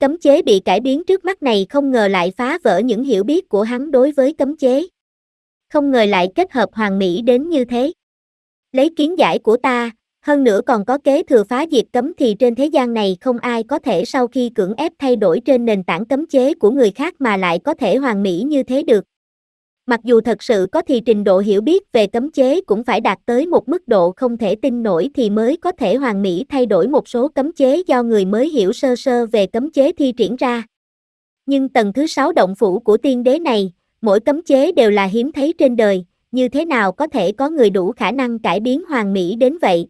Cấm chế bị cải biến trước mắt này không ngờ lại phá vỡ những hiểu biết của hắn đối với cấm chế. Không ngờ lại kết hợp hoàng mỹ đến như thế. Lấy kiến giải của ta, hơn nữa còn có kế thừa phá diệt cấm thì trên thế gian này không ai có thể sau khi cưỡng ép thay đổi trên nền tảng cấm chế của người khác mà lại có thể hoàn mỹ như thế được. Mặc dù thật sự có thì trình độ hiểu biết về cấm chế cũng phải đạt tới một mức độ không thể tin nổi thì mới có thể hoàn mỹ thay đổi một số cấm chế do người mới hiểu sơ sơ về cấm chế thi triển ra. Nhưng tầng thứ 6 động phủ của tiên đế này, mỗi cấm chế đều là hiếm thấy trên đời, như thế nào có thể có người đủ khả năng cải biến hoàn mỹ đến vậy?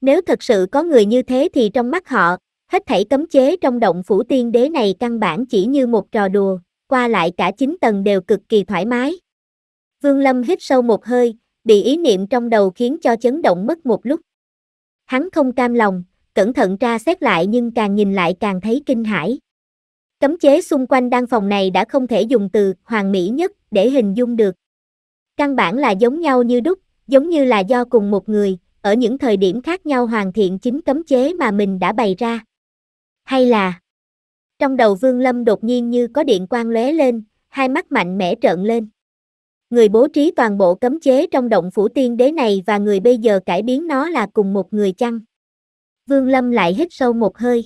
Nếu thật sự có người như thế thì trong mắt họ, hết thảy cấm chế trong động phủ tiên đế này căn bản chỉ như một trò đùa, qua lại cả chín tầng đều cực kỳ thoải mái. Vương Lâm hít sâu một hơi, bị ý niệm trong đầu khiến cho chấn động mất một lúc. Hắn không cam lòng, cẩn thận tra xét lại nhưng càng nhìn lại càng thấy kinh hãi. Cấm chế xung quanh đan phòng này đã không thể dùng từ hoàn mỹ nhất để hình dung được. Căn bản là giống nhau như đúc, giống như là do cùng một người, ở những thời điểm khác nhau hoàn thiện chính cấm chế mà mình đã bày ra. Hay là Trong đầu Vương Lâm đột nhiên như có điện quang lóe lên, hai mắt mạnh mẽ trợn lên. Người bố trí toàn bộ cấm chế trong động phủ tiên đế này và người bây giờ cải biến nó là cùng một người chăng? Vương Lâm lại hít sâu một hơi.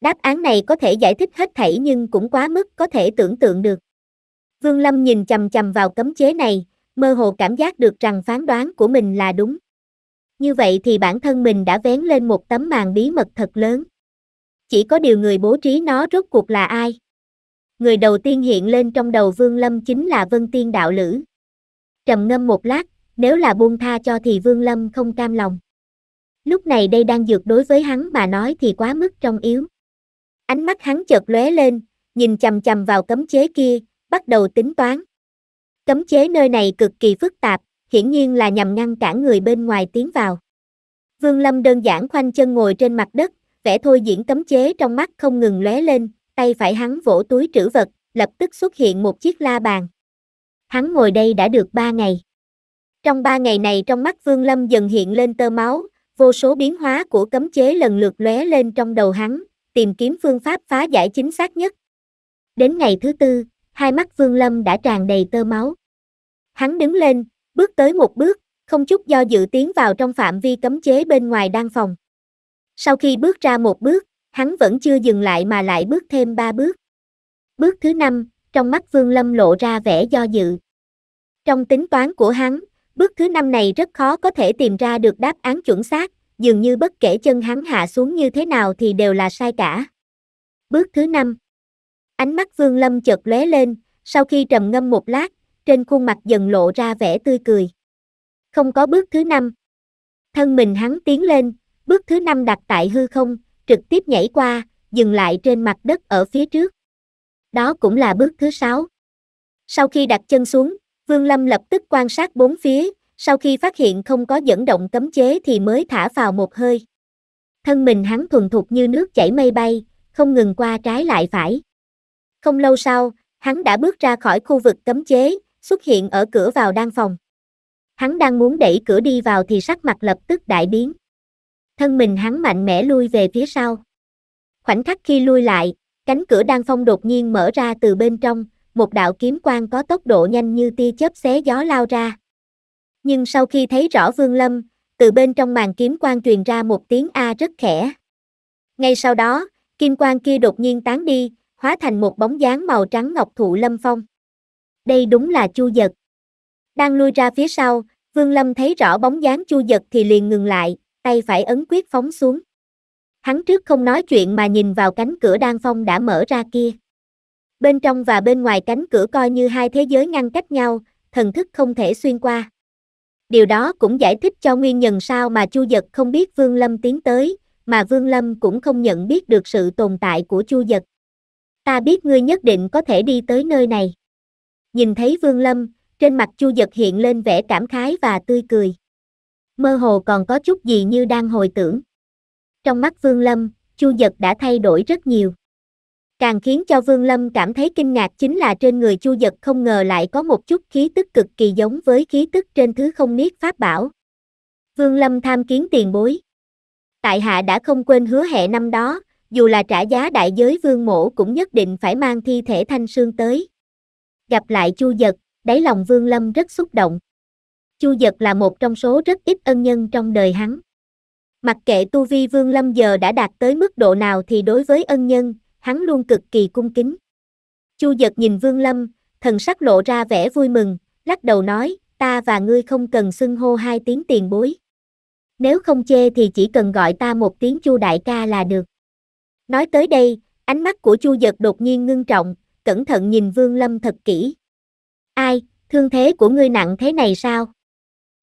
Đáp án này có thể giải thích hết thảy nhưng cũng quá mức có thể tưởng tượng được. Vương Lâm nhìn chầm chầm vào cấm chế này, mơ hồ cảm giác được rằng phán đoán của mình là đúng. Như vậy thì bản thân mình đã vén lên một tấm màn bí mật thật lớn. Chỉ có điều người bố trí nó rốt cuộc là ai? Người đầu tiên hiện lên trong đầu Vương Lâm chính là Vân Tiên Đạo Lữ. Trầm ngâm một lát, nếu là buông tha cho thì Vương Lâm không cam lòng. Lúc này đây đang dược đối với hắn mà nói thì quá mức trong yếu. Ánh mắt hắn chợt lóe lên, nhìn chầm chầm vào cấm chế kia, bắt đầu tính toán. Cấm chế nơi này cực kỳ phức tạp, hiển nhiên là nhằm ngăn cản người bên ngoài tiến vào. Vương Lâm đơn giản khoanh chân ngồi trên mặt đất, vẻ thôi diễn cấm chế trong mắt không ngừng lóe lên, tay phải hắn vỗ túi trữ vật, lập tức xuất hiện một chiếc la bàn. Hắn ngồi đây đã được ba ngày. Trong ba ngày này trong mắt Vương Lâm dần hiện lên tơ máu, vô số biến hóa của cấm chế lần lượt lóe lên trong đầu hắn, tìm kiếm phương pháp phá giải chính xác nhất. Đến ngày thứ tư, hai mắt Vương Lâm đã tràn đầy tơ máu. Hắn đứng lên, bước tới một bước, không chút do dự tiến vào trong phạm vi cấm chế bên ngoài đan phòng. Sau khi bước ra một bước, hắn vẫn chưa dừng lại mà lại bước thêm ba bước. Bước thứ năm, trong mắt Vương Lâm lộ ra vẻ do dự. Trong tính toán của hắn, bước thứ năm này rất khó có thể tìm ra được đáp án chuẩn xác, dường như bất kể chân hắn hạ xuống như thế nào thì đều là sai cả. Bước thứ năm. Ánh mắt Vương Lâm chợt lóe lên, sau khi trầm ngâm một lát, trên khuôn mặt dần lộ ra vẻ tươi cười. Không có bước thứ năm. Thân mình hắn tiến lên, bước thứ năm đặt tại hư không, trực tiếp nhảy qua, dừng lại trên mặt đất ở phía trước. Đó cũng là bước thứ sáu. Sau khi đặt chân xuống, Vương Lâm lập tức quan sát bốn phía, sau khi phát hiện không có dẫn động cấm chế thì mới thả vào một hơi. Thân mình hắn thuần thục như nước chảy mây bay, không ngừng qua trái lại phải. Không lâu sau, hắn đã bước ra khỏi khu vực cấm chế, xuất hiện ở cửa vào đan phòng. Hắn đang muốn đẩy cửa đi vào thì sắc mặt lập tức đại biến. Thân mình hắn mạnh mẽ lui về phía sau. Khoảnh khắc khi lui lại, cánh cửa đan phong đột nhiên mở ra từ bên trong, một đạo kiếm quang có tốc độ nhanh như tia chớp xé gió lao ra. Nhưng sau khi thấy rõ Vương Lâm, từ bên trong màn kiếm quang truyền ra một tiếng a rất khẽ. Ngay sau đó, kim quang kia đột nhiên tán đi, hóa thành một bóng dáng màu trắng ngọc thụ lâm phong đây đúng là chu giật. Đang lui ra phía sau, Vương Lâm thấy rõ bóng dáng chu giật thì liền ngừng lại, tay phải ấn quyết phóng xuống. Hắn trước không nói chuyện mà nhìn vào cánh cửa đan phong đã mở ra kia. Bên trong và bên ngoài cánh cửa coi như hai thế giới ngăn cách nhau, thần thức không thể xuyên qua. Điều đó cũng giải thích cho nguyên nhân sao mà Chu Dật không biết Vương Lâm tiến tới, mà Vương Lâm cũng không nhận biết được sự tồn tại của Chu Dật. Ta biết ngươi nhất định có thể đi tới nơi này. Nhìn thấy Vương Lâm, trên mặt Chu Dật hiện lên vẻ cảm khái và tươi cười. Mơ hồ còn có chút gì như đang hồi tưởng. Trong mắt Vương Lâm, Chu Dật đã thay đổi rất nhiều. Càng khiến cho Vương Lâm cảm thấy kinh ngạc chính là trên người Chu Dật không ngờ lại có một chút khí tức cực kỳ giống với khí tức trên thứ không niết pháp bảo. Vương Lâm tham kiến tiền bối. Tại hạ đã không quên hứa hẹn năm đó, dù là trả giá đại giới Vương Mổ cũng nhất định phải mang thi thể Thanh Sương tới gặp lại Chu Dật, đáy lòng Vương Lâm rất xúc động. Chu Dật là một trong số rất ít ân nhân trong đời hắn. Mặc kệ tu vi Vương Lâm giờ đã đạt tới mức độ nào thì đối với ân nhân, hắn luôn cực kỳ cung kính. Chu Dật nhìn Vương Lâm, thần sắc lộ ra vẻ vui mừng, lắc đầu nói, ta và ngươi không cần xưng hô hai tiếng tiền bối. Nếu không chê thì chỉ cần gọi ta một tiếng Chu đại ca là được. Nói tới đây, ánh mắt của Chu Dật đột nhiên ngưng trọng, cẩn thận nhìn Vương Lâm thật kỹ. Ai, thương thế của ngươi nặng thế này sao?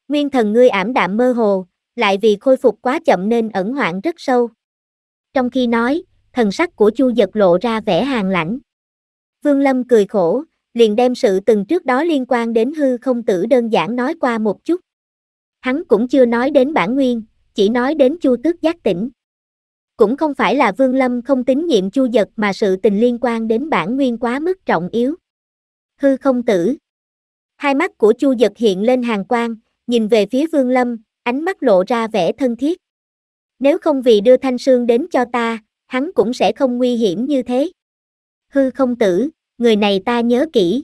Nguyên thần ngươi ảm đạm mơ hồ, lại vì khôi phục quá chậm nên ẩn hoạn rất sâu. Trong khi nói, thần sắc của Chu Dật lộ ra vẻ hàng lãnh. Vương Lâm cười khổ, liền đem sự từng trước đó liên quan đến hư không tử đơn giản nói qua một chút. Hắn cũng chưa nói đến bản nguyên, chỉ nói đến Chu Tước giác tỉnh. Cũng không phải là Vương Lâm không tín nhiệm Chu Giật mà sự tình liên quan đến bản nguyên quá mức trọng yếu. Hư không tử. Hai mắt của Chu Giật hiện lên hàng quang, nhìn về phía Vương Lâm, ánh mắt lộ ra vẻ thân thiết. Nếu không vì đưa Thanh Sương đến cho ta, hắn cũng sẽ không nguy hiểm như thế. Hư không tử, người này ta nhớ kỹ.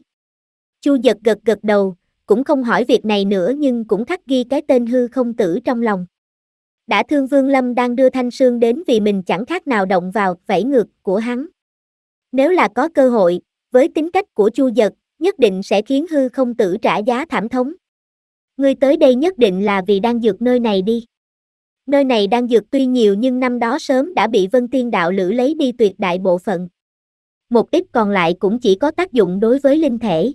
Chu giật gật gật đầu, cũng không hỏi việc này nữa nhưng cũng khắc ghi cái tên hư không tử trong lòng. Đã thương Vương Lâm đang đưa Thanh Sương đến vì mình chẳng khác nào động vào vẫy ngược của hắn. Nếu là có cơ hội, với tính cách của Chu Dật, nhất định sẽ khiến hư không tử trả giá thảm thống. Ngươi tới đây nhất định là vì đang dược nơi này đi. Nơi này đang dược tuy nhiều nhưng năm đó sớm đã bị Vân Tiên Đạo Lữ lấy đi tuyệt đại bộ phận. Một ít còn lại cũng chỉ có tác dụng đối với linh thể.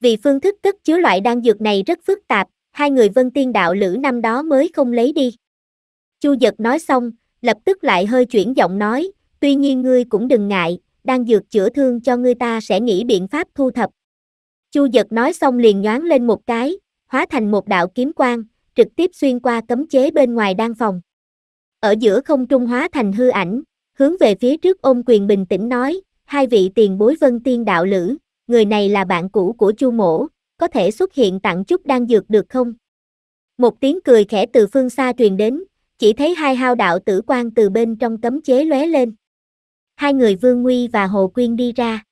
Vì phương thức cất chứa loại đan dược này rất phức tạp, hai người Vân Tiên Đạo Lữ năm đó mới không lấy đi. Chu giật nói xong, lập tức lại hơi chuyển giọng nói, tuy nhiên ngươi cũng đừng ngại, đang dược chữa thương cho ngươi ta sẽ nghĩ biện pháp thu thập. Chu giật nói xong liền nhoáng lên một cái, hóa thành một đạo kiếm quang, trực tiếp xuyên qua cấm chế bên ngoài đan phòng. Ở giữa không trung hóa thành hư ảnh, hướng về phía trước ôm quyền bình tĩnh nói, hai vị tiền bối vân tiên đạo lữ, người này là bạn cũ của Chu mổ, có thể xuất hiện tặng chút đan dược được không? Một tiếng cười khẽ từ phương xa truyền đến, chỉ thấy hai hao đạo tử quan từ bên trong cấm chế lóe lên. Hai người Vương Nguy và Hồ Quyên đi ra.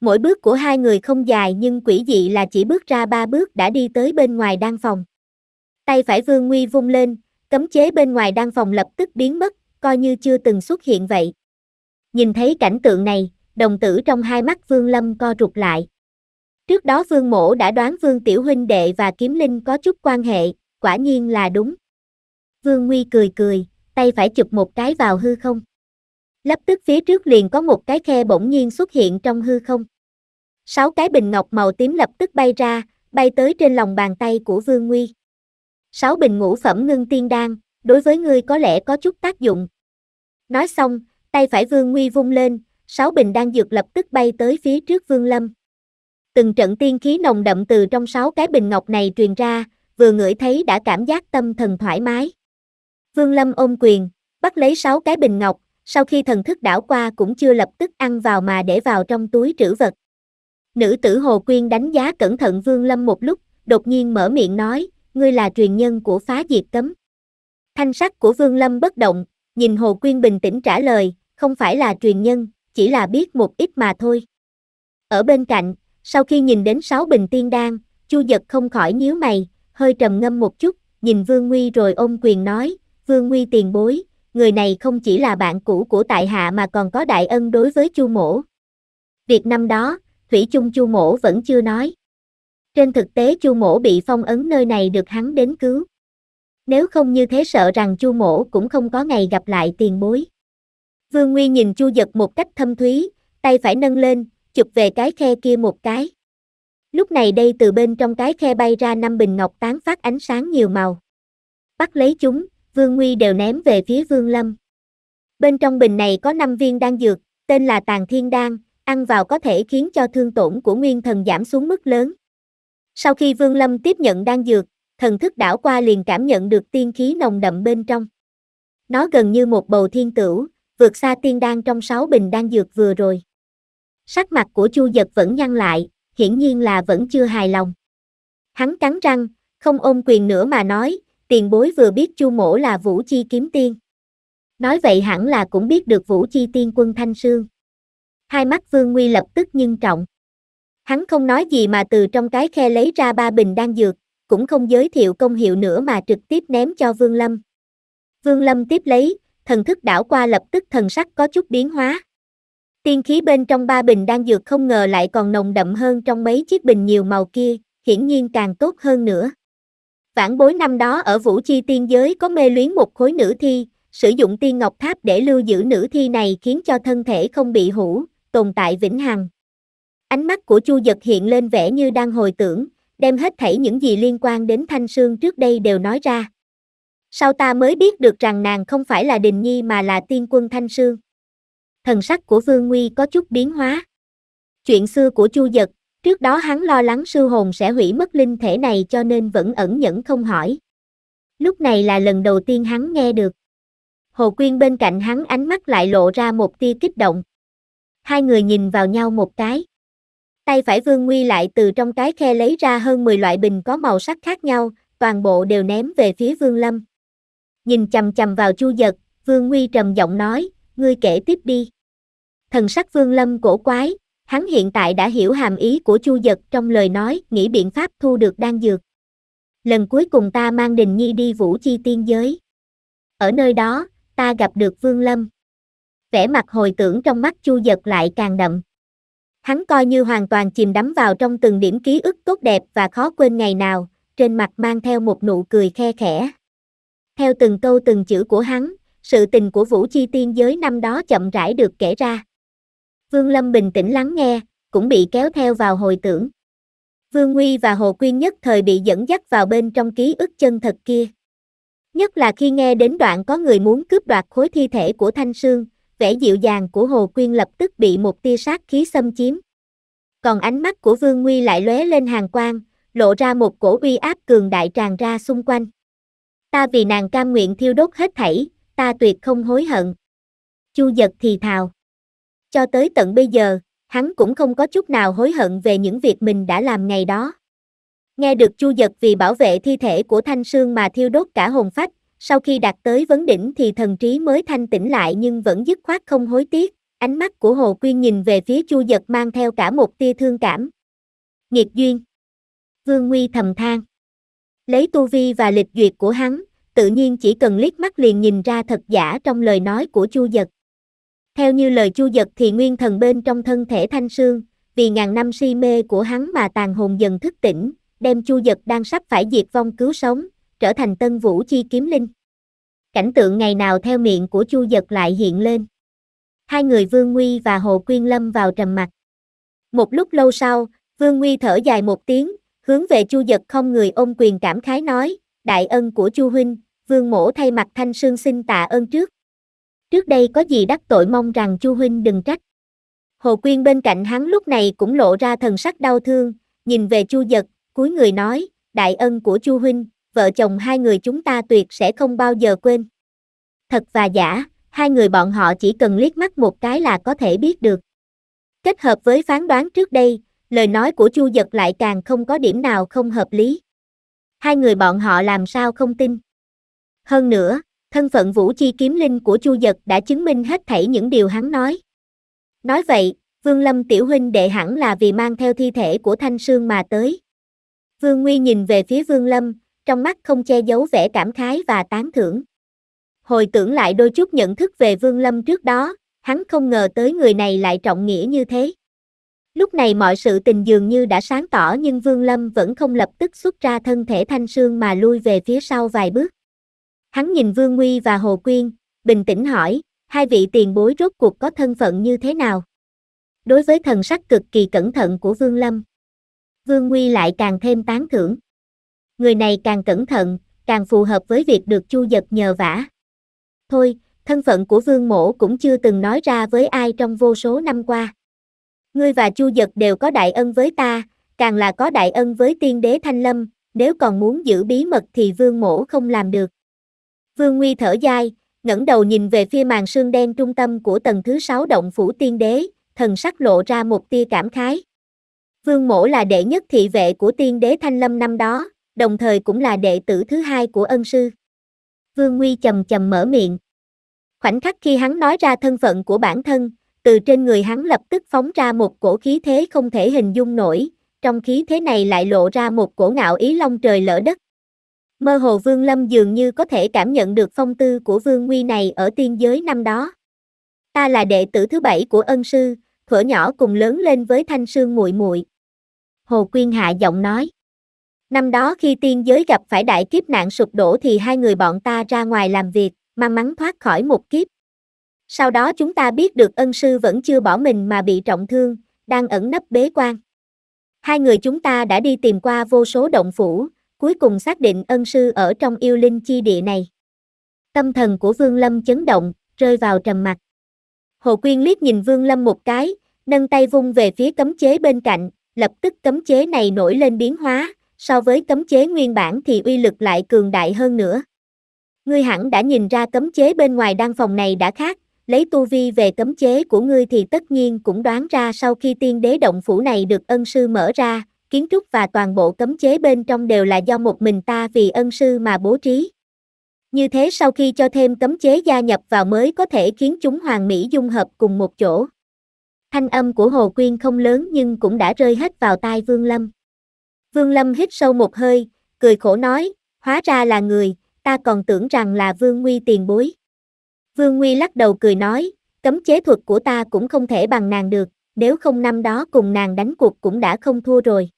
Mỗi bước của hai người không dài nhưng quỷ dị là chỉ bước ra ba bước đã đi tới bên ngoài đan phòng. Tay phải Vương Nguy vung lên, cấm chế bên ngoài đan phòng lập tức biến mất, coi như chưa từng xuất hiện vậy. Nhìn thấy cảnh tượng này, đồng tử trong hai mắt Vương Lâm co rụt lại. Trước đó Vương Mổ đã đoán Vương Tiểu Huynh Đệ và Kiếm Linh có chút quan hệ, quả nhiên là đúng. Vương Nguy cười cười, tay phải chụp một cái vào hư không. Lập tức phía trước liền có một cái khe bỗng nhiên xuất hiện trong hư không. Sáu cái bình ngọc màu tím lập tức bay ra, bay tới trên lòng bàn tay của Vương Nguy. Sáu bình ngũ phẩm ngưng tiên đan, đối với ngươi có lẽ có chút tác dụng. Nói xong, tay phải Vương Nguy vung lên, sáu bình đan dược lập tức bay tới phía trước Vương Lâm. Từng trận tiên khí nồng đậm từ trong sáu cái bình ngọc này truyền ra, vừa ngửi thấy đã cảm giác tâm thần thoải mái. Vương Lâm ôm quyền, bắt lấy sáu cái bình ngọc, sau khi thần thức đảo qua cũng chưa lập tức ăn vào mà để vào trong túi trữ vật. Nữ tử Hồ Quyên đánh giá cẩn thận Vương Lâm một lúc, đột nhiên mở miệng nói, ngươi là truyền nhân của phá diệt cấm. Thanh sắc của Vương Lâm bất động, nhìn Hồ Quyên bình tĩnh trả lời, không phải là truyền nhân, chỉ là biết một ít mà thôi. Ở bên cạnh, sau khi nhìn đến sáu bình tiên đan, Chu Giật không khỏi nhíu mày, hơi trầm ngâm một chút, nhìn Vương Nguy rồi ôm quyền nói, Vương Nguy tiền bối, người này không chỉ là bạn cũ của tại hạ mà còn có đại ân đối với Chu Mỗ. Việc năm đó, Thủy chung Chu Mỗ vẫn chưa nói. Trên thực tế Chu Mỗ bị phong ấn nơi này được hắn đến cứu. Nếu không như thế sợ rằng Chu Mỗ cũng không có ngày gặp lại tiền bối. Vương Nguy nhìn Chu Giật một cách thâm thúy, tay phải nâng lên, chụp về cái khe kia một cái. Lúc này đây từ bên trong cái khe bay ra năm bình ngọc tán phát ánh sáng nhiều màu. Bắt lấy chúng, Vương Nguy đều ném về phía Vương Lâm. Bên trong bình này có 5 viên đan dược, tên là Tàn Thiên Đan, ăn vào có thể khiến cho thương tổn của nguyên thần giảm xuống mức lớn. Sau khi Vương Lâm tiếp nhận đan dược, thần thức đảo qua liền cảm nhận được tiên khí nồng đậm bên trong. Nó gần như một bầu thiên tửu, vượt xa tiên đan trong 6 bình đan dược vừa rồi. Sắc mặt của Chu Dật vẫn nhăn lại, hiển nhiên là vẫn chưa hài lòng. Hắn cắn răng, không ôm quyền nữa mà nói, tiền bối vừa biết chu mổ là Vũ Chi kiếm tiên. Nói vậy hẳn là cũng biết được Vũ Chi tiên quân Thanh Sương. Hai mắt Vương Nguy lập tức nhưng trọng. Hắn không nói gì mà từ trong cái khe lấy ra ba bình đan dược, cũng không giới thiệu công hiệu nữa mà trực tiếp ném cho Vương Lâm. Vương Lâm tiếp lấy, thần thức đảo qua lập tức thần sắc có chút biến hóa. Tiên khí bên trong ba bình đan dược không ngờ lại còn nồng đậm hơn trong mấy chiếc bình nhiều màu kia, hiển nhiên càng tốt hơn nữa. Vãn bối năm đó ở Vũ Chi Tiên Giới có mê luyến một khối nữ thi, sử dụng tiên ngọc tháp để lưu giữ nữ thi này khiến cho thân thể không bị hủ, tồn tại vĩnh hằng. Ánh mắt của Chu Dật hiện lên vẻ như đang hồi tưởng, đem hết thảy những gì liên quan đến Thanh Sương trước đây đều nói ra. Sau ta mới biết được rằng nàng không phải là Đình Nhi mà là tiên quân Thanh Sương. Thần sắc của Vương Nguy có chút biến hóa. Chuyện xưa của Chu Dật, Trước đó hắn lo lắng sư hồn sẽ hủy mất linh thể này cho nên vẫn ẩn nhẫn không hỏi. Lúc này là lần đầu tiên hắn nghe được. Hồ Quyên bên cạnh hắn ánh mắt lại lộ ra một tia kích động. Hai người nhìn vào nhau một cái. Tay phải Vương Nguy lại từ trong cái khe lấy ra hơn 10 loại bình có màu sắc khác nhau, toàn bộ đều ném về phía Vương Lâm. Nhìn chầm chầm vào Chu Giật, Vương Nguy trầm giọng nói, ngươi kể tiếp đi. Thần sắc Vương Lâm cổ quái, Hắn hiện tại đã hiểu hàm ý của Chu Dật trong lời nói, nghĩ biện pháp thu được đan dược. Lần cuối cùng ta mang Đình Nhi đi Vũ Chi Tiên giới. Ở nơi đó, ta gặp được Vương Lâm. Vẻ mặt hồi tưởng trong mắt Chu Dật lại càng đậm. Hắn coi như hoàn toàn chìm đắm vào trong từng điểm ký ức tốt đẹp và khó quên ngày nào, trên mặt mang theo một nụ cười khe khẽ. Theo từng câu từng chữ của hắn, sự tình của Vũ Chi Tiên giới năm đó chậm rãi được kể ra. Vương Lâm bình tĩnh lắng nghe, cũng bị kéo theo vào hồi tưởng. Vương Nguy và Hồ Quyên nhất thời bị dẫn dắt vào bên trong ký ức chân thật kia. Nhất là khi nghe đến đoạn có người muốn cướp đoạt khối thi thể của Thanh Sương, vẻ dịu dàng của Hồ Quyên lập tức bị một tia sát khí xâm chiếm. Còn ánh mắt của Vương Nguy lại lóe lên hàng quang, lộ ra một cổ uy áp cường đại tràn ra xung quanh. Ta vì nàng cam nguyện thiêu đốt hết thảy, ta tuyệt không hối hận. Chu giật thì thào. Cho tới tận bây giờ, hắn cũng không có chút nào hối hận về những việc mình đã làm ngày đó. Nghe được Chu Giật vì bảo vệ thi thể của Thanh Sương mà thiêu đốt cả hồn phách, sau khi đạt tới vấn đỉnh thì thần trí mới thanh tĩnh lại nhưng vẫn dứt khoát không hối tiếc, ánh mắt của Hồ Quyên nhìn về phía Chu Giật mang theo cả một tia thương cảm. Nghiệt duyên. Vương Nguy thầm than. Lấy tu vi và lịch duyệt của hắn, tự nhiên chỉ cần liếc mắt liền nhìn ra thật giả trong lời nói của Chu Giật. Theo như lời chu giật thì nguyên thần bên trong thân thể thanh sương, vì ngàn năm si mê của hắn mà tàn hồn dần thức tỉnh, đem chu giật đang sắp phải diệt vong cứu sống, trở thành tân vũ chi kiếm linh. Cảnh tượng ngày nào theo miệng của chu giật lại hiện lên. Hai người Vương Nguy và Hồ Quyên Lâm vào trầm mặt. Một lúc lâu sau, Vương Nguy thở dài một tiếng, hướng về chu giật không người ôm quyền cảm khái nói, đại ân của chu huynh, Vương mổ thay mặt thanh sương xin tạ ơn trước trước đây có gì đắc tội mong rằng Chu Huynh đừng trách. Hồ Quyên bên cạnh hắn lúc này cũng lộ ra thần sắc đau thương, nhìn về Chu Giật, cuối người nói, đại ân của Chu Huynh, vợ chồng hai người chúng ta tuyệt sẽ không bao giờ quên. Thật và giả, hai người bọn họ chỉ cần liếc mắt một cái là có thể biết được. Kết hợp với phán đoán trước đây, lời nói của Chu Giật lại càng không có điểm nào không hợp lý. Hai người bọn họ làm sao không tin. Hơn nữa, thân phận vũ chi kiếm linh của Chu Dật đã chứng minh hết thảy những điều hắn nói. Nói vậy, Vương Lâm tiểu huynh đệ hẳn là vì mang theo thi thể của Thanh Sương mà tới. Vương Nguy nhìn về phía Vương Lâm, trong mắt không che giấu vẻ cảm khái và tán thưởng. Hồi tưởng lại đôi chút nhận thức về Vương Lâm trước đó, hắn không ngờ tới người này lại trọng nghĩa như thế. Lúc này mọi sự tình dường như đã sáng tỏ nhưng Vương Lâm vẫn không lập tức xuất ra thân thể Thanh Sương mà lui về phía sau vài bước. Hắn nhìn Vương Nguy và Hồ Quyên, bình tĩnh hỏi, hai vị tiền bối rốt cuộc có thân phận như thế nào? Đối với thần sắc cực kỳ cẩn thận của Vương Lâm, Vương Nguy lại càng thêm tán thưởng. Người này càng cẩn thận, càng phù hợp với việc được chu giật nhờ vả. Thôi, thân phận của Vương Mổ cũng chưa từng nói ra với ai trong vô số năm qua. Ngươi và chu giật đều có đại ân với ta, càng là có đại ân với tiên đế Thanh Lâm, nếu còn muốn giữ bí mật thì Vương Mổ không làm được. Vương Nguy thở dài, ngẩng đầu nhìn về phía màn sương đen trung tâm của tầng thứ sáu động phủ tiên đế, thần sắc lộ ra một tia cảm khái. Vương Mỗ là đệ nhất thị vệ của tiên đế Thanh Lâm năm đó, đồng thời cũng là đệ tử thứ hai của ân sư. Vương Nguy chầm chầm mở miệng. Khoảnh khắc khi hắn nói ra thân phận của bản thân, từ trên người hắn lập tức phóng ra một cổ khí thế không thể hình dung nổi, trong khí thế này lại lộ ra một cổ ngạo ý long trời lỡ đất. Mơ hồ Vương Lâm dường như có thể cảm nhận được phong tư của Vương Nguy này ở tiên giới năm đó. Ta là đệ tử thứ bảy của ân sư, thuở nhỏ cùng lớn lên với thanh sương muội muội. Hồ Quyên hạ giọng nói. Năm đó khi tiên giới gặp phải đại kiếp nạn sụp đổ thì hai người bọn ta ra ngoài làm việc, may mắn thoát khỏi một kiếp. Sau đó chúng ta biết được ân sư vẫn chưa bỏ mình mà bị trọng thương, đang ẩn nấp bế quan. Hai người chúng ta đã đi tìm qua vô số động phủ, cuối cùng xác định ân sư ở trong yêu linh chi địa này. Tâm thần của Vương Lâm chấn động, rơi vào trầm mặc. Hồ Quyên liếc nhìn Vương Lâm một cái, nâng tay vung về phía cấm chế bên cạnh, lập tức cấm chế này nổi lên biến hóa, so với cấm chế nguyên bản thì uy lực lại cường đại hơn nữa. Ngươi hẳn đã nhìn ra cấm chế bên ngoài đan phòng này đã khác, lấy tu vi về cấm chế của ngươi thì tất nhiên cũng đoán ra sau khi tiên đế động phủ này được ân sư mở ra, kiến trúc và toàn bộ cấm chế bên trong đều là do một mình ta vì ân sư mà bố trí. Như thế sau khi cho thêm cấm chế gia nhập vào mới có thể khiến chúng hoàn mỹ dung hợp cùng một chỗ. Thanh âm của Hồ Quyên không lớn nhưng cũng đã rơi hết vào tai Vương Lâm. Vương Lâm hít sâu một hơi, cười khổ nói, hóa ra là người, ta còn tưởng rằng là Vương Nguy tiền bối. Vương Nguy lắc đầu cười nói, cấm chế thuật của ta cũng không thể bằng nàng được, nếu không năm đó cùng nàng đánh cuộc cũng đã không thua rồi.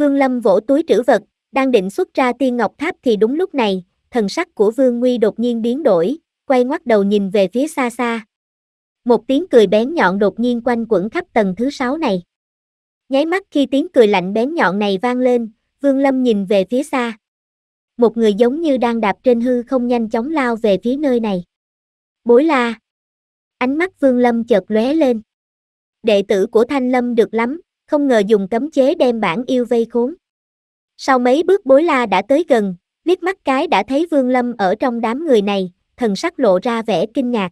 Vương Lâm vỗ túi trữ vật, đang định xuất ra tiên ngọc tháp thì đúng lúc này, thần sắc của Vương Nguy đột nhiên biến đổi, quay ngoắt đầu nhìn về phía xa xa. Một tiếng cười bén nhọn đột nhiên quanh quẩn khắp tầng thứ sáu này. Nháy mắt khi tiếng cười lạnh bén nhọn này vang lên, Vương Lâm nhìn về phía xa. Một người giống như đang đạp trên hư không nhanh chóng lao về phía nơi này. Bối la. Ánh mắt Vương Lâm chợt lóe lên. Đệ tử của Thanh Lâm được lắm, không ngờ dùng cấm chế đem bản yêu vây khốn. Sau mấy bước bối la đã tới gần, liếc mắt cái đã thấy Vương Lâm ở trong đám người này, thần sắc lộ ra vẻ kinh ngạc.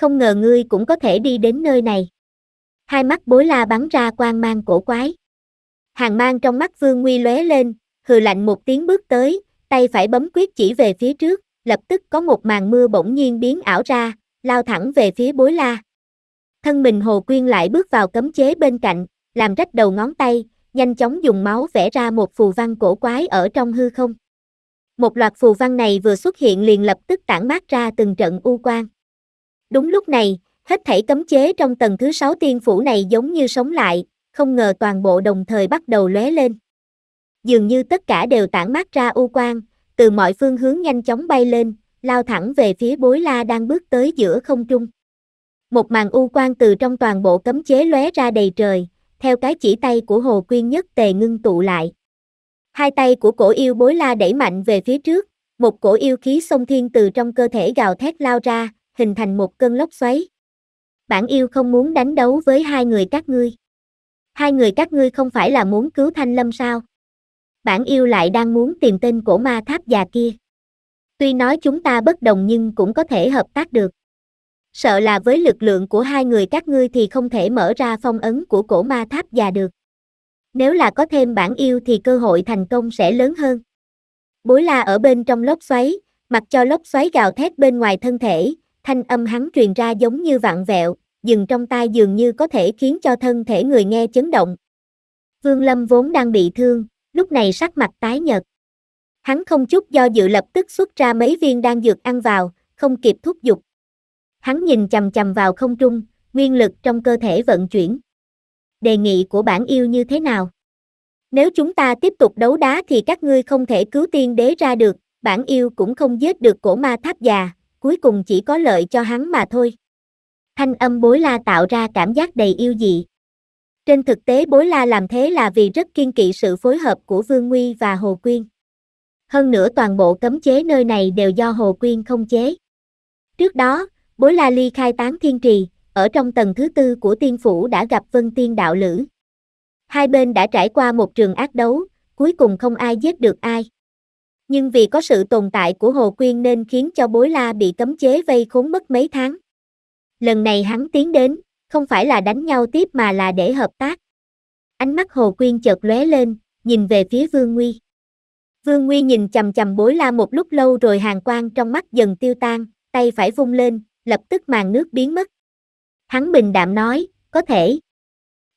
Không ngờ ngươi cũng có thể đi đến nơi này. Hai mắt bối la bắn ra quang mang cổ quái. Hàng mang trong mắt Vương Nguy lóe lên, hừ lạnh một tiếng bước tới, tay phải bấm quyết chỉ về phía trước, lập tức có một màn mưa bỗng nhiên biến ảo ra, lao thẳng về phía bối la. Thân mình Hồ Quyên lại bước vào cấm chế bên cạnh, làm rách đầu ngón tay, nhanh chóng dùng máu vẽ ra một phù văn cổ quái ở trong hư không. Một loạt phù văn này vừa xuất hiện liền lập tức tản mát ra từng trận u quang. Đúng lúc này, hết thảy cấm chế trong tầng thứ sáu tiên phủ này giống như sống lại, không ngờ toàn bộ đồng thời bắt đầu lóe lên. Dường như tất cả đều tản mát ra u quang, từ mọi phương hướng nhanh chóng bay lên, lao thẳng về phía bối la đang bước tới giữa không trung. Một màn u quang từ trong toàn bộ cấm chế lóe ra đầy trời, theo cái chỉ tay của Hồ Quyên nhất tề ngưng tụ lại. Hai tay của cổ yêu bối la đẩy mạnh về phía trước, một cổ yêu khí sông thiên từ trong cơ thể gào thét lao ra, hình thành một cơn lốc xoáy. Bản yêu không muốn đánh đấu với hai người các ngươi. Hai người các ngươi không phải là muốn cứu Thanh Lâm sao? Bản yêu lại đang muốn tìm tên cổ ma tháp già kia. Tuy nói chúng ta bất đồng nhưng cũng có thể hợp tác được. Sợ là với lực lượng của hai người các ngươi thì không thể mở ra phong ấn của cổ ma tháp già được. Nếu là có thêm bản yêu thì cơ hội thành công sẽ lớn hơn. Bối la ở bên trong lốc xoáy, mặc cho lốc xoáy gào thét bên ngoài thân thể, thanh âm hắn truyền ra giống như vạn vẹo, dừng trong tai dường như có thể khiến cho thân thể người nghe chấn động. Vương Lâm vốn đang bị thương, lúc này sắc mặt tái nhợt. Hắn không chút do dự lập tức xuất ra mấy viên đan dược ăn vào, không kịp thúc giục, Hắn nhìn chầm chầm vào không trung, nguyên lực trong cơ thể vận chuyển. Đề nghị của bản yêu như thế nào? Nếu chúng ta tiếp tục đấu đá thì các ngươi không thể cứu tiên đế ra được, bản yêu cũng không giết được cổ ma tháp già, cuối cùng chỉ có lợi cho hắn mà thôi. Thanh âm bối la tạo ra cảm giác đầy yêu dị. Trên thực tế bối la làm thế là vì rất kiên kỵ sự phối hợp của Vương Nguy và Hồ Quyên. Hơn nữa toàn bộ cấm chế nơi này đều do Hồ Quyên không chế. Trước đó, Bối La Ly khai tán thiên trì, ở trong tầng thứ tư của tiên phủ đã gặp vân tiên đạo lữ. Hai bên đã trải qua một trường ác đấu, cuối cùng không ai giết được ai. Nhưng vì có sự tồn tại của Hồ Quyên nên khiến cho bối la bị cấm chế vây khốn mất mấy tháng. Lần này hắn tiến đến, không phải là đánh nhau tiếp mà là để hợp tác. Ánh mắt Hồ Quyên chợt lóe lên, nhìn về phía Vương Nguy. Vương Nguy nhìn chầm chầm bối la một lúc lâu rồi hàng quang trong mắt dần tiêu tan, tay phải vung lên, lập tức màn nước biến mất. Hắn bình đạm nói, có thể.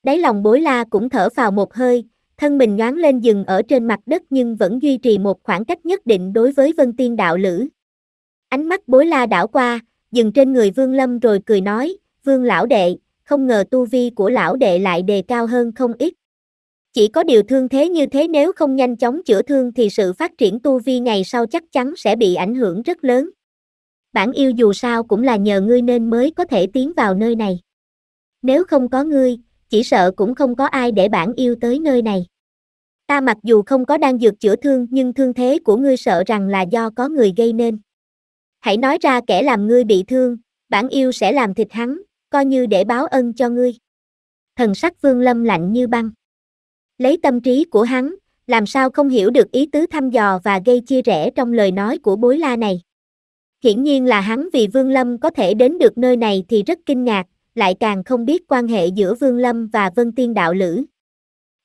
Đáy lòng bối la cũng thở vào một hơi, thân mình nhoáng lên dừng ở trên mặt đất nhưng vẫn duy trì một khoảng cách nhất định đối với vân tiên đạo lữ. Ánh mắt bối la đảo qua, dừng trên người vương lâm rồi cười nói, vương lão đệ, không ngờ tu vi của lão đệ lại đề cao hơn không ít. Chỉ có điều thương thế như thế nếu không nhanh chóng chữa thương thì sự phát triển tu vi ngày sau chắc chắn sẽ bị ảnh hưởng rất lớn bản yêu dù sao cũng là nhờ ngươi nên mới có thể tiến vào nơi này. Nếu không có ngươi, chỉ sợ cũng không có ai để bản yêu tới nơi này. Ta mặc dù không có đang dược chữa thương nhưng thương thế của ngươi sợ rằng là do có người gây nên. Hãy nói ra kẻ làm ngươi bị thương, bản yêu sẽ làm thịt hắn, coi như để báo ân cho ngươi. Thần sắc vương lâm lạnh như băng. Lấy tâm trí của hắn, làm sao không hiểu được ý tứ thăm dò và gây chia rẽ trong lời nói của bối la này. Hiển nhiên là hắn vì Vương Lâm có thể đến được nơi này thì rất kinh ngạc, lại càng không biết quan hệ giữa Vương Lâm và Vân Tiên Đạo Lữ.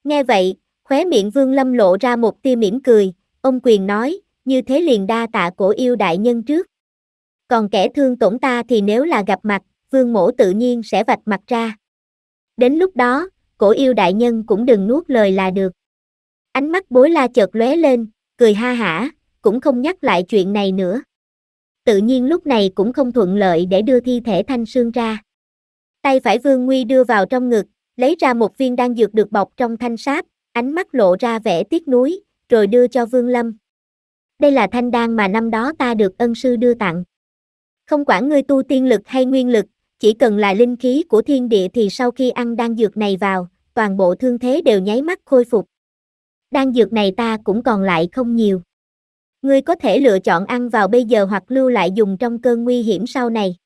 Nghe vậy, khóe miệng Vương Lâm lộ ra một tia mỉm cười, ông quyền nói, như thế liền đa tạ cổ yêu đại nhân trước. Còn kẻ thương tổn ta thì nếu là gặp mặt, Vương Mổ tự nhiên sẽ vạch mặt ra. Đến lúc đó, cổ yêu đại nhân cũng đừng nuốt lời là được. Ánh mắt bối la chợt lóe lên, cười ha hả, cũng không nhắc lại chuyện này nữa tự nhiên lúc này cũng không thuận lợi để đưa thi thể Thanh Sương ra. Tay phải Vương Nguy đưa vào trong ngực, lấy ra một viên đan dược được bọc trong thanh sáp, ánh mắt lộ ra vẻ tiếc nuối, rồi đưa cho Vương Lâm. Đây là thanh đan mà năm đó ta được ân sư đưa tặng. Không quản ngươi tu tiên lực hay nguyên lực, chỉ cần là linh khí của thiên địa thì sau khi ăn đan dược này vào, toàn bộ thương thế đều nháy mắt khôi phục. Đan dược này ta cũng còn lại không nhiều. Ngươi có thể lựa chọn ăn vào bây giờ hoặc lưu lại dùng trong cơn nguy hiểm sau này.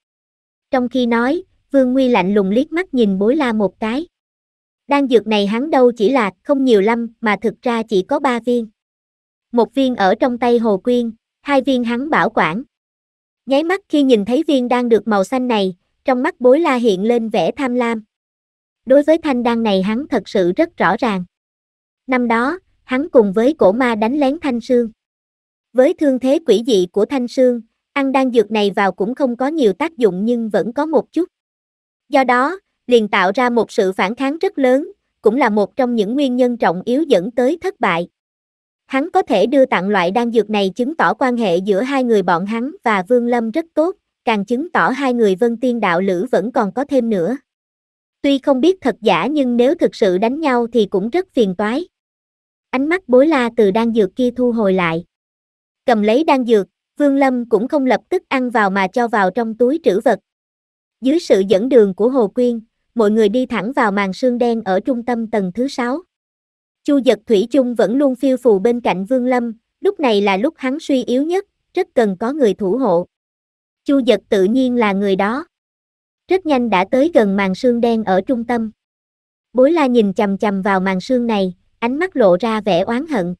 Trong khi nói, Vương Nguy lạnh lùng liếc mắt nhìn bối la một cái. Đan dược này hắn đâu chỉ là không nhiều lắm mà thực ra chỉ có ba viên. Một viên ở trong tay Hồ Quyên, hai viên hắn bảo quản. Nháy mắt khi nhìn thấy viên đang được màu xanh này, trong mắt bối la hiện lên vẻ tham lam. Đối với thanh đan này hắn thật sự rất rõ ràng. Năm đó, hắn cùng với cổ ma đánh lén thanh sương. Với thương thế quỷ dị của Thanh Sương, ăn đan dược này vào cũng không có nhiều tác dụng nhưng vẫn có một chút. Do đó, liền tạo ra một sự phản kháng rất lớn, cũng là một trong những nguyên nhân trọng yếu dẫn tới thất bại. Hắn có thể đưa tặng loại đan dược này chứng tỏ quan hệ giữa hai người bọn hắn và Vương Lâm rất tốt, càng chứng tỏ hai người Vân Tiên Đạo Lữ vẫn còn có thêm nữa. Tuy không biết thật giả nhưng nếu thực sự đánh nhau thì cũng rất phiền toái. Ánh mắt bối la từ đan dược kia thu hồi lại. Cầm lấy đan dược, Vương Lâm cũng không lập tức ăn vào mà cho vào trong túi trữ vật. Dưới sự dẫn đường của Hồ Quyên, mọi người đi thẳng vào màn sương đen ở trung tâm tầng thứ 6. Chu giật Thủy chung vẫn luôn phiêu phù bên cạnh Vương Lâm, lúc này là lúc hắn suy yếu nhất, rất cần có người thủ hộ. Chu giật tự nhiên là người đó. Rất nhanh đã tới gần màn sương đen ở trung tâm. Bối la nhìn chầm chầm vào màn sương này, ánh mắt lộ ra vẻ oán hận.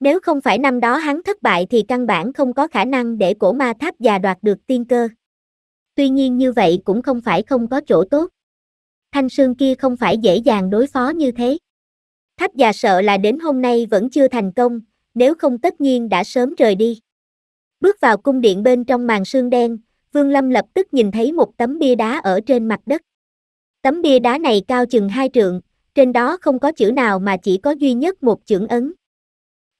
Nếu không phải năm đó hắn thất bại thì căn bản không có khả năng để cổ ma tháp già đoạt được tiên cơ. Tuy nhiên như vậy cũng không phải không có chỗ tốt. Thanh sương kia không phải dễ dàng đối phó như thế. Tháp già sợ là đến hôm nay vẫn chưa thành công, nếu không tất nhiên đã sớm rời đi. Bước vào cung điện bên trong màn sương đen, Vương Lâm lập tức nhìn thấy một tấm bia đá ở trên mặt đất. Tấm bia đá này cao chừng hai trượng, trên đó không có chữ nào mà chỉ có duy nhất một chữ ấn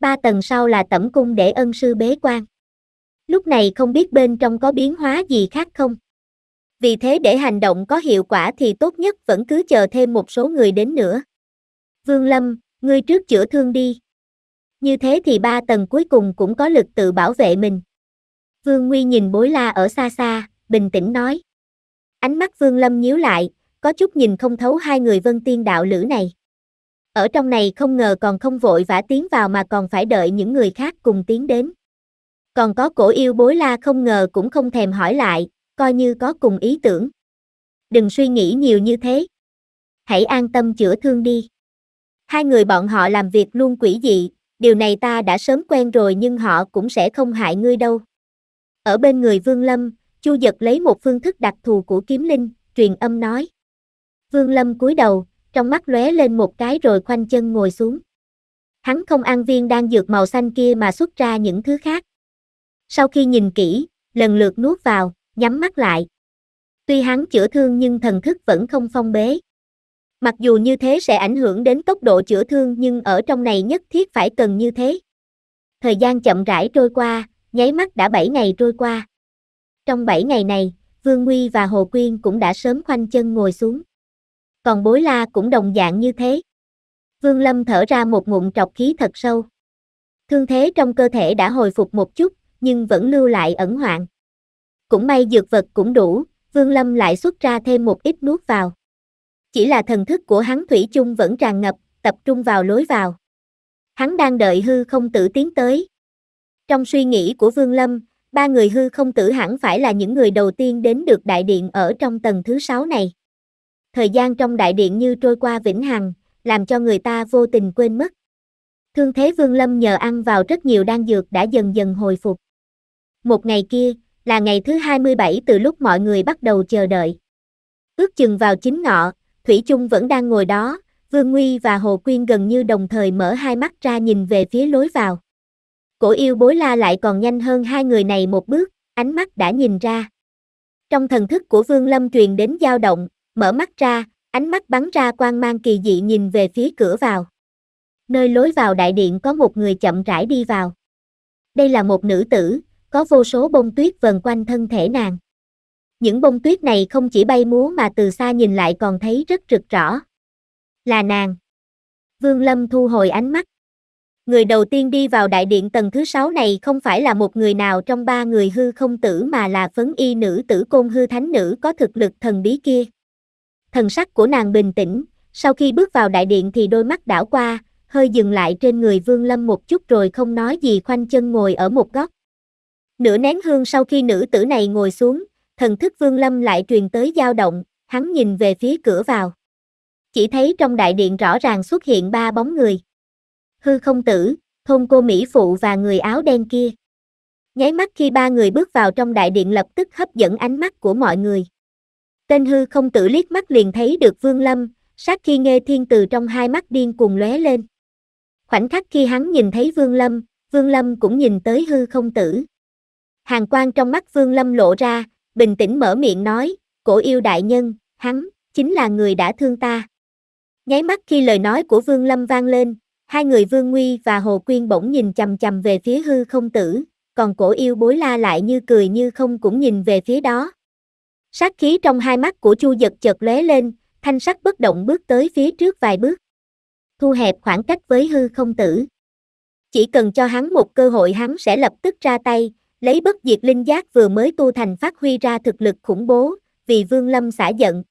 ba tầng sau là tẩm cung để ân sư bế quan. Lúc này không biết bên trong có biến hóa gì khác không. Vì thế để hành động có hiệu quả thì tốt nhất vẫn cứ chờ thêm một số người đến nữa. Vương Lâm, ngươi trước chữa thương đi. Như thế thì ba tầng cuối cùng cũng có lực tự bảo vệ mình. Vương Nguy nhìn bối la ở xa xa, bình tĩnh nói. Ánh mắt Vương Lâm nhíu lại, có chút nhìn không thấu hai người vân tiên đạo lữ này. Ở trong này không ngờ còn không vội vã tiến vào mà còn phải đợi những người khác cùng tiến đến. Còn có cổ yêu bối la không ngờ cũng không thèm hỏi lại, coi như có cùng ý tưởng. Đừng suy nghĩ nhiều như thế. Hãy an tâm chữa thương đi. Hai người bọn họ làm việc luôn quỷ dị, điều này ta đã sớm quen rồi nhưng họ cũng sẽ không hại ngươi đâu. Ở bên người Vương Lâm, Chu Dật lấy một phương thức đặc thù của kiếm linh, truyền âm nói. Vương Lâm cúi đầu, trong mắt lóe lên một cái rồi khoanh chân ngồi xuống. Hắn không ăn viên đang dược màu xanh kia mà xuất ra những thứ khác. Sau khi nhìn kỹ, lần lượt nuốt vào, nhắm mắt lại. Tuy hắn chữa thương nhưng thần thức vẫn không phong bế. Mặc dù như thế sẽ ảnh hưởng đến tốc độ chữa thương nhưng ở trong này nhất thiết phải cần như thế. Thời gian chậm rãi trôi qua, nháy mắt đã 7 ngày trôi qua. Trong 7 ngày này, Vương Nguy và Hồ Quyên cũng đã sớm khoanh chân ngồi xuống còn bối la cũng đồng dạng như thế. Vương Lâm thở ra một ngụm trọc khí thật sâu. Thương thế trong cơ thể đã hồi phục một chút, nhưng vẫn lưu lại ẩn hoạn. Cũng may dược vật cũng đủ, Vương Lâm lại xuất ra thêm một ít nuốt vào. Chỉ là thần thức của hắn Thủy chung vẫn tràn ngập, tập trung vào lối vào. Hắn đang đợi hư không tử tiến tới. Trong suy nghĩ của Vương Lâm, ba người hư không tử hẳn phải là những người đầu tiên đến được đại điện ở trong tầng thứ sáu này thời gian trong đại điện như trôi qua vĩnh hằng, làm cho người ta vô tình quên mất. Thương thế Vương Lâm nhờ ăn vào rất nhiều đan dược đã dần dần hồi phục. Một ngày kia, là ngày thứ 27 từ lúc mọi người bắt đầu chờ đợi. Ước chừng vào chính ngọ, Thủy trung vẫn đang ngồi đó, Vương Nguy và Hồ Quyên gần như đồng thời mở hai mắt ra nhìn về phía lối vào. Cổ yêu bối la lại còn nhanh hơn hai người này một bước, ánh mắt đã nhìn ra. Trong thần thức của Vương Lâm truyền đến dao động, mở mắt ra, ánh mắt bắn ra quang mang kỳ dị nhìn về phía cửa vào. Nơi lối vào đại điện có một người chậm rãi đi vào. Đây là một nữ tử, có vô số bông tuyết vần quanh thân thể nàng. Những bông tuyết này không chỉ bay múa mà từ xa nhìn lại còn thấy rất rực rõ. Là nàng. Vương Lâm thu hồi ánh mắt. Người đầu tiên đi vào đại điện tầng thứ sáu này không phải là một người nào trong ba người hư không tử mà là phấn y nữ tử côn hư thánh nữ có thực lực thần bí kia thần sắc của nàng bình tĩnh, sau khi bước vào đại điện thì đôi mắt đảo qua, hơi dừng lại trên người Vương Lâm một chút rồi không nói gì khoanh chân ngồi ở một góc. Nửa nén hương sau khi nữ tử này ngồi xuống, thần thức Vương Lâm lại truyền tới dao động, hắn nhìn về phía cửa vào. Chỉ thấy trong đại điện rõ ràng xuất hiện ba bóng người. Hư không tử, thôn cô Mỹ Phụ và người áo đen kia. Nháy mắt khi ba người bước vào trong đại điện lập tức hấp dẫn ánh mắt của mọi người. Tên hư không tử liếc mắt liền thấy được Vương Lâm, sát khi nghe thiên từ trong hai mắt điên cuồng lóe lên. Khoảnh khắc khi hắn nhìn thấy Vương Lâm, Vương Lâm cũng nhìn tới hư không tử. Hàng quan trong mắt Vương Lâm lộ ra, bình tĩnh mở miệng nói, cổ yêu đại nhân, hắn, chính là người đã thương ta. Nháy mắt khi lời nói của Vương Lâm vang lên, hai người Vương Nguy và Hồ Quyên bỗng nhìn chầm chầm về phía hư không tử, còn cổ yêu bối la lại như cười như không cũng nhìn về phía đó. Sát khí trong hai mắt của Chu Dật chợt lóe lên, thanh sắc bất động bước tới phía trước vài bước. Thu hẹp khoảng cách với hư không tử. Chỉ cần cho hắn một cơ hội hắn sẽ lập tức ra tay, lấy bất diệt linh giác vừa mới tu thành phát huy ra thực lực khủng bố, vì Vương Lâm xả giận.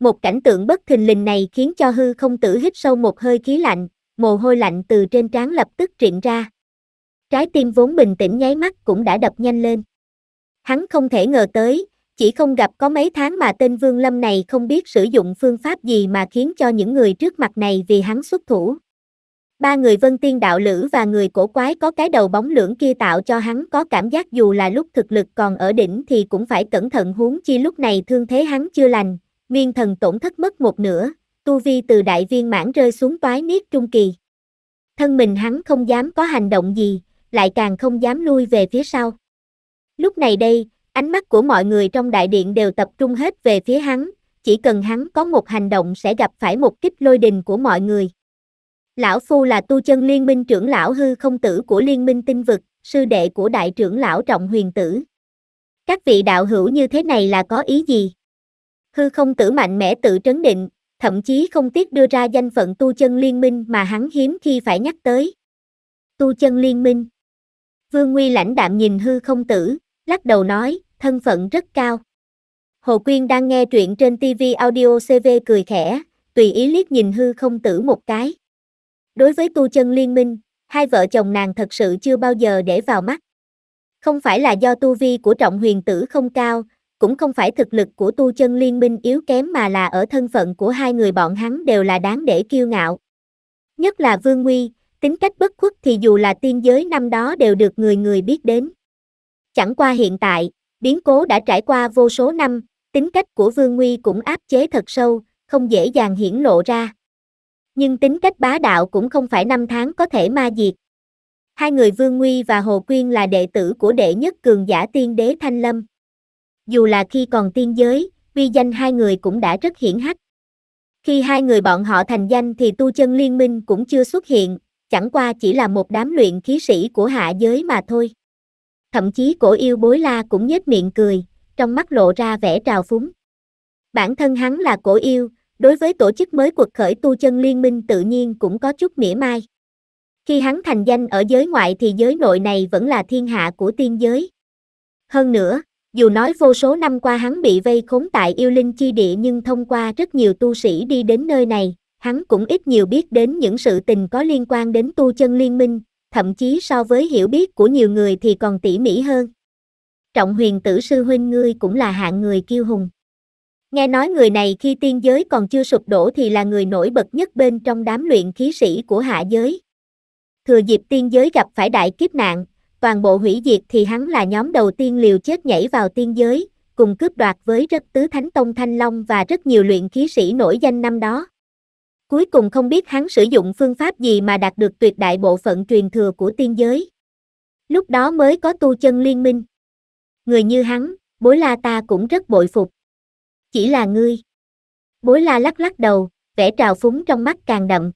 Một cảnh tượng bất thình lình này khiến cho hư không tử hít sâu một hơi khí lạnh, mồ hôi lạnh từ trên trán lập tức trịn ra. Trái tim vốn bình tĩnh nháy mắt cũng đã đập nhanh lên. Hắn không thể ngờ tới, chỉ không gặp có mấy tháng mà tên Vương Lâm này không biết sử dụng phương pháp gì mà khiến cho những người trước mặt này vì hắn xuất thủ. Ba người vân tiên đạo lữ và người cổ quái có cái đầu bóng lưỡng kia tạo cho hắn có cảm giác dù là lúc thực lực còn ở đỉnh thì cũng phải cẩn thận huống chi lúc này thương thế hắn chưa lành, nguyên thần tổn thất mất một nửa, tu vi từ đại viên mãn rơi xuống toái niết trung kỳ. Thân mình hắn không dám có hành động gì, lại càng không dám lui về phía sau. Lúc này đây, Ánh mắt của mọi người trong đại điện đều tập trung hết về phía hắn, chỉ cần hắn có một hành động sẽ gặp phải một kích lôi đình của mọi người. Lão Phu là tu chân liên minh trưởng lão hư không tử của liên minh tinh vực, sư đệ của đại trưởng lão trọng huyền tử. Các vị đạo hữu như thế này là có ý gì? Hư không tử mạnh mẽ tự trấn định, thậm chí không tiếc đưa ra danh phận tu chân liên minh mà hắn hiếm khi phải nhắc tới. Tu chân liên minh Vương Nguy lãnh đạm nhìn hư không tử, lắc đầu nói, thân phận rất cao. Hồ Quyên đang nghe truyện trên TV audio CV cười khẽ, tùy ý liếc nhìn hư không tử một cái. Đối với tu chân liên minh, hai vợ chồng nàng thật sự chưa bao giờ để vào mắt. Không phải là do tu vi của trọng huyền tử không cao, cũng không phải thực lực của tu chân liên minh yếu kém mà là ở thân phận của hai người bọn hắn đều là đáng để kiêu ngạo. Nhất là Vương Nguy, tính cách bất khuất thì dù là tiên giới năm đó đều được người người biết đến. Chẳng qua hiện tại, biến cố đã trải qua vô số năm, tính cách của Vương Nguy cũng áp chế thật sâu, không dễ dàng hiển lộ ra. Nhưng tính cách bá đạo cũng không phải năm tháng có thể ma diệt. Hai người Vương Nguy và Hồ Quyên là đệ tử của đệ nhất cường giả tiên đế Thanh Lâm. Dù là khi còn tiên giới, uy danh hai người cũng đã rất hiển hách. Khi hai người bọn họ thành danh thì tu chân liên minh cũng chưa xuất hiện, chẳng qua chỉ là một đám luyện khí sĩ của hạ giới mà thôi thậm chí cổ yêu bối la cũng nhếch miệng cười, trong mắt lộ ra vẻ trào phúng. Bản thân hắn là cổ yêu, đối với tổ chức mới cuộc khởi tu chân liên minh tự nhiên cũng có chút mỉa mai. Khi hắn thành danh ở giới ngoại thì giới nội này vẫn là thiên hạ của tiên giới. Hơn nữa, dù nói vô số năm qua hắn bị vây khốn tại yêu linh chi địa nhưng thông qua rất nhiều tu sĩ đi đến nơi này, hắn cũng ít nhiều biết đến những sự tình có liên quan đến tu chân liên minh, thậm chí so với hiểu biết của nhiều người thì còn tỉ mỉ hơn. Trọng huyền tử sư huynh ngươi cũng là hạng người kiêu hùng. Nghe nói người này khi tiên giới còn chưa sụp đổ thì là người nổi bật nhất bên trong đám luyện khí sĩ của hạ giới. Thừa dịp tiên giới gặp phải đại kiếp nạn, toàn bộ hủy diệt thì hắn là nhóm đầu tiên liều chết nhảy vào tiên giới, cùng cướp đoạt với rất tứ thánh tông Thanh Long và rất nhiều luyện khí sĩ nổi danh năm đó. Cuối cùng không biết hắn sử dụng phương pháp gì mà đạt được tuyệt đại bộ phận truyền thừa của tiên giới. Lúc đó mới có tu chân liên minh. Người như hắn, bối la ta cũng rất bội phục. Chỉ là ngươi. Bối la lắc lắc đầu, vẻ trào phúng trong mắt càng đậm.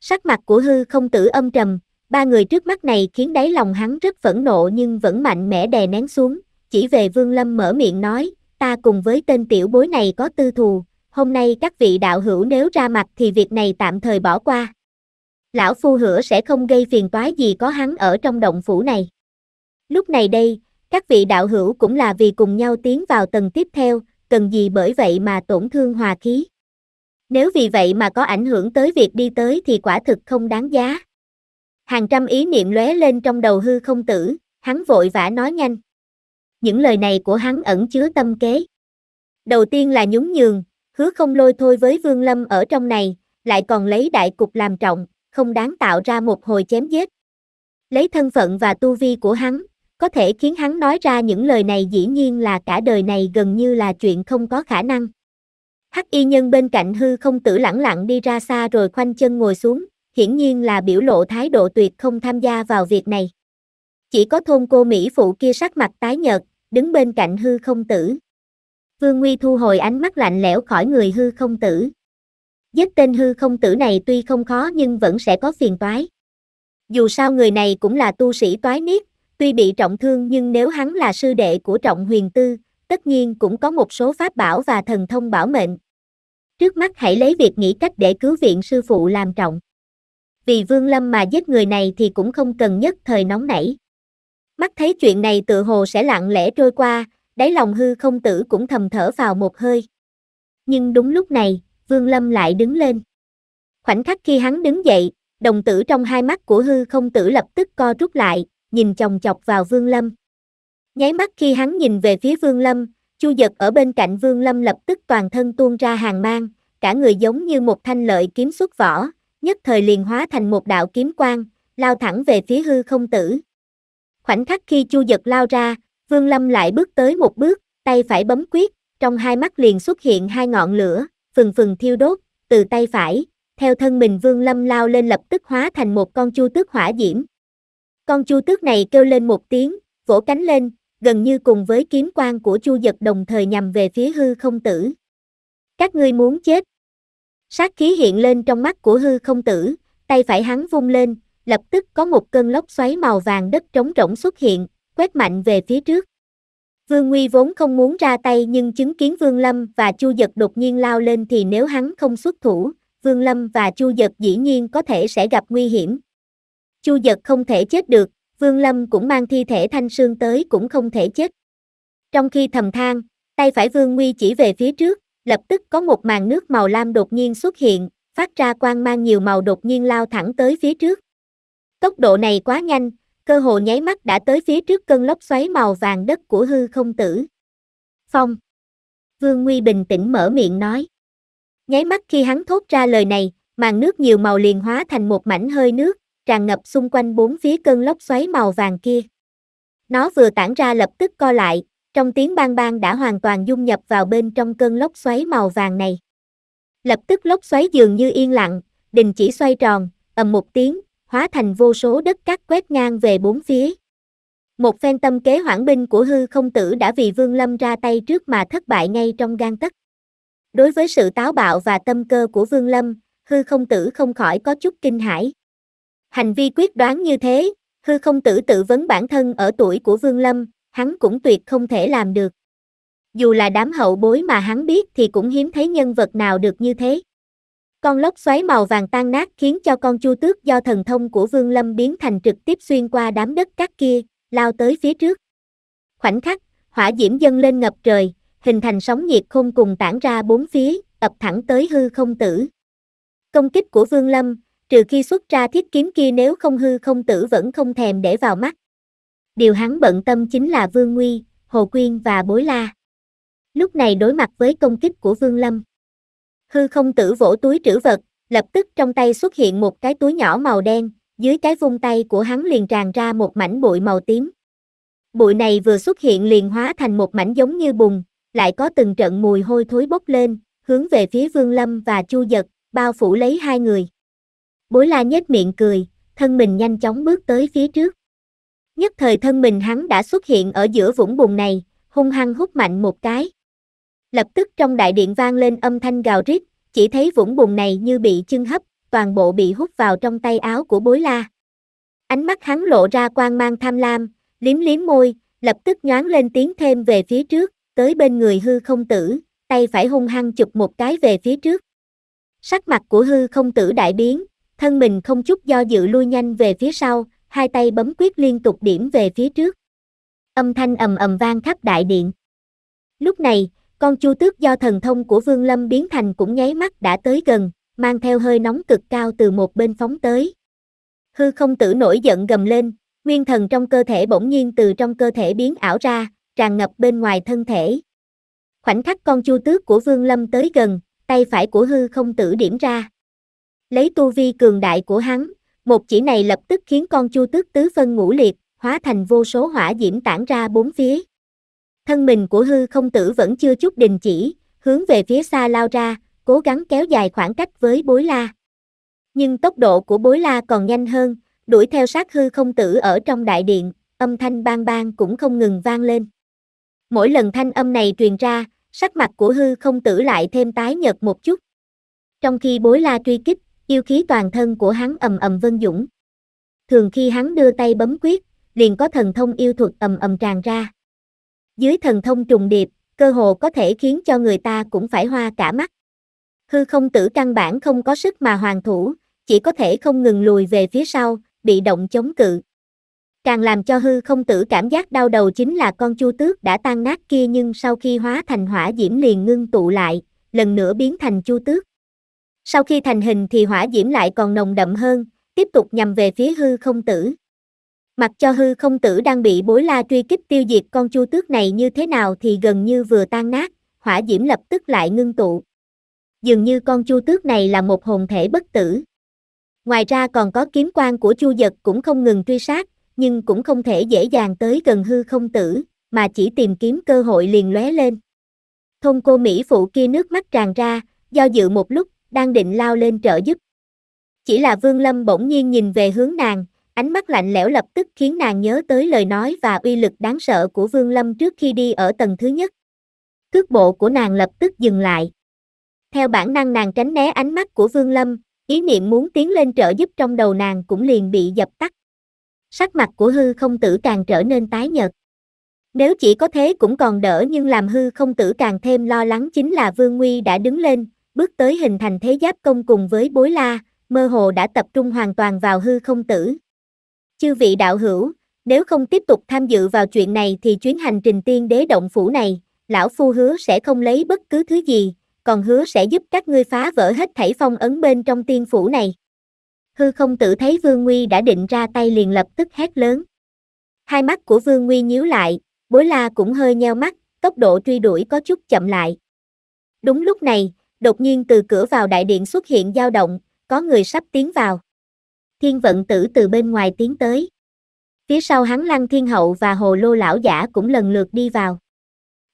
Sắc mặt của hư không tử âm trầm, ba người trước mắt này khiến đáy lòng hắn rất phẫn nộ nhưng vẫn mạnh mẽ đè nén xuống, chỉ về Vương Lâm mở miệng nói, ta cùng với tên tiểu bối này có tư thù, hôm nay các vị đạo hữu nếu ra mặt thì việc này tạm thời bỏ qua. Lão phu hửa sẽ không gây phiền toái gì có hắn ở trong động phủ này. Lúc này đây, các vị đạo hữu cũng là vì cùng nhau tiến vào tầng tiếp theo, cần gì bởi vậy mà tổn thương hòa khí. Nếu vì vậy mà có ảnh hưởng tới việc đi tới thì quả thực không đáng giá. Hàng trăm ý niệm lóe lên trong đầu hư không tử, hắn vội vã nói nhanh. Những lời này của hắn ẩn chứa tâm kế. Đầu tiên là nhún nhường, Hứa không lôi thôi với Vương Lâm ở trong này, lại còn lấy đại cục làm trọng, không đáng tạo ra một hồi chém giết. Lấy thân phận và tu vi của hắn, có thể khiến hắn nói ra những lời này dĩ nhiên là cả đời này gần như là chuyện không có khả năng. Hắc y nhân bên cạnh hư không tử lẳng lặng đi ra xa rồi khoanh chân ngồi xuống, hiển nhiên là biểu lộ thái độ tuyệt không tham gia vào việc này. Chỉ có thôn cô Mỹ phụ kia sắc mặt tái nhợt, đứng bên cạnh hư không tử, Vương Nguy thu hồi ánh mắt lạnh lẽo khỏi người hư không tử. Giết tên hư không tử này tuy không khó nhưng vẫn sẽ có phiền toái. Dù sao người này cũng là tu sĩ toái niết, tuy bị trọng thương nhưng nếu hắn là sư đệ của trọng huyền tư, tất nhiên cũng có một số pháp bảo và thần thông bảo mệnh. Trước mắt hãy lấy việc nghĩ cách để cứu viện sư phụ làm trọng. Vì Vương Lâm mà giết người này thì cũng không cần nhất thời nóng nảy. Mắt thấy chuyện này tự hồ sẽ lặng lẽ trôi qua, đáy lòng hư không tử cũng thầm thở vào một hơi. Nhưng đúng lúc này, Vương Lâm lại đứng lên. Khoảnh khắc khi hắn đứng dậy, đồng tử trong hai mắt của hư không tử lập tức co rút lại, nhìn chồng chọc vào Vương Lâm. Nháy mắt khi hắn nhìn về phía Vương Lâm, Chu Dật ở bên cạnh Vương Lâm lập tức toàn thân tuôn ra hàng mang, cả người giống như một thanh lợi kiếm xuất vỏ, nhất thời liền hóa thành một đạo kiếm quang, lao thẳng về phía hư không tử. Khoảnh khắc khi Chu Dật lao ra, Vương Lâm lại bước tới một bước, tay phải bấm quyết, trong hai mắt liền xuất hiện hai ngọn lửa, phừng phừng thiêu đốt, từ tay phải, theo thân mình Vương Lâm lao lên lập tức hóa thành một con chu tước hỏa diễm. Con chu tước này kêu lên một tiếng, vỗ cánh lên, gần như cùng với kiếm quan của chu giật đồng thời nhằm về phía hư không tử. Các ngươi muốn chết. Sát khí hiện lên trong mắt của hư không tử, tay phải hắn vung lên, lập tức có một cơn lốc xoáy màu vàng đất trống rỗng xuất hiện, quét mạnh về phía trước. Vương Nguy vốn không muốn ra tay nhưng chứng kiến Vương Lâm và Chu Dật đột nhiên lao lên thì nếu hắn không xuất thủ, Vương Lâm và Chu Dật dĩ nhiên có thể sẽ gặp nguy hiểm. Chu Dật không thể chết được, Vương Lâm cũng mang thi thể Thanh Sương tới cũng không thể chết. Trong khi thầm than, tay phải Vương Nguy chỉ về phía trước, lập tức có một màn nước màu lam đột nhiên xuất hiện, phát ra quang mang nhiều màu đột nhiên lao thẳng tới phía trước. Tốc độ này quá nhanh, cơ hồ nháy mắt đã tới phía trước cơn lốc xoáy màu vàng đất của hư không tử. Phong. Vương Nguy bình tĩnh mở miệng nói. Nháy mắt khi hắn thốt ra lời này, màn nước nhiều màu liền hóa thành một mảnh hơi nước, tràn ngập xung quanh bốn phía cơn lốc xoáy màu vàng kia. Nó vừa tản ra lập tức co lại, trong tiếng bang bang đã hoàn toàn dung nhập vào bên trong cơn lốc xoáy màu vàng này. Lập tức lốc xoáy dường như yên lặng, đình chỉ xoay tròn, ầm một tiếng, hóa thành vô số đất cát quét ngang về bốn phía. Một phen tâm kế hoãn binh của hư không tử đã vì Vương Lâm ra tay trước mà thất bại ngay trong gan tất. Đối với sự táo bạo và tâm cơ của Vương Lâm, hư không tử không khỏi có chút kinh hãi. Hành vi quyết đoán như thế, hư không tử tự vấn bản thân ở tuổi của Vương Lâm, hắn cũng tuyệt không thể làm được. Dù là đám hậu bối mà hắn biết thì cũng hiếm thấy nhân vật nào được như thế. Con lốc xoáy màu vàng tan nát khiến cho con chu tước do thần thông của Vương Lâm biến thành trực tiếp xuyên qua đám đất cát kia, lao tới phía trước. Khoảnh khắc, hỏa diễm dâng lên ngập trời, hình thành sóng nhiệt không cùng tản ra bốn phía, ập thẳng tới hư không tử. Công kích của Vương Lâm, trừ khi xuất ra thiết kiếm kia nếu không hư không tử vẫn không thèm để vào mắt. Điều hắn bận tâm chính là Vương Nguy, Hồ Quyên và Bối La. Lúc này đối mặt với công kích của Vương Lâm hư không tử vỗ túi trữ vật, lập tức trong tay xuất hiện một cái túi nhỏ màu đen, dưới cái vung tay của hắn liền tràn ra một mảnh bụi màu tím. Bụi này vừa xuất hiện liền hóa thành một mảnh giống như bùn, lại có từng trận mùi hôi thối bốc lên, hướng về phía Vương Lâm và Chu Dật, bao phủ lấy hai người. Bối la nhếch miệng cười, thân mình nhanh chóng bước tới phía trước. Nhất thời thân mình hắn đã xuất hiện ở giữa vũng bùn này, hung hăng hút mạnh một cái. Lập tức trong đại điện vang lên âm thanh gào rít, chỉ thấy vũng bùn này như bị chưng hấp, toàn bộ bị hút vào trong tay áo của bối la. Ánh mắt hắn lộ ra quang mang tham lam, liếm liếm môi, lập tức nhoáng lên tiếng thêm về phía trước, tới bên người hư không tử, tay phải hung hăng chụp một cái về phía trước. Sắc mặt của hư không tử đại biến, thân mình không chút do dự lui nhanh về phía sau, hai tay bấm quyết liên tục điểm về phía trước. Âm thanh ầm ầm vang khắp đại điện. Lúc này, con chu tước do thần thông của Vương Lâm biến thành cũng nháy mắt đã tới gần, mang theo hơi nóng cực cao từ một bên phóng tới. Hư không tử nổi giận gầm lên, nguyên thần trong cơ thể bỗng nhiên từ trong cơ thể biến ảo ra, tràn ngập bên ngoài thân thể. Khoảnh khắc con chu tước của Vương Lâm tới gần, tay phải của hư không tử điểm ra. Lấy tu vi cường đại của hắn, một chỉ này lập tức khiến con chu tước tứ phân ngũ liệt, hóa thành vô số hỏa diễm tản ra bốn phía thân mình của hư không tử vẫn chưa chút đình chỉ, hướng về phía xa lao ra, cố gắng kéo dài khoảng cách với bối la. Nhưng tốc độ của bối la còn nhanh hơn, đuổi theo sát hư không tử ở trong đại điện, âm thanh bang bang cũng không ngừng vang lên. Mỗi lần thanh âm này truyền ra, sắc mặt của hư không tử lại thêm tái nhợt một chút. Trong khi bối la truy kích, yêu khí toàn thân của hắn ầm ầm vân dũng. Thường khi hắn đưa tay bấm quyết, liền có thần thông yêu thuật ầm ầm tràn ra dưới thần thông trùng điệp, cơ hồ có thể khiến cho người ta cũng phải hoa cả mắt. Hư không tử căn bản không có sức mà hoàn thủ, chỉ có thể không ngừng lùi về phía sau, bị động chống cự. Càng làm cho hư không tử cảm giác đau đầu chính là con chu tước đã tan nát kia nhưng sau khi hóa thành hỏa diễm liền ngưng tụ lại, lần nữa biến thành chu tước. Sau khi thành hình thì hỏa diễm lại còn nồng đậm hơn, tiếp tục nhằm về phía hư không tử, Mặc cho hư không tử đang bị bối la truy kích tiêu diệt con chu tước này như thế nào thì gần như vừa tan nát, hỏa diễm lập tức lại ngưng tụ. Dường như con chu tước này là một hồn thể bất tử. Ngoài ra còn có kiếm quan của chu giật cũng không ngừng truy sát, nhưng cũng không thể dễ dàng tới gần hư không tử, mà chỉ tìm kiếm cơ hội liền lóe lên. Thôn cô Mỹ phụ kia nước mắt tràn ra, do dự một lúc, đang định lao lên trợ giúp. Chỉ là Vương Lâm bỗng nhiên nhìn về hướng nàng, Ánh mắt lạnh lẽo lập tức khiến nàng nhớ tới lời nói và uy lực đáng sợ của Vương Lâm trước khi đi ở tầng thứ nhất. Cước bộ của nàng lập tức dừng lại. Theo bản năng nàng tránh né ánh mắt của Vương Lâm, ý niệm muốn tiến lên trợ giúp trong đầu nàng cũng liền bị dập tắt. Sắc mặt của hư không tử càng trở nên tái nhợt. Nếu chỉ có thế cũng còn đỡ nhưng làm hư không tử càng thêm lo lắng chính là Vương Nguy đã đứng lên, bước tới hình thành thế giáp công cùng với bối la, mơ hồ đã tập trung hoàn toàn vào hư không tử, Chư vị đạo hữu, nếu không tiếp tục tham dự vào chuyện này thì chuyến hành trình tiên đế động phủ này, lão phu hứa sẽ không lấy bất cứ thứ gì, còn hứa sẽ giúp các ngươi phá vỡ hết thảy phong ấn bên trong tiên phủ này. Hư không tự thấy Vương Nguy đã định ra tay liền lập tức hét lớn. Hai mắt của Vương Nguy nhíu lại, bối la cũng hơi nheo mắt, tốc độ truy đuổi có chút chậm lại. Đúng lúc này, đột nhiên từ cửa vào đại điện xuất hiện dao động, có người sắp tiến vào thiên vận tử từ bên ngoài tiến tới. Phía sau hắn lăng thiên hậu và hồ lô lão giả cũng lần lượt đi vào.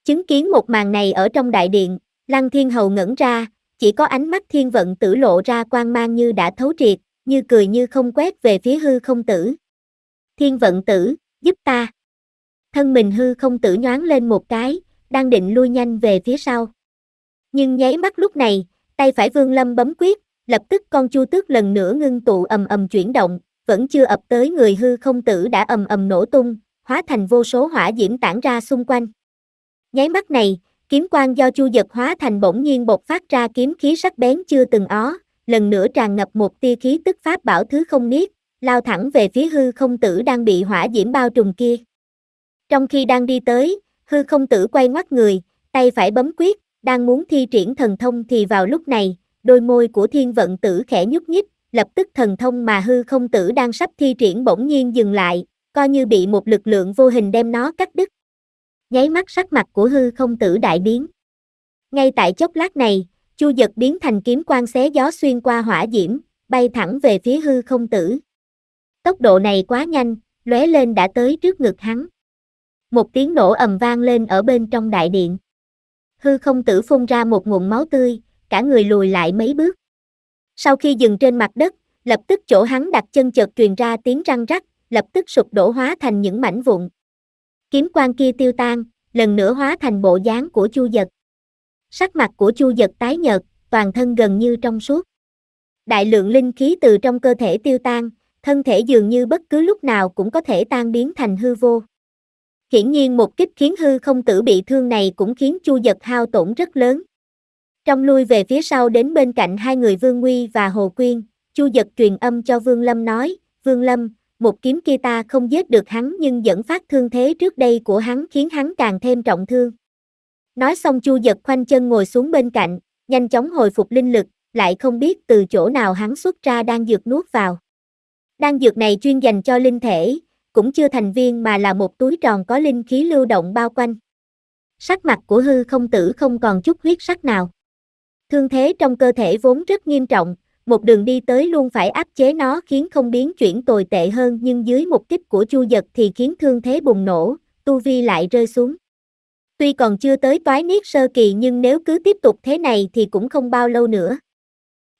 Chứng kiến một màn này ở trong đại điện, lăng thiên hậu ngẩn ra, chỉ có ánh mắt thiên vận tử lộ ra quan mang như đã thấu triệt, như cười như không quét về phía hư không tử. Thiên vận tử, giúp ta. Thân mình hư không tử nhoáng lên một cái, đang định lui nhanh về phía sau. Nhưng nháy mắt lúc này, tay phải vương lâm bấm quyết lập tức con chu tước lần nữa ngưng tụ ầm ầm chuyển động, vẫn chưa ập tới người hư không tử đã ầm ầm nổ tung, hóa thành vô số hỏa diễm tản ra xung quanh. Nháy mắt này, kiếm quang do chu giật hóa thành bỗng nhiên bộc phát ra kiếm khí sắc bén chưa từng ó, lần nữa tràn ngập một tia khí tức pháp bảo thứ không niết, lao thẳng về phía hư không tử đang bị hỏa diễm bao trùm kia. Trong khi đang đi tới, hư không tử quay ngoắt người, tay phải bấm quyết, đang muốn thi triển thần thông thì vào lúc này, đôi môi của thiên vận tử khẽ nhúc nhích, lập tức thần thông mà hư không tử đang sắp thi triển bỗng nhiên dừng lại, coi như bị một lực lượng vô hình đem nó cắt đứt. Nháy mắt sắc mặt của hư không tử đại biến. Ngay tại chốc lát này, chu giật biến thành kiếm quan xé gió xuyên qua hỏa diễm, bay thẳng về phía hư không tử. Tốc độ này quá nhanh, lóe lên đã tới trước ngực hắn. Một tiếng nổ ầm vang lên ở bên trong đại điện. Hư không tử phun ra một nguồn máu tươi, cả người lùi lại mấy bước. Sau khi dừng trên mặt đất, lập tức chỗ hắn đặt chân chợt truyền ra tiếng răng rắc, lập tức sụp đổ hóa thành những mảnh vụn. Kiếm quan kia tiêu tan, lần nữa hóa thành bộ dáng của chu giật. Sắc mặt của chu giật tái nhợt, toàn thân gần như trong suốt. Đại lượng linh khí từ trong cơ thể tiêu tan, thân thể dường như bất cứ lúc nào cũng có thể tan biến thành hư vô. Hiển nhiên một kích khiến hư không tử bị thương này cũng khiến chu giật hao tổn rất lớn. Trong lui về phía sau đến bên cạnh hai người Vương Nguy và Hồ Quyên, Chu Dật truyền âm cho Vương Lâm nói, Vương Lâm, một kiếm kia ta không giết được hắn nhưng dẫn phát thương thế trước đây của hắn khiến hắn càng thêm trọng thương. Nói xong Chu Dật khoanh chân ngồi xuống bên cạnh, nhanh chóng hồi phục linh lực, lại không biết từ chỗ nào hắn xuất ra đang dược nuốt vào. Đan dược này chuyên dành cho linh thể, cũng chưa thành viên mà là một túi tròn có linh khí lưu động bao quanh. Sắc mặt của hư không tử không còn chút huyết sắc nào. Thương thế trong cơ thể vốn rất nghiêm trọng, một đường đi tới luôn phải áp chế nó khiến không biến chuyển tồi tệ hơn nhưng dưới một kích của chu giật thì khiến thương thế bùng nổ, tu vi lại rơi xuống. Tuy còn chưa tới toái niết sơ kỳ nhưng nếu cứ tiếp tục thế này thì cũng không bao lâu nữa.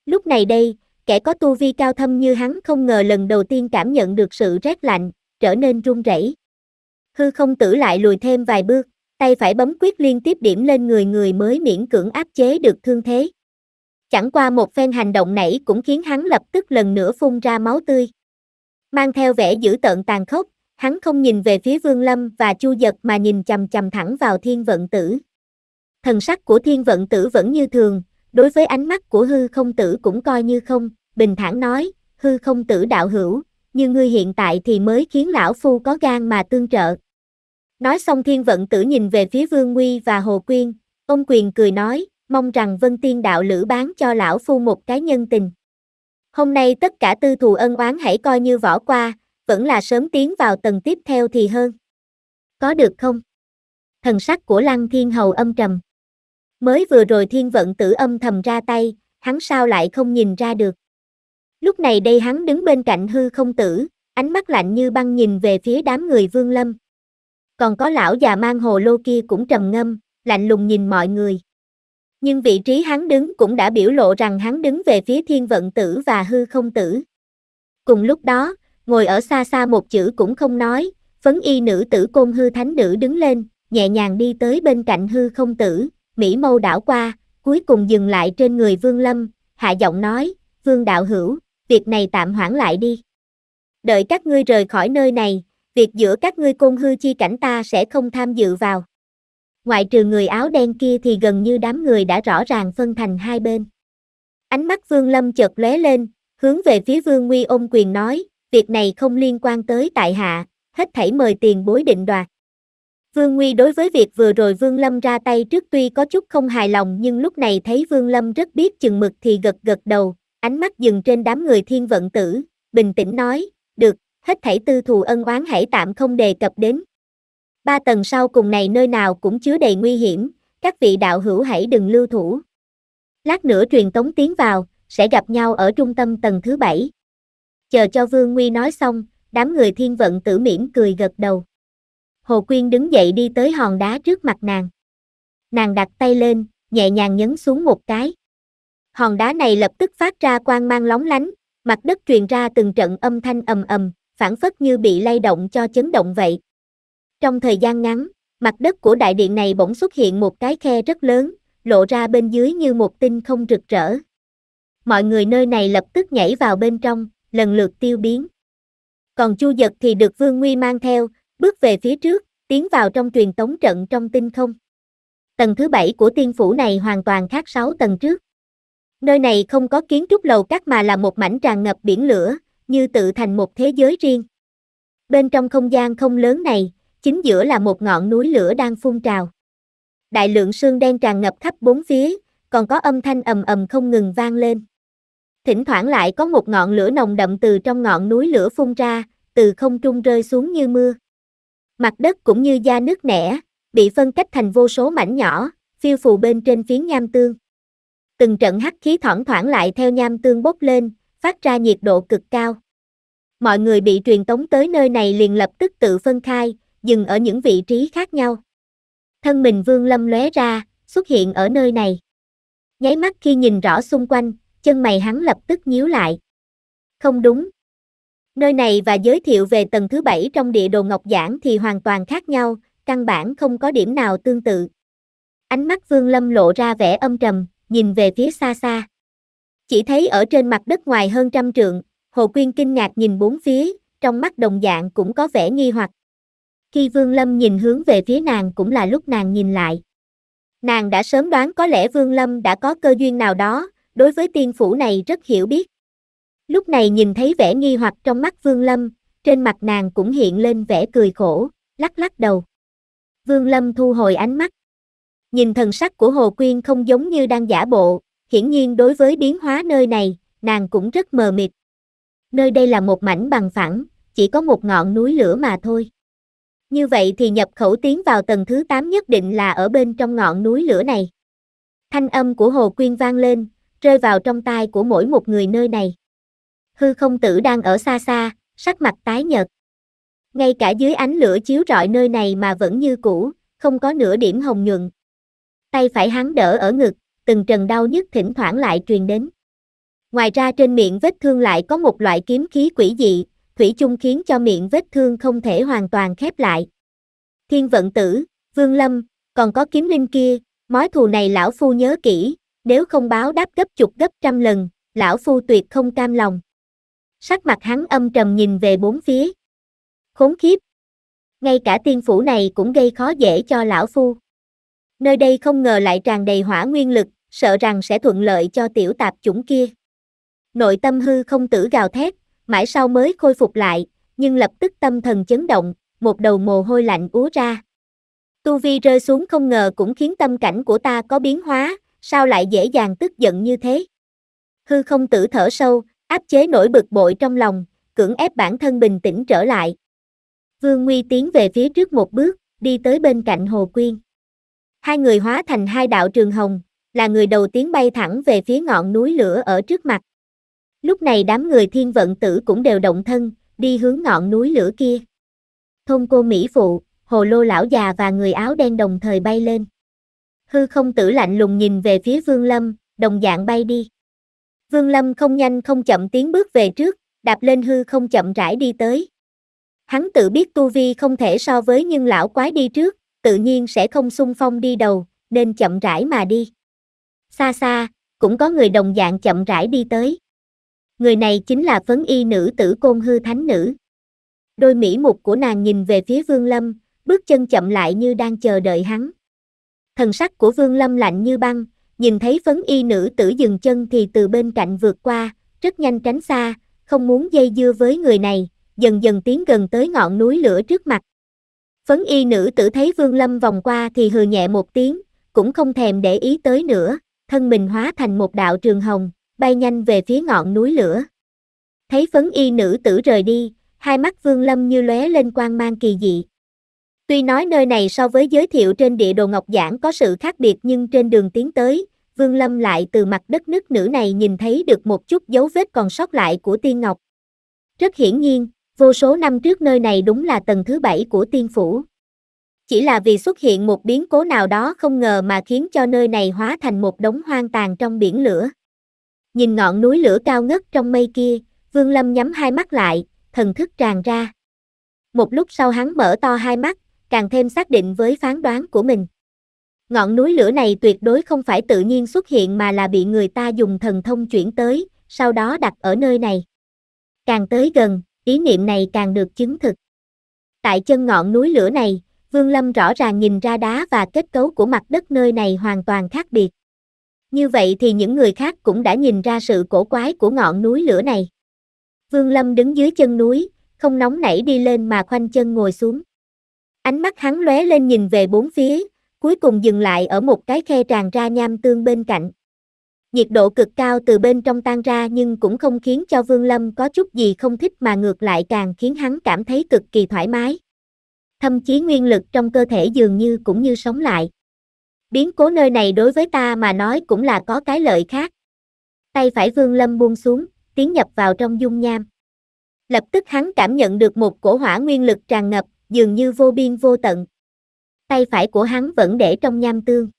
Lúc này đây, kẻ có tu vi cao thâm như hắn không ngờ lần đầu tiên cảm nhận được sự rét lạnh, trở nên run rẩy. Hư không tử lại lùi thêm vài bước tay phải bấm quyết liên tiếp điểm lên người người mới miễn cưỡng áp chế được thương thế. Chẳng qua một phen hành động nảy cũng khiến hắn lập tức lần nữa phun ra máu tươi. Mang theo vẻ dữ tợn tàn khốc, hắn không nhìn về phía Vương Lâm và Chu Giật mà nhìn chầm chầm thẳng vào thiên vận tử. Thần sắc của thiên vận tử vẫn như thường, đối với ánh mắt của hư không tử cũng coi như không, bình thản nói, hư không tử đạo hữu, như ngươi hiện tại thì mới khiến lão phu có gan mà tương trợ. Nói xong thiên vận tử nhìn về phía Vương Nguy và Hồ Quyên, ông quyền cười nói, mong rằng Vân Tiên Đạo Lữ bán cho lão phu một cái nhân tình. Hôm nay tất cả tư thù ân oán hãy coi như võ qua, vẫn là sớm tiến vào tầng tiếp theo thì hơn. Có được không? Thần sắc của Lăng Thiên Hầu âm trầm. Mới vừa rồi thiên vận tử âm thầm ra tay, hắn sao lại không nhìn ra được. Lúc này đây hắn đứng bên cạnh hư không tử, ánh mắt lạnh như băng nhìn về phía đám người vương lâm. Còn có lão già mang hồ lô kia cũng trầm ngâm, lạnh lùng nhìn mọi người. Nhưng vị trí hắn đứng cũng đã biểu lộ rằng hắn đứng về phía thiên vận tử và hư không tử. Cùng lúc đó, ngồi ở xa xa một chữ cũng không nói, phấn y nữ tử côn hư thánh nữ đứng lên, nhẹ nhàng đi tới bên cạnh hư không tử, Mỹ mâu đảo qua, cuối cùng dừng lại trên người Vương Lâm, hạ giọng nói, Vương Đạo Hữu, việc này tạm hoãn lại đi. Đợi các ngươi rời khỏi nơi này, việc giữa các ngươi côn hư chi cảnh ta sẽ không tham dự vào. Ngoại trừ người áo đen kia thì gần như đám người đã rõ ràng phân thành hai bên. Ánh mắt Vương Lâm chợt lóe lên, hướng về phía Vương Nguy ôm quyền nói, việc này không liên quan tới tại hạ, hết thảy mời tiền bối định đoạt. Vương Nguy đối với việc vừa rồi Vương Lâm ra tay trước tuy có chút không hài lòng nhưng lúc này thấy Vương Lâm rất biết chừng mực thì gật gật đầu, ánh mắt dừng trên đám người thiên vận tử, bình tĩnh nói, được, hết thảy tư thù ân oán hãy tạm không đề cập đến. Ba tầng sau cùng này nơi nào cũng chứa đầy nguy hiểm, các vị đạo hữu hãy đừng lưu thủ. Lát nữa truyền tống tiến vào, sẽ gặp nhau ở trung tâm tầng thứ bảy. Chờ cho Vương Nguy nói xong, đám người thiên vận tử mỉm cười gật đầu. Hồ Quyên đứng dậy đi tới hòn đá trước mặt nàng. Nàng đặt tay lên, nhẹ nhàng nhấn xuống một cái. Hòn đá này lập tức phát ra quang mang lóng lánh, mặt đất truyền ra từng trận âm thanh ầm ầm, phản phất như bị lay động cho chấn động vậy. Trong thời gian ngắn, mặt đất của đại điện này bỗng xuất hiện một cái khe rất lớn, lộ ra bên dưới như một tinh không rực rỡ. Mọi người nơi này lập tức nhảy vào bên trong, lần lượt tiêu biến. Còn Chu Dật thì được Vương Nguy mang theo, bước về phía trước, tiến vào trong truyền tống trận trong tinh không. Tầng thứ bảy của tiên phủ này hoàn toàn khác sáu tầng trước. Nơi này không có kiến trúc lầu các mà là một mảnh tràn ngập biển lửa, như tự thành một thế giới riêng. Bên trong không gian không lớn này, chính giữa là một ngọn núi lửa đang phun trào. Đại lượng sương đen tràn ngập khắp bốn phía, còn có âm thanh ầm ầm không ngừng vang lên. Thỉnh thoảng lại có một ngọn lửa nồng đậm từ trong ngọn núi lửa phun ra, từ không trung rơi xuống như mưa. Mặt đất cũng như da nước nẻ, bị phân cách thành vô số mảnh nhỏ, phiêu phù bên trên phiến nham tương. Từng trận hắc khí thoảng thoảng lại theo nham tương bốc lên, phát ra nhiệt độ cực cao. Mọi người bị truyền tống tới nơi này liền lập tức tự phân khai, dừng ở những vị trí khác nhau. Thân mình vương lâm lóe ra, xuất hiện ở nơi này. Nháy mắt khi nhìn rõ xung quanh, chân mày hắn lập tức nhíu lại. Không đúng. Nơi này và giới thiệu về tầng thứ bảy trong địa đồ ngọc giảng thì hoàn toàn khác nhau, căn bản không có điểm nào tương tự. Ánh mắt Vương Lâm lộ ra vẻ âm trầm, nhìn về phía xa xa. Chỉ thấy ở trên mặt đất ngoài hơn trăm trượng, Hồ Quyên kinh ngạc nhìn bốn phía, trong mắt đồng dạng cũng có vẻ nghi hoặc. Khi Vương Lâm nhìn hướng về phía nàng cũng là lúc nàng nhìn lại. Nàng đã sớm đoán có lẽ Vương Lâm đã có cơ duyên nào đó, đối với tiên phủ này rất hiểu biết. Lúc này nhìn thấy vẻ nghi hoặc trong mắt Vương Lâm, trên mặt nàng cũng hiện lên vẻ cười khổ, lắc lắc đầu. Vương Lâm thu hồi ánh mắt. Nhìn thần sắc của Hồ Quyên không giống như đang giả bộ, Hiển nhiên đối với biến hóa nơi này, nàng cũng rất mờ mịt. Nơi đây là một mảnh bằng phẳng, chỉ có một ngọn núi lửa mà thôi. Như vậy thì nhập khẩu tiến vào tầng thứ 8 nhất định là ở bên trong ngọn núi lửa này. Thanh âm của Hồ Quyên vang lên, rơi vào trong tai của mỗi một người nơi này. Hư không tử đang ở xa xa, sắc mặt tái nhợt. Ngay cả dưới ánh lửa chiếu rọi nơi này mà vẫn như cũ, không có nửa điểm hồng nhuận. Tay phải hắn đỡ ở ngực, từng trần đau nhức thỉnh thoảng lại truyền đến. Ngoài ra trên miệng vết thương lại có một loại kiếm khí quỷ dị, thủy chung khiến cho miệng vết thương không thể hoàn toàn khép lại. Thiên vận tử, vương lâm, còn có kiếm linh kia, mối thù này lão phu nhớ kỹ, nếu không báo đáp gấp chục gấp trăm lần, lão phu tuyệt không cam lòng. Sắc mặt hắn âm trầm nhìn về bốn phía. Khốn khiếp. Ngay cả tiên phủ này cũng gây khó dễ cho lão phu. Nơi đây không ngờ lại tràn đầy hỏa nguyên lực, sợ rằng sẽ thuận lợi cho tiểu tạp chủng kia. Nội tâm hư không tử gào thét, mãi sau mới khôi phục lại, nhưng lập tức tâm thần chấn động, một đầu mồ hôi lạnh úa ra. Tu vi rơi xuống không ngờ cũng khiến tâm cảnh của ta có biến hóa, sao lại dễ dàng tức giận như thế. Hư không tử thở sâu, áp chế nổi bực bội trong lòng, cưỡng ép bản thân bình tĩnh trở lại. Vương Nguy tiến về phía trước một bước, đi tới bên cạnh Hồ Quyên. Hai người hóa thành hai đạo trường hồng, là người đầu tiên bay thẳng về phía ngọn núi lửa ở trước mặt. Lúc này đám người thiên vận tử cũng đều động thân, đi hướng ngọn núi lửa kia. Thôn cô Mỹ Phụ, hồ lô lão già và người áo đen đồng thời bay lên. Hư không tử lạnh lùng nhìn về phía Vương Lâm, đồng dạng bay đi. Vương Lâm không nhanh không chậm tiến bước về trước, đạp lên hư không chậm rãi đi tới. Hắn tự biết tu vi không thể so với nhưng lão quái đi trước, tự nhiên sẽ không xung phong đi đầu, nên chậm rãi mà đi xa xa, cũng có người đồng dạng chậm rãi đi tới. Người này chính là phấn y nữ tử côn hư thánh nữ. Đôi mỹ mục của nàng nhìn về phía Vương Lâm, bước chân chậm lại như đang chờ đợi hắn. Thần sắc của Vương Lâm lạnh như băng, nhìn thấy phấn y nữ tử dừng chân thì từ bên cạnh vượt qua, rất nhanh tránh xa, không muốn dây dưa với người này, dần dần tiến gần tới ngọn núi lửa trước mặt. Phấn y nữ tử thấy Vương Lâm vòng qua thì hừ nhẹ một tiếng, cũng không thèm để ý tới nữa, thân mình hóa thành một đạo trường hồng, bay nhanh về phía ngọn núi lửa. Thấy phấn y nữ tử rời đi, hai mắt Vương Lâm như lóe lên quang mang kỳ dị. Tuy nói nơi này so với giới thiệu trên địa đồ ngọc giảng có sự khác biệt nhưng trên đường tiến tới, Vương Lâm lại từ mặt đất nước nữ này nhìn thấy được một chút dấu vết còn sót lại của tiên ngọc. Rất hiển nhiên, vô số năm trước nơi này đúng là tầng thứ bảy của tiên phủ chỉ là vì xuất hiện một biến cố nào đó không ngờ mà khiến cho nơi này hóa thành một đống hoang tàn trong biển lửa. Nhìn ngọn núi lửa cao ngất trong mây kia, Vương Lâm nhắm hai mắt lại, thần thức tràn ra. Một lúc sau hắn mở to hai mắt, càng thêm xác định với phán đoán của mình. Ngọn núi lửa này tuyệt đối không phải tự nhiên xuất hiện mà là bị người ta dùng thần thông chuyển tới, sau đó đặt ở nơi này. Càng tới gần, ý niệm này càng được chứng thực. Tại chân ngọn núi lửa này, Vương Lâm rõ ràng nhìn ra đá và kết cấu của mặt đất nơi này hoàn toàn khác biệt. Như vậy thì những người khác cũng đã nhìn ra sự cổ quái của ngọn núi lửa này. Vương Lâm đứng dưới chân núi, không nóng nảy đi lên mà khoanh chân ngồi xuống. Ánh mắt hắn lóe lên nhìn về bốn phía, cuối cùng dừng lại ở một cái khe tràn ra nham tương bên cạnh. Nhiệt độ cực cao từ bên trong tan ra nhưng cũng không khiến cho Vương Lâm có chút gì không thích mà ngược lại càng khiến hắn cảm thấy cực kỳ thoải mái thậm chí nguyên lực trong cơ thể dường như cũng như sống lại. Biến cố nơi này đối với ta mà nói cũng là có cái lợi khác. Tay phải Vương Lâm buông xuống, tiến nhập vào trong dung nham. Lập tức hắn cảm nhận được một cổ hỏa nguyên lực tràn ngập, dường như vô biên vô tận. Tay phải của hắn vẫn để trong nham tương.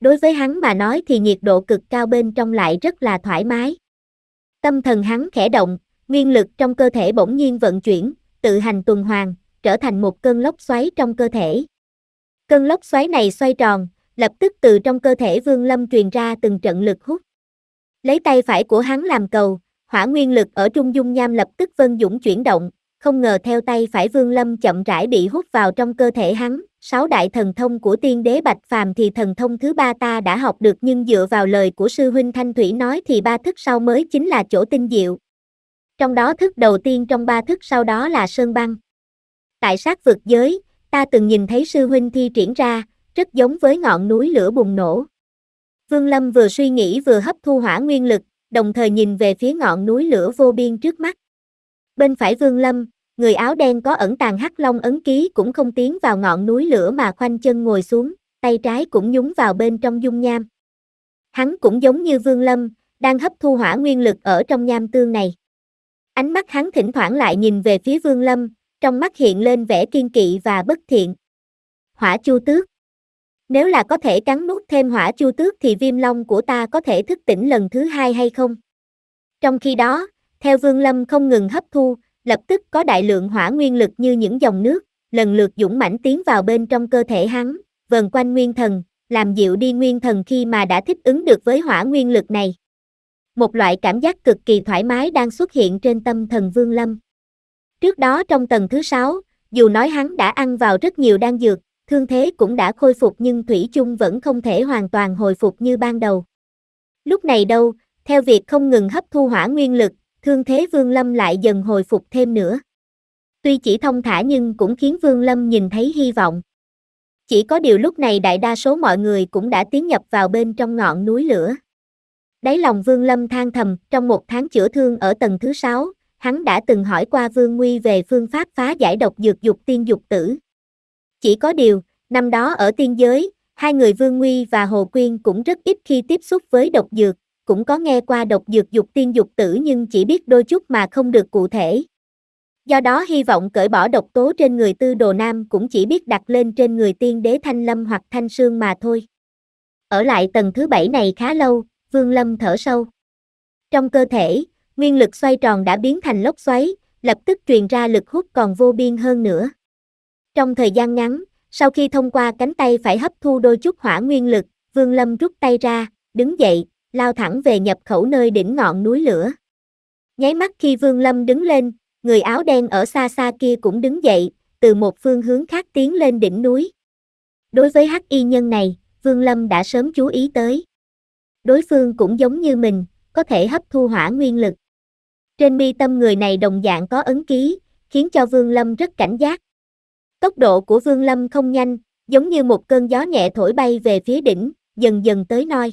Đối với hắn mà nói thì nhiệt độ cực cao bên trong lại rất là thoải mái. Tâm thần hắn khẽ động, nguyên lực trong cơ thể bỗng nhiên vận chuyển, tự hành tuần hoàn, trở thành một cơn lốc xoáy trong cơ thể. Cơn lốc xoáy này xoay tròn, lập tức từ trong cơ thể Vương Lâm truyền ra từng trận lực hút. Lấy tay phải của hắn làm cầu, hỏa nguyên lực ở trung dung nham lập tức vân dũng chuyển động, không ngờ theo tay phải Vương Lâm chậm rãi bị hút vào trong cơ thể hắn, sáu đại thần thông của tiên đế Bạch Phàm thì thần thông thứ ba ta đã học được nhưng dựa vào lời của sư huynh Thanh Thủy nói thì ba thức sau mới chính là chỗ tinh diệu. Trong đó thức đầu tiên trong ba thức sau đó là sơn băng tại sát vực giới, ta từng nhìn thấy sư huynh thi triển ra, rất giống với ngọn núi lửa bùng nổ. Vương Lâm vừa suy nghĩ vừa hấp thu hỏa nguyên lực, đồng thời nhìn về phía ngọn núi lửa vô biên trước mắt. Bên phải Vương Lâm, người áo đen có ẩn tàng hắc long ấn ký cũng không tiến vào ngọn núi lửa mà khoanh chân ngồi xuống, tay trái cũng nhúng vào bên trong dung nham. Hắn cũng giống như Vương Lâm, đang hấp thu hỏa nguyên lực ở trong nham tương này. Ánh mắt hắn thỉnh thoảng lại nhìn về phía Vương Lâm, trong mắt hiện lên vẻ kiên kỵ và bất thiện. Hỏa chu tước Nếu là có thể cắn nuốt thêm hỏa chu tước thì viêm long của ta có thể thức tỉnh lần thứ hai hay không? Trong khi đó, theo Vương Lâm không ngừng hấp thu, lập tức có đại lượng hỏa nguyên lực như những dòng nước, lần lượt dũng mãnh tiến vào bên trong cơ thể hắn, vần quanh nguyên thần, làm dịu đi nguyên thần khi mà đã thích ứng được với hỏa nguyên lực này. Một loại cảm giác cực kỳ thoải mái đang xuất hiện trên tâm thần Vương Lâm, Trước đó trong tầng thứ 6, dù nói hắn đã ăn vào rất nhiều đan dược, thương thế cũng đã khôi phục nhưng Thủy chung vẫn không thể hoàn toàn hồi phục như ban đầu. Lúc này đâu, theo việc không ngừng hấp thu hỏa nguyên lực, thương thế Vương Lâm lại dần hồi phục thêm nữa. Tuy chỉ thông thả nhưng cũng khiến Vương Lâm nhìn thấy hy vọng. Chỉ có điều lúc này đại đa số mọi người cũng đã tiến nhập vào bên trong ngọn núi lửa. Đáy lòng Vương Lâm than thầm, trong một tháng chữa thương ở tầng thứ 6, hắn đã từng hỏi qua Vương Nguy về phương pháp phá giải độc dược dục tiên dục tử. Chỉ có điều, năm đó ở tiên giới, hai người Vương Nguy và Hồ Quyên cũng rất ít khi tiếp xúc với độc dược, cũng có nghe qua độc dược dục tiên dục tử nhưng chỉ biết đôi chút mà không được cụ thể. Do đó hy vọng cởi bỏ độc tố trên người tư đồ nam cũng chỉ biết đặt lên trên người tiên đế thanh lâm hoặc thanh sương mà thôi. Ở lại tầng thứ bảy này khá lâu, Vương Lâm thở sâu. Trong cơ thể, nguyên lực xoay tròn đã biến thành lốc xoáy, lập tức truyền ra lực hút còn vô biên hơn nữa. Trong thời gian ngắn, sau khi thông qua cánh tay phải hấp thu đôi chút hỏa nguyên lực, Vương Lâm rút tay ra, đứng dậy, lao thẳng về nhập khẩu nơi đỉnh ngọn núi lửa. Nháy mắt khi Vương Lâm đứng lên, người áo đen ở xa xa kia cũng đứng dậy, từ một phương hướng khác tiến lên đỉnh núi. Đối với hắc y nhân này, Vương Lâm đã sớm chú ý tới. Đối phương cũng giống như mình, có thể hấp thu hỏa nguyên lực. Trên mi tâm người này đồng dạng có ấn ký, khiến cho Vương Lâm rất cảnh giác. Tốc độ của Vương Lâm không nhanh, giống như một cơn gió nhẹ thổi bay về phía đỉnh, dần dần tới noi.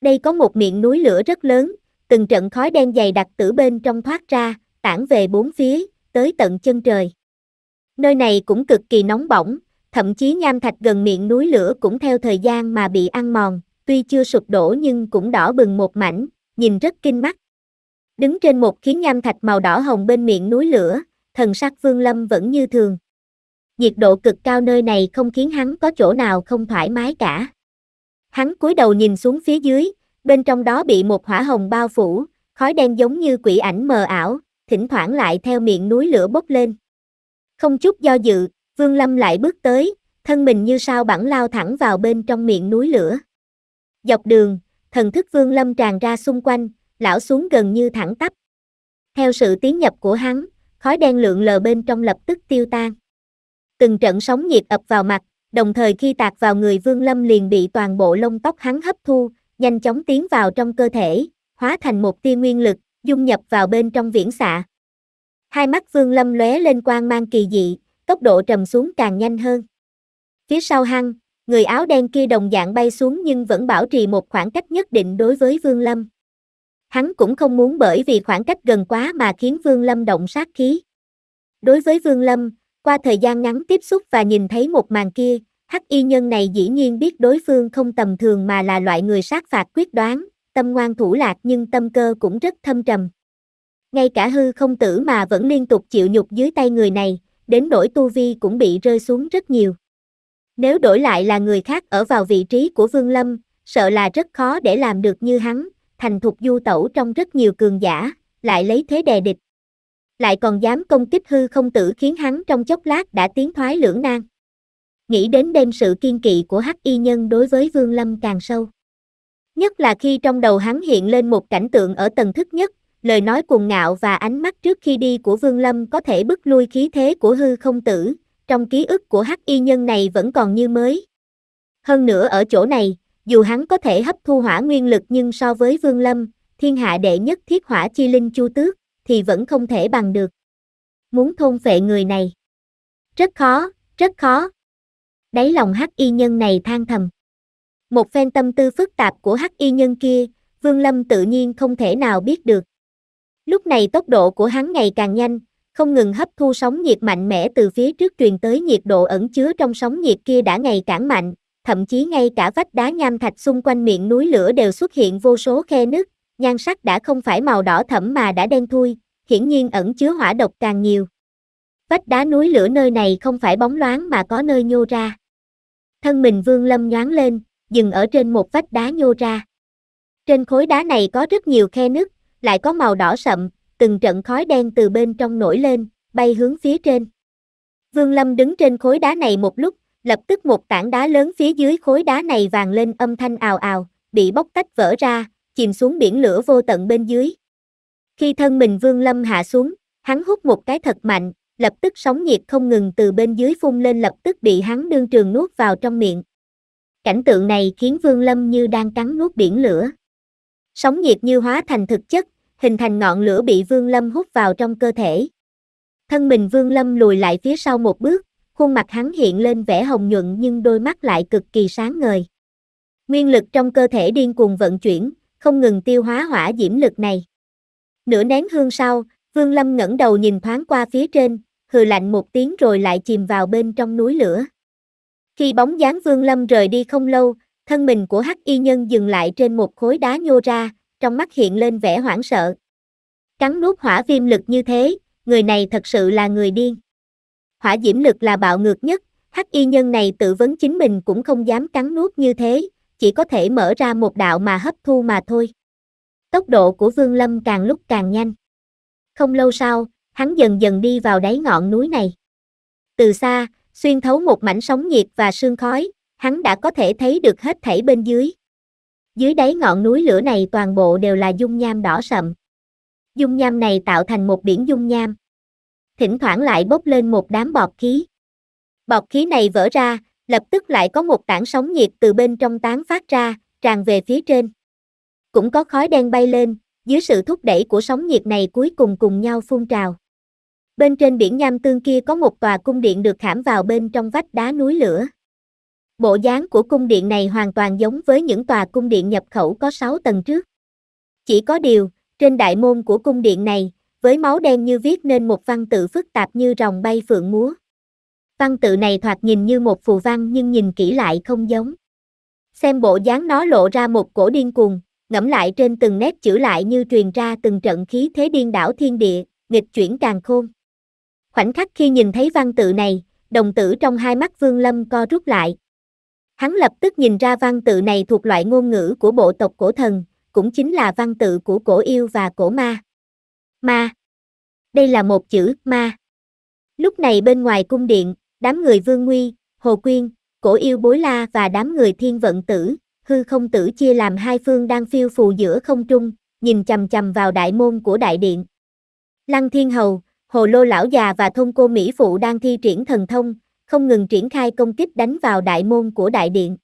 Đây có một miệng núi lửa rất lớn, từng trận khói đen dày đặc từ bên trong thoát ra, tản về bốn phía, tới tận chân trời. Nơi này cũng cực kỳ nóng bỏng, thậm chí nham thạch gần miệng núi lửa cũng theo thời gian mà bị ăn mòn, tuy chưa sụp đổ nhưng cũng đỏ bừng một mảnh, nhìn rất kinh mắt. Đứng trên một khiến nham thạch màu đỏ hồng bên miệng núi lửa, thần sắc Vương Lâm vẫn như thường. Nhiệt độ cực cao nơi này không khiến hắn có chỗ nào không thoải mái cả. Hắn cúi đầu nhìn xuống phía dưới, bên trong đó bị một hỏa hồng bao phủ, khói đen giống như quỷ ảnh mờ ảo, thỉnh thoảng lại theo miệng núi lửa bốc lên. Không chút do dự, Vương Lâm lại bước tới, thân mình như sao bẳng lao thẳng vào bên trong miệng núi lửa. Dọc đường, thần thức Vương Lâm tràn ra xung quanh, lão xuống gần như thẳng tắp. Theo sự tiến nhập của hắn, khói đen lượn lờ bên trong lập tức tiêu tan. Từng trận sóng nhiệt ập vào mặt, đồng thời khi tạc vào người Vương Lâm liền bị toàn bộ lông tóc hắn hấp thu, nhanh chóng tiến vào trong cơ thể, hóa thành một tia nguyên lực, dung nhập vào bên trong viễn xạ. Hai mắt Vương Lâm lóe lên quang mang kỳ dị, tốc độ trầm xuống càng nhanh hơn. Phía sau hăng, người áo đen kia đồng dạng bay xuống nhưng vẫn bảo trì một khoảng cách nhất định đối với Vương Lâm. Hắn cũng không muốn bởi vì khoảng cách gần quá mà khiến Vương Lâm động sát khí. Đối với Vương Lâm, qua thời gian ngắn tiếp xúc và nhìn thấy một màn kia, hắc y nhân này dĩ nhiên biết đối phương không tầm thường mà là loại người sát phạt quyết đoán, tâm ngoan thủ lạc nhưng tâm cơ cũng rất thâm trầm. Ngay cả hư không tử mà vẫn liên tục chịu nhục dưới tay người này, đến đổi tu vi cũng bị rơi xuống rất nhiều. Nếu đổi lại là người khác ở vào vị trí của Vương Lâm, sợ là rất khó để làm được như hắn, thành thục du tẩu trong rất nhiều cường giả, lại lấy thế đè địch. Lại còn dám công kích hư không tử khiến hắn trong chốc lát đã tiến thoái lưỡng nan. Nghĩ đến đêm sự kiên kỵ của hắc y nhân đối với Vương Lâm càng sâu. Nhất là khi trong đầu hắn hiện lên một cảnh tượng ở tầng thức nhất, lời nói cuồng ngạo và ánh mắt trước khi đi của Vương Lâm có thể bức lui khí thế của hư không tử, trong ký ức của hắc y nhân này vẫn còn như mới. Hơn nữa ở chỗ này, dù hắn có thể hấp thu hỏa nguyên lực nhưng so với Vương Lâm, thiên hạ đệ nhất thiết hỏa chi linh chu tước, thì vẫn không thể bằng được. Muốn thôn phệ người này. Rất khó, rất khó. Đáy lòng hắc y nhân này than thầm. Một phen tâm tư phức tạp của hắc y nhân kia, Vương Lâm tự nhiên không thể nào biết được. Lúc này tốc độ của hắn ngày càng nhanh, không ngừng hấp thu sóng nhiệt mạnh mẽ từ phía trước truyền tới nhiệt độ ẩn chứa trong sóng nhiệt kia đã ngày càng mạnh, thậm chí ngay cả vách đá nham thạch xung quanh miệng núi lửa đều xuất hiện vô số khe nứt, nhan sắc đã không phải màu đỏ thẫm mà đã đen thui, hiển nhiên ẩn chứa hỏa độc càng nhiều. Vách đá núi lửa nơi này không phải bóng loáng mà có nơi nhô ra. Thân mình Vương Lâm nhoáng lên, dừng ở trên một vách đá nhô ra. Trên khối đá này có rất nhiều khe nứt, lại có màu đỏ sậm, từng trận khói đen từ bên trong nổi lên, bay hướng phía trên. Vương Lâm đứng trên khối đá này một lúc, lập tức một tảng đá lớn phía dưới khối đá này vàng lên âm thanh ào ào, bị bóc tách vỡ ra, chìm xuống biển lửa vô tận bên dưới. Khi thân mình Vương Lâm hạ xuống, hắn hút một cái thật mạnh, lập tức sóng nhiệt không ngừng từ bên dưới phun lên lập tức bị hắn đương trường nuốt vào trong miệng. Cảnh tượng này khiến Vương Lâm như đang cắn nuốt biển lửa. Sóng nhiệt như hóa thành thực chất, hình thành ngọn lửa bị Vương Lâm hút vào trong cơ thể. Thân mình Vương Lâm lùi lại phía sau một bước, khuôn mặt hắn hiện lên vẻ hồng nhuận nhưng đôi mắt lại cực kỳ sáng ngời. Nguyên lực trong cơ thể điên cuồng vận chuyển, không ngừng tiêu hóa hỏa diễm lực này. Nửa nén hương sau, Vương Lâm ngẩng đầu nhìn thoáng qua phía trên, hừ lạnh một tiếng rồi lại chìm vào bên trong núi lửa. Khi bóng dáng Vương Lâm rời đi không lâu, thân mình của Hắc Y Nhân dừng lại trên một khối đá nhô ra, trong mắt hiện lên vẻ hoảng sợ. Cắn nuốt hỏa viêm lực như thế, người này thật sự là người điên hỏa diễm lực là bạo ngược nhất, hắc y nhân này tự vấn chính mình cũng không dám cắn nuốt như thế, chỉ có thể mở ra một đạo mà hấp thu mà thôi. Tốc độ của Vương Lâm càng lúc càng nhanh. Không lâu sau, hắn dần dần đi vào đáy ngọn núi này. Từ xa, xuyên thấu một mảnh sóng nhiệt và sương khói, hắn đã có thể thấy được hết thảy bên dưới. Dưới đáy ngọn núi lửa này toàn bộ đều là dung nham đỏ sậm. Dung nham này tạo thành một biển dung nham thỉnh thoảng lại bốc lên một đám bọt khí. Bọt khí này vỡ ra, lập tức lại có một tảng sóng nhiệt từ bên trong tán phát ra, tràn về phía trên. Cũng có khói đen bay lên, dưới sự thúc đẩy của sóng nhiệt này cuối cùng cùng nhau phun trào. Bên trên biển nham tương kia có một tòa cung điện được khảm vào bên trong vách đá núi lửa. Bộ dáng của cung điện này hoàn toàn giống với những tòa cung điện nhập khẩu có 6 tầng trước. Chỉ có điều, trên đại môn của cung điện này, với máu đen như viết nên một văn tự phức tạp như rồng bay phượng múa. Văn tự này thoạt nhìn như một phù văn nhưng nhìn kỹ lại không giống. Xem bộ dáng nó lộ ra một cổ điên cuồng, ngẫm lại trên từng nét chữ lại như truyền ra từng trận khí thế điên đảo thiên địa, nghịch chuyển càng khôn. Khoảnh khắc khi nhìn thấy văn tự này, đồng tử trong hai mắt Vương Lâm co rút lại. Hắn lập tức nhìn ra văn tự này thuộc loại ngôn ngữ của bộ tộc cổ thần, cũng chính là văn tự của cổ yêu và cổ ma ma đây là một chữ ma lúc này bên ngoài cung điện đám người vương nguy hồ quyên cổ yêu bối la và đám người thiên vận tử hư không tử chia làm hai phương đang phiêu phù giữa không trung nhìn chầm chầm vào đại môn của đại điện lăng thiên hầu hồ lô lão già và thông cô mỹ phụ đang thi triển thần thông không ngừng triển khai công kích đánh vào đại môn của đại điện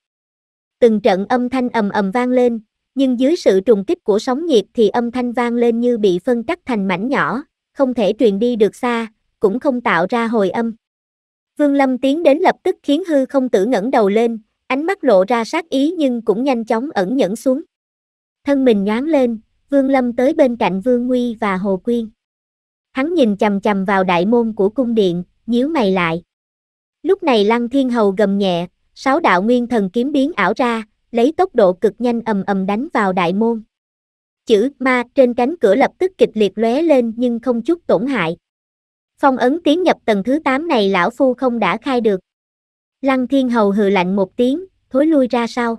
từng trận âm thanh ầm ầm vang lên nhưng dưới sự trùng kích của sóng nhiệt thì âm thanh vang lên như bị phân cắt thành mảnh nhỏ, không thể truyền đi được xa, cũng không tạo ra hồi âm. Vương Lâm tiến đến lập tức khiến hư không tử ngẩng đầu lên, ánh mắt lộ ra sát ý nhưng cũng nhanh chóng ẩn nhẫn xuống. Thân mình nhoáng lên, Vương Lâm tới bên cạnh Vương Nguy và Hồ Quyên. Hắn nhìn chầm chầm vào đại môn của cung điện, nhíu mày lại. Lúc này Lăng Thiên Hầu gầm nhẹ, sáu đạo nguyên thần kiếm biến ảo ra, lấy tốc độ cực nhanh ầm ầm đánh vào đại môn. Chữ ma trên cánh cửa lập tức kịch liệt lóe lên nhưng không chút tổn hại. Phong ấn tiến nhập tầng thứ 8 này lão phu không đã khai được. Lăng thiên hầu hừ lạnh một tiếng, thối lui ra sau.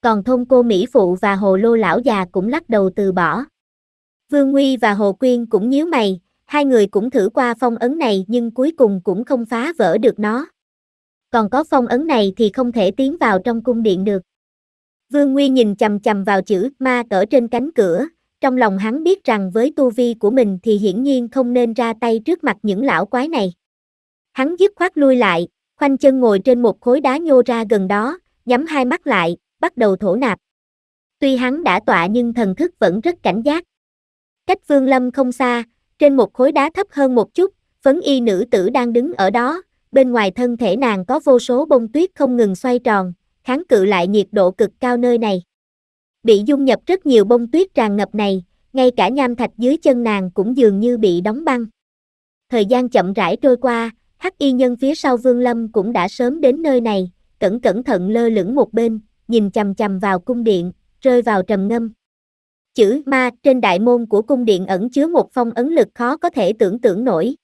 Còn thôn cô Mỹ Phụ và hồ lô lão già cũng lắc đầu từ bỏ. Vương Nguy và Hồ Quyên cũng nhíu mày, hai người cũng thử qua phong ấn này nhưng cuối cùng cũng không phá vỡ được nó. Còn có phong ấn này thì không thể tiến vào trong cung điện được. Vương Nguyên nhìn chầm chầm vào chữ ma ở trên cánh cửa, trong lòng hắn biết rằng với tu vi của mình thì hiển nhiên không nên ra tay trước mặt những lão quái này. Hắn dứt khoát lui lại, khoanh chân ngồi trên một khối đá nhô ra gần đó, nhắm hai mắt lại, bắt đầu thổ nạp. Tuy hắn đã tọa nhưng thần thức vẫn rất cảnh giác. Cách Vương Lâm không xa, trên một khối đá thấp hơn một chút, phấn y nữ tử đang đứng ở đó, bên ngoài thân thể nàng có vô số bông tuyết không ngừng xoay tròn, kháng cự lại nhiệt độ cực cao nơi này. Bị dung nhập rất nhiều bông tuyết tràn ngập này, ngay cả nham thạch dưới chân nàng cũng dường như bị đóng băng. Thời gian chậm rãi trôi qua, hắc y nhân phía sau Vương Lâm cũng đã sớm đến nơi này, cẩn cẩn thận lơ lửng một bên, nhìn chầm chầm vào cung điện, rơi vào trầm ngâm. Chữ ma trên đại môn của cung điện ẩn chứa một phong ấn lực khó có thể tưởng tượng nổi.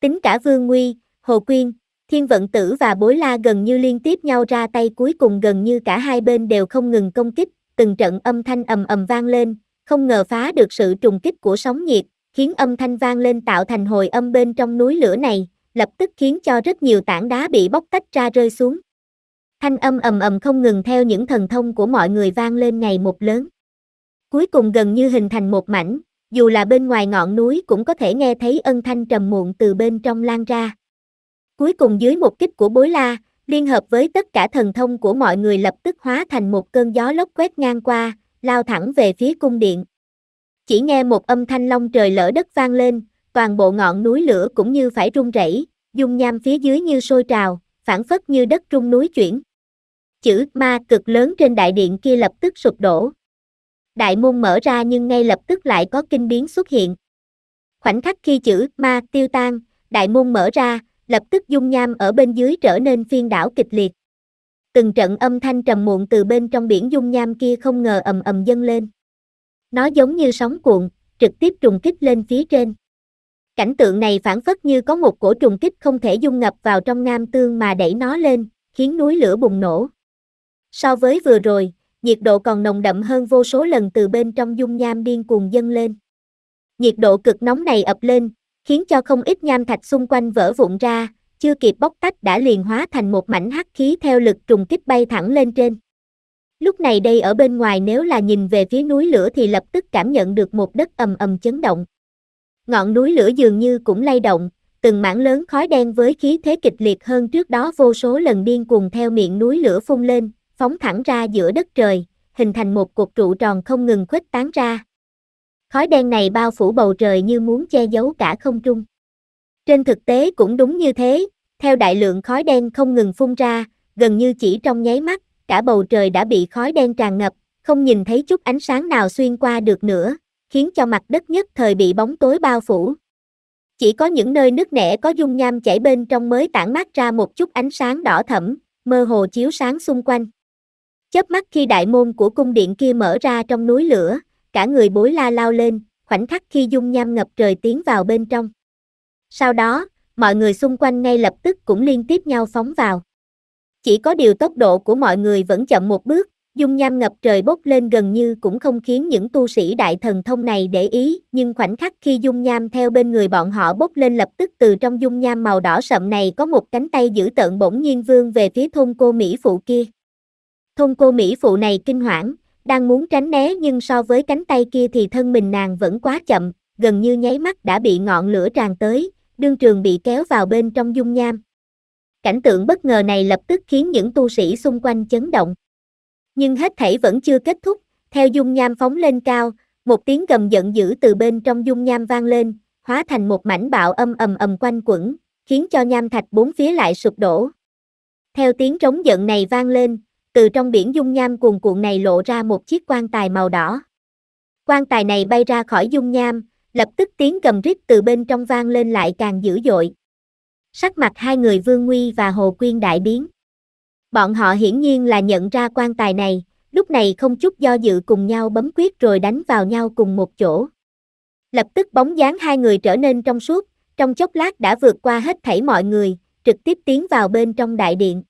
Tính cả Vương Nguy, Hồ Quyên, Thiên vận tử và bối la gần như liên tiếp nhau ra tay cuối cùng gần như cả hai bên đều không ngừng công kích, từng trận âm thanh ầm ầm vang lên, không ngờ phá được sự trùng kích của sóng nhiệt, khiến âm thanh vang lên tạo thành hồi âm bên trong núi lửa này, lập tức khiến cho rất nhiều tảng đá bị bóc tách ra rơi xuống. Thanh âm ầm ầm không ngừng theo những thần thông của mọi người vang lên ngày một lớn. Cuối cùng gần như hình thành một mảnh, dù là bên ngoài ngọn núi cũng có thể nghe thấy ân thanh trầm muộn từ bên trong lan ra. Cuối cùng dưới một kích của bối la, liên hợp với tất cả thần thông của mọi người lập tức hóa thành một cơn gió lốc quét ngang qua, lao thẳng về phía cung điện. Chỉ nghe một âm thanh long trời lỡ đất vang lên, toàn bộ ngọn núi lửa cũng như phải rung rẩy, dung nham phía dưới như sôi trào, phản phất như đất rung núi chuyển. Chữ ma cực lớn trên đại điện kia lập tức sụp đổ. Đại môn mở ra nhưng ngay lập tức lại có kinh biến xuất hiện. Khoảnh khắc khi chữ ma tiêu tan, đại môn mở ra, lập tức dung nham ở bên dưới trở nên phiên đảo kịch liệt. Từng trận âm thanh trầm muộn từ bên trong biển dung nham kia không ngờ ầm ầm dâng lên. Nó giống như sóng cuộn, trực tiếp trùng kích lên phía trên. Cảnh tượng này phản phất như có một cổ trùng kích không thể dung ngập vào trong nam tương mà đẩy nó lên, khiến núi lửa bùng nổ. So với vừa rồi, nhiệt độ còn nồng đậm hơn vô số lần từ bên trong dung nham điên cuồng dâng lên. Nhiệt độ cực nóng này ập lên, khiến cho không ít nham thạch xung quanh vỡ vụn ra, chưa kịp bóc tách đã liền hóa thành một mảnh hắc khí theo lực trùng kích bay thẳng lên trên. Lúc này đây ở bên ngoài nếu là nhìn về phía núi lửa thì lập tức cảm nhận được một đất ầm ầm chấn động. Ngọn núi lửa dường như cũng lay động, từng mảng lớn khói đen với khí thế kịch liệt hơn trước đó vô số lần điên cuồng theo miệng núi lửa phun lên, phóng thẳng ra giữa đất trời, hình thành một cuộc trụ tròn không ngừng khuếch tán ra, Khói đen này bao phủ bầu trời như muốn che giấu cả không trung. Trên thực tế cũng đúng như thế, theo đại lượng khói đen không ngừng phun ra, gần như chỉ trong nháy mắt, cả bầu trời đã bị khói đen tràn ngập, không nhìn thấy chút ánh sáng nào xuyên qua được nữa, khiến cho mặt đất nhất thời bị bóng tối bao phủ. Chỉ có những nơi nước nẻ có dung nham chảy bên trong mới tản mát ra một chút ánh sáng đỏ thẫm, mơ hồ chiếu sáng xung quanh. Chớp mắt khi đại môn của cung điện kia mở ra trong núi lửa, cả người bối la lao lên, khoảnh khắc khi dung nham ngập trời tiến vào bên trong. Sau đó, mọi người xung quanh ngay lập tức cũng liên tiếp nhau phóng vào. Chỉ có điều tốc độ của mọi người vẫn chậm một bước, dung nham ngập trời bốc lên gần như cũng không khiến những tu sĩ đại thần thông này để ý, nhưng khoảnh khắc khi dung nham theo bên người bọn họ bốc lên lập tức từ trong dung nham màu đỏ sậm này có một cánh tay giữ tợn bỗng nhiên vương về phía thôn cô Mỹ Phụ kia. Thôn cô Mỹ Phụ này kinh hoảng, đang muốn tránh né nhưng so với cánh tay kia thì thân mình nàng vẫn quá chậm, gần như nháy mắt đã bị ngọn lửa tràn tới, đương trường bị kéo vào bên trong dung nham. Cảnh tượng bất ngờ này lập tức khiến những tu sĩ xung quanh chấn động. Nhưng hết thảy vẫn chưa kết thúc, theo dung nham phóng lên cao, một tiếng gầm giận dữ từ bên trong dung nham vang lên, hóa thành một mảnh bạo âm ầm ầm quanh quẩn, khiến cho nham thạch bốn phía lại sụp đổ. Theo tiếng trống giận này vang lên, từ trong biển dung nham cuồn cuộn này lộ ra một chiếc quan tài màu đỏ. Quan tài này bay ra khỏi dung nham, lập tức tiếng cầm rít từ bên trong vang lên lại càng dữ dội. Sắc mặt hai người Vương Nguy và Hồ Quyên đại biến. Bọn họ hiển nhiên là nhận ra quan tài này, lúc này không chút do dự cùng nhau bấm quyết rồi đánh vào nhau cùng một chỗ. Lập tức bóng dáng hai người trở nên trong suốt, trong chốc lát đã vượt qua hết thảy mọi người, trực tiếp tiến vào bên trong đại điện.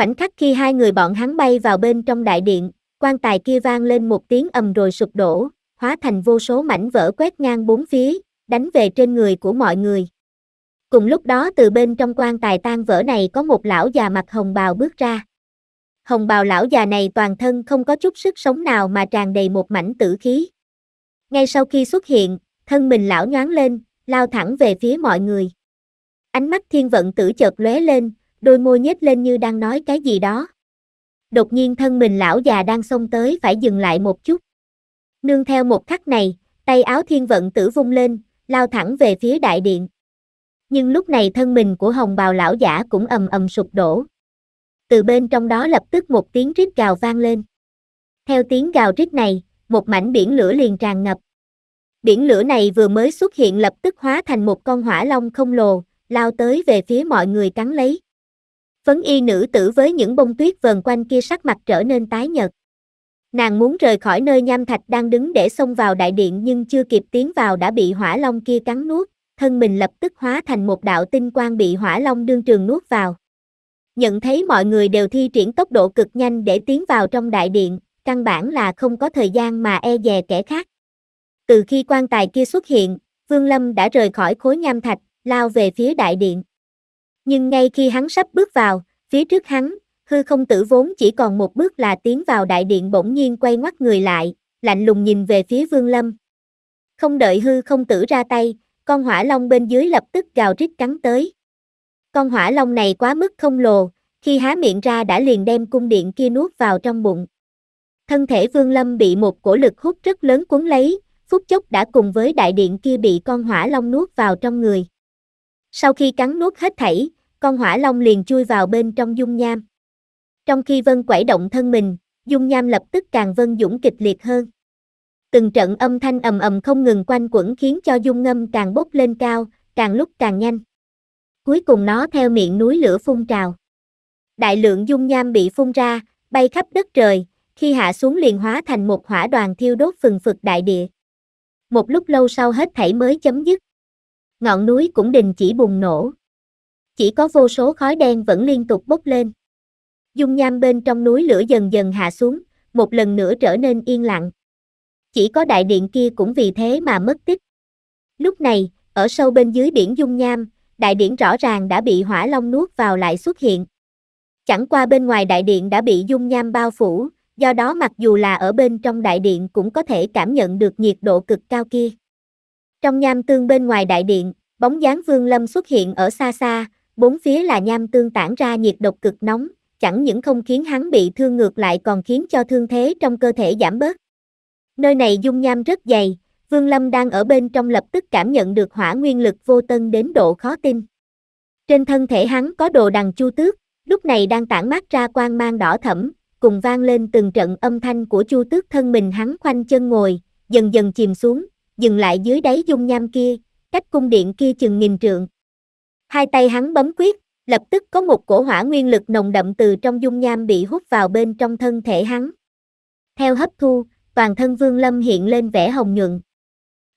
Khoảnh khắc khi hai người bọn hắn bay vào bên trong đại điện, quan tài kia vang lên một tiếng ầm rồi sụp đổ, hóa thành vô số mảnh vỡ quét ngang bốn phía, đánh về trên người của mọi người. Cùng lúc đó từ bên trong quan tài tan vỡ này có một lão già mặc hồng bào bước ra. Hồng bào lão già này toàn thân không có chút sức sống nào mà tràn đầy một mảnh tử khí. Ngay sau khi xuất hiện, thân mình lão nhoáng lên, lao thẳng về phía mọi người. Ánh mắt thiên vận tử chợt lóe lên, đôi môi nhếch lên như đang nói cái gì đó. Đột nhiên thân mình lão già đang xông tới phải dừng lại một chút. Nương theo một khắc này, tay áo thiên vận tử vung lên, lao thẳng về phía đại điện. Nhưng lúc này thân mình của hồng bào lão giả cũng ầm ầm sụp đổ. Từ bên trong đó lập tức một tiếng rít gào vang lên. Theo tiếng gào rít này, một mảnh biển lửa liền tràn ngập. Biển lửa này vừa mới xuất hiện lập tức hóa thành một con hỏa long không lồ, lao tới về phía mọi người cắn lấy. Phấn y nữ tử với những bông tuyết vần quanh kia sắc mặt trở nên tái nhợt. Nàng muốn rời khỏi nơi nham thạch đang đứng để xông vào đại điện nhưng chưa kịp tiến vào đã bị hỏa long kia cắn nuốt, thân mình lập tức hóa thành một đạo tinh quang bị hỏa long đương trường nuốt vào. Nhận thấy mọi người đều thi triển tốc độ cực nhanh để tiến vào trong đại điện, căn bản là không có thời gian mà e dè kẻ khác. Từ khi quan tài kia xuất hiện, Vương Lâm đã rời khỏi khối nham thạch, lao về phía đại điện. Nhưng ngay khi hắn sắp bước vào, phía trước hắn, hư không tử vốn chỉ còn một bước là tiến vào đại điện bỗng nhiên quay ngoắt người lại, lạnh lùng nhìn về phía vương lâm. Không đợi hư không tử ra tay, con hỏa long bên dưới lập tức gào rít cắn tới. Con hỏa long này quá mức không lồ, khi há miệng ra đã liền đem cung điện kia nuốt vào trong bụng. Thân thể vương lâm bị một cổ lực hút rất lớn cuốn lấy, phút chốc đã cùng với đại điện kia bị con hỏa long nuốt vào trong người. Sau khi cắn nuốt hết thảy, con hỏa long liền chui vào bên trong dung nham. Trong khi vân quẩy động thân mình, dung nham lập tức càng vân dũng kịch liệt hơn. Từng trận âm thanh ầm ầm không ngừng quanh quẩn khiến cho dung ngâm càng bốc lên cao, càng lúc càng nhanh. Cuối cùng nó theo miệng núi lửa phun trào. Đại lượng dung nham bị phun ra, bay khắp đất trời, khi hạ xuống liền hóa thành một hỏa đoàn thiêu đốt phừng phực đại địa. Một lúc lâu sau hết thảy mới chấm dứt. Ngọn núi cũng đình chỉ bùng nổ chỉ có vô số khói đen vẫn liên tục bốc lên. Dung nham bên trong núi lửa dần dần hạ xuống, một lần nữa trở nên yên lặng. Chỉ có đại điện kia cũng vì thế mà mất tích. Lúc này, ở sâu bên dưới biển dung nham, đại điện rõ ràng đã bị hỏa long nuốt vào lại xuất hiện. Chẳng qua bên ngoài đại điện đã bị dung nham bao phủ, do đó mặc dù là ở bên trong đại điện cũng có thể cảm nhận được nhiệt độ cực cao kia. Trong nham tương bên ngoài đại điện, bóng dáng vương lâm xuất hiện ở xa xa, bốn phía là nham tương tản ra nhiệt độc cực nóng, chẳng những không khiến hắn bị thương ngược lại còn khiến cho thương thế trong cơ thể giảm bớt. Nơi này dung nham rất dày, Vương Lâm đang ở bên trong lập tức cảm nhận được hỏa nguyên lực vô tân đến độ khó tin. Trên thân thể hắn có đồ đằng chu tước, lúc này đang tản mát ra quang mang đỏ thẫm, cùng vang lên từng trận âm thanh của chu tước thân mình hắn khoanh chân ngồi, dần dần chìm xuống, dừng lại dưới đáy dung nham kia, cách cung điện kia chừng nghìn trượng, Hai tay hắn bấm quyết, lập tức có một cổ hỏa nguyên lực nồng đậm từ trong dung nham bị hút vào bên trong thân thể hắn. Theo hấp thu, toàn thân Vương Lâm hiện lên vẻ hồng nhuận.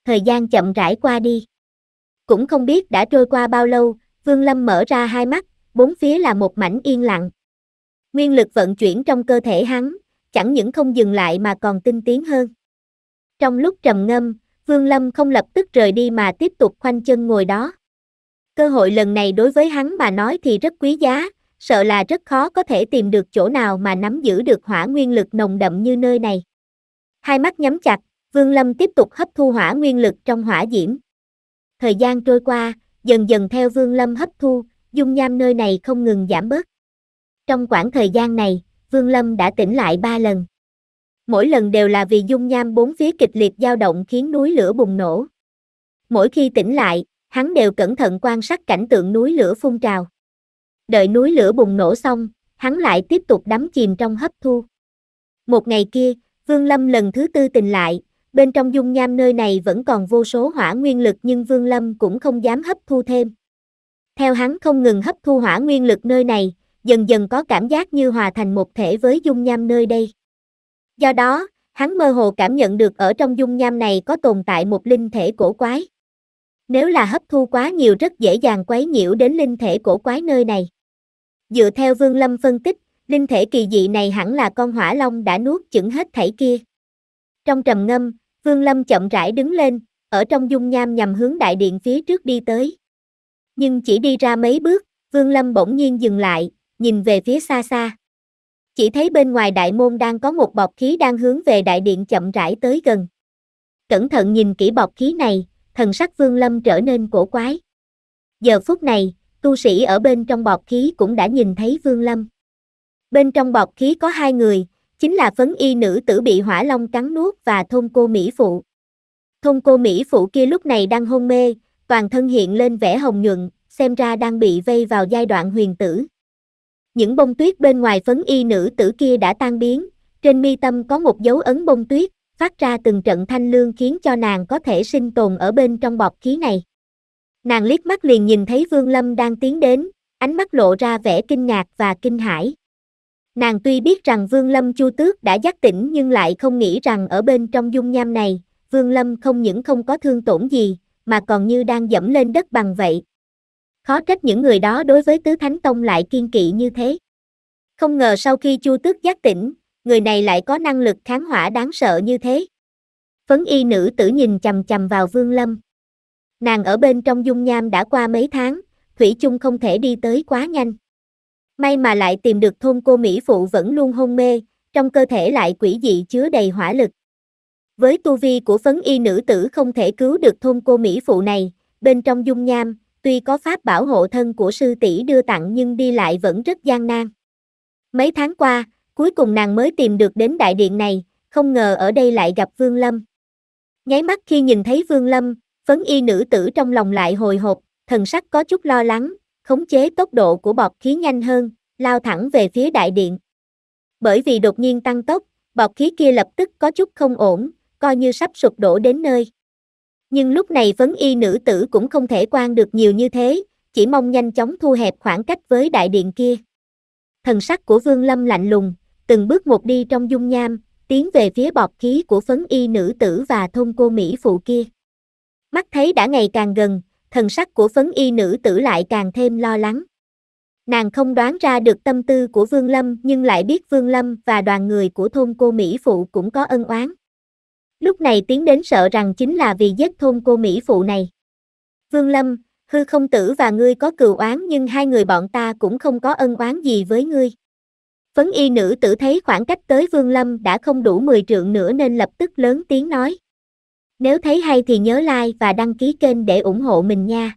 Thời gian chậm rãi qua đi. Cũng không biết đã trôi qua bao lâu, Vương Lâm mở ra hai mắt, bốn phía là một mảnh yên lặng. Nguyên lực vận chuyển trong cơ thể hắn, chẳng những không dừng lại mà còn tinh tiến hơn. Trong lúc trầm ngâm, Vương Lâm không lập tức rời đi mà tiếp tục khoanh chân ngồi đó. Cơ hội lần này đối với hắn mà nói thì rất quý giá, sợ là rất khó có thể tìm được chỗ nào mà nắm giữ được hỏa nguyên lực nồng đậm như nơi này. Hai mắt nhắm chặt, Vương Lâm tiếp tục hấp thu hỏa nguyên lực trong hỏa diễm. Thời gian trôi qua, dần dần theo Vương Lâm hấp thu, dung nham nơi này không ngừng giảm bớt. Trong khoảng thời gian này, Vương Lâm đã tỉnh lại ba lần. Mỗi lần đều là vì dung nham bốn phía kịch liệt dao động khiến núi lửa bùng nổ. Mỗi khi tỉnh lại, hắn đều cẩn thận quan sát cảnh tượng núi lửa phun trào. Đợi núi lửa bùng nổ xong, hắn lại tiếp tục đắm chìm trong hấp thu. Một ngày kia, Vương Lâm lần thứ tư tình lại, bên trong dung nham nơi này vẫn còn vô số hỏa nguyên lực nhưng Vương Lâm cũng không dám hấp thu thêm. Theo hắn không ngừng hấp thu hỏa nguyên lực nơi này, dần dần có cảm giác như hòa thành một thể với dung nham nơi đây. Do đó, hắn mơ hồ cảm nhận được ở trong dung nham này có tồn tại một linh thể cổ quái nếu là hấp thu quá nhiều rất dễ dàng quấy nhiễu đến linh thể cổ quái nơi này. Dựa theo Vương Lâm phân tích, linh thể kỳ dị này hẳn là con hỏa long đã nuốt chửng hết thảy kia. Trong trầm ngâm, Vương Lâm chậm rãi đứng lên, ở trong dung nham nhằm hướng đại điện phía trước đi tới. Nhưng chỉ đi ra mấy bước, Vương Lâm bỗng nhiên dừng lại, nhìn về phía xa xa. Chỉ thấy bên ngoài đại môn đang có một bọc khí đang hướng về đại điện chậm rãi tới gần. Cẩn thận nhìn kỹ bọc khí này, thần sắc Vương Lâm trở nên cổ quái. Giờ phút này, tu sĩ ở bên trong bọt khí cũng đã nhìn thấy Vương Lâm. Bên trong bọt khí có hai người, chính là phấn y nữ tử bị hỏa long cắn nuốt và thôn cô Mỹ Phụ. Thôn cô Mỹ Phụ kia lúc này đang hôn mê, toàn thân hiện lên vẻ hồng nhuận, xem ra đang bị vây vào giai đoạn huyền tử. Những bông tuyết bên ngoài phấn y nữ tử kia đã tan biến, trên mi tâm có một dấu ấn bông tuyết, phát ra từng trận thanh lương khiến cho nàng có thể sinh tồn ở bên trong bọt khí này. Nàng liếc mắt liền nhìn thấy Vương Lâm đang tiến đến, ánh mắt lộ ra vẻ kinh ngạc và kinh hãi. Nàng tuy biết rằng Vương Lâm Chu Tước đã giác tỉnh nhưng lại không nghĩ rằng ở bên trong dung nham này, Vương Lâm không những không có thương tổn gì, mà còn như đang dẫm lên đất bằng vậy. Khó trách những người đó đối với Tứ Thánh Tông lại kiên kỵ như thế. Không ngờ sau khi Chu Tước giác tỉnh, người này lại có năng lực kháng hỏa đáng sợ như thế. Phấn y nữ tử nhìn chầm chầm vào Vương Lâm. Nàng ở bên trong dung nham đã qua mấy tháng, Thủy chung không thể đi tới quá nhanh. May mà lại tìm được thôn cô Mỹ Phụ vẫn luôn hôn mê, trong cơ thể lại quỷ dị chứa đầy hỏa lực. Với tu vi của phấn y nữ tử không thể cứu được thôn cô Mỹ Phụ này, bên trong dung nham, tuy có pháp bảo hộ thân của sư tỷ đưa tặng nhưng đi lại vẫn rất gian nan. Mấy tháng qua, Cuối cùng nàng mới tìm được đến đại điện này, không ngờ ở đây lại gặp Vương Lâm. Nháy mắt khi nhìn thấy Vương Lâm, phấn y nữ tử trong lòng lại hồi hộp, thần sắc có chút lo lắng, khống chế tốc độ của bọt khí nhanh hơn, lao thẳng về phía đại điện. Bởi vì đột nhiên tăng tốc, bọt khí kia lập tức có chút không ổn, coi như sắp sụp đổ đến nơi. Nhưng lúc này phấn y nữ tử cũng không thể quan được nhiều như thế, chỉ mong nhanh chóng thu hẹp khoảng cách với đại điện kia. Thần sắc của Vương Lâm lạnh lùng, từng bước một đi trong dung nham, tiến về phía bọt khí của phấn y nữ tử và thôn cô Mỹ phụ kia. Mắt thấy đã ngày càng gần, thần sắc của phấn y nữ tử lại càng thêm lo lắng. Nàng không đoán ra được tâm tư của Vương Lâm nhưng lại biết Vương Lâm và đoàn người của thôn cô Mỹ Phụ cũng có ân oán. Lúc này tiến đến sợ rằng chính là vì giết thôn cô Mỹ Phụ này. Vương Lâm, hư không tử và ngươi có cừu oán nhưng hai người bọn ta cũng không có ân oán gì với ngươi. Phấn y nữ tử thấy khoảng cách tới Vương Lâm đã không đủ 10 trượng nữa nên lập tức lớn tiếng nói. Nếu thấy hay thì nhớ like và đăng ký kênh để ủng hộ mình nha.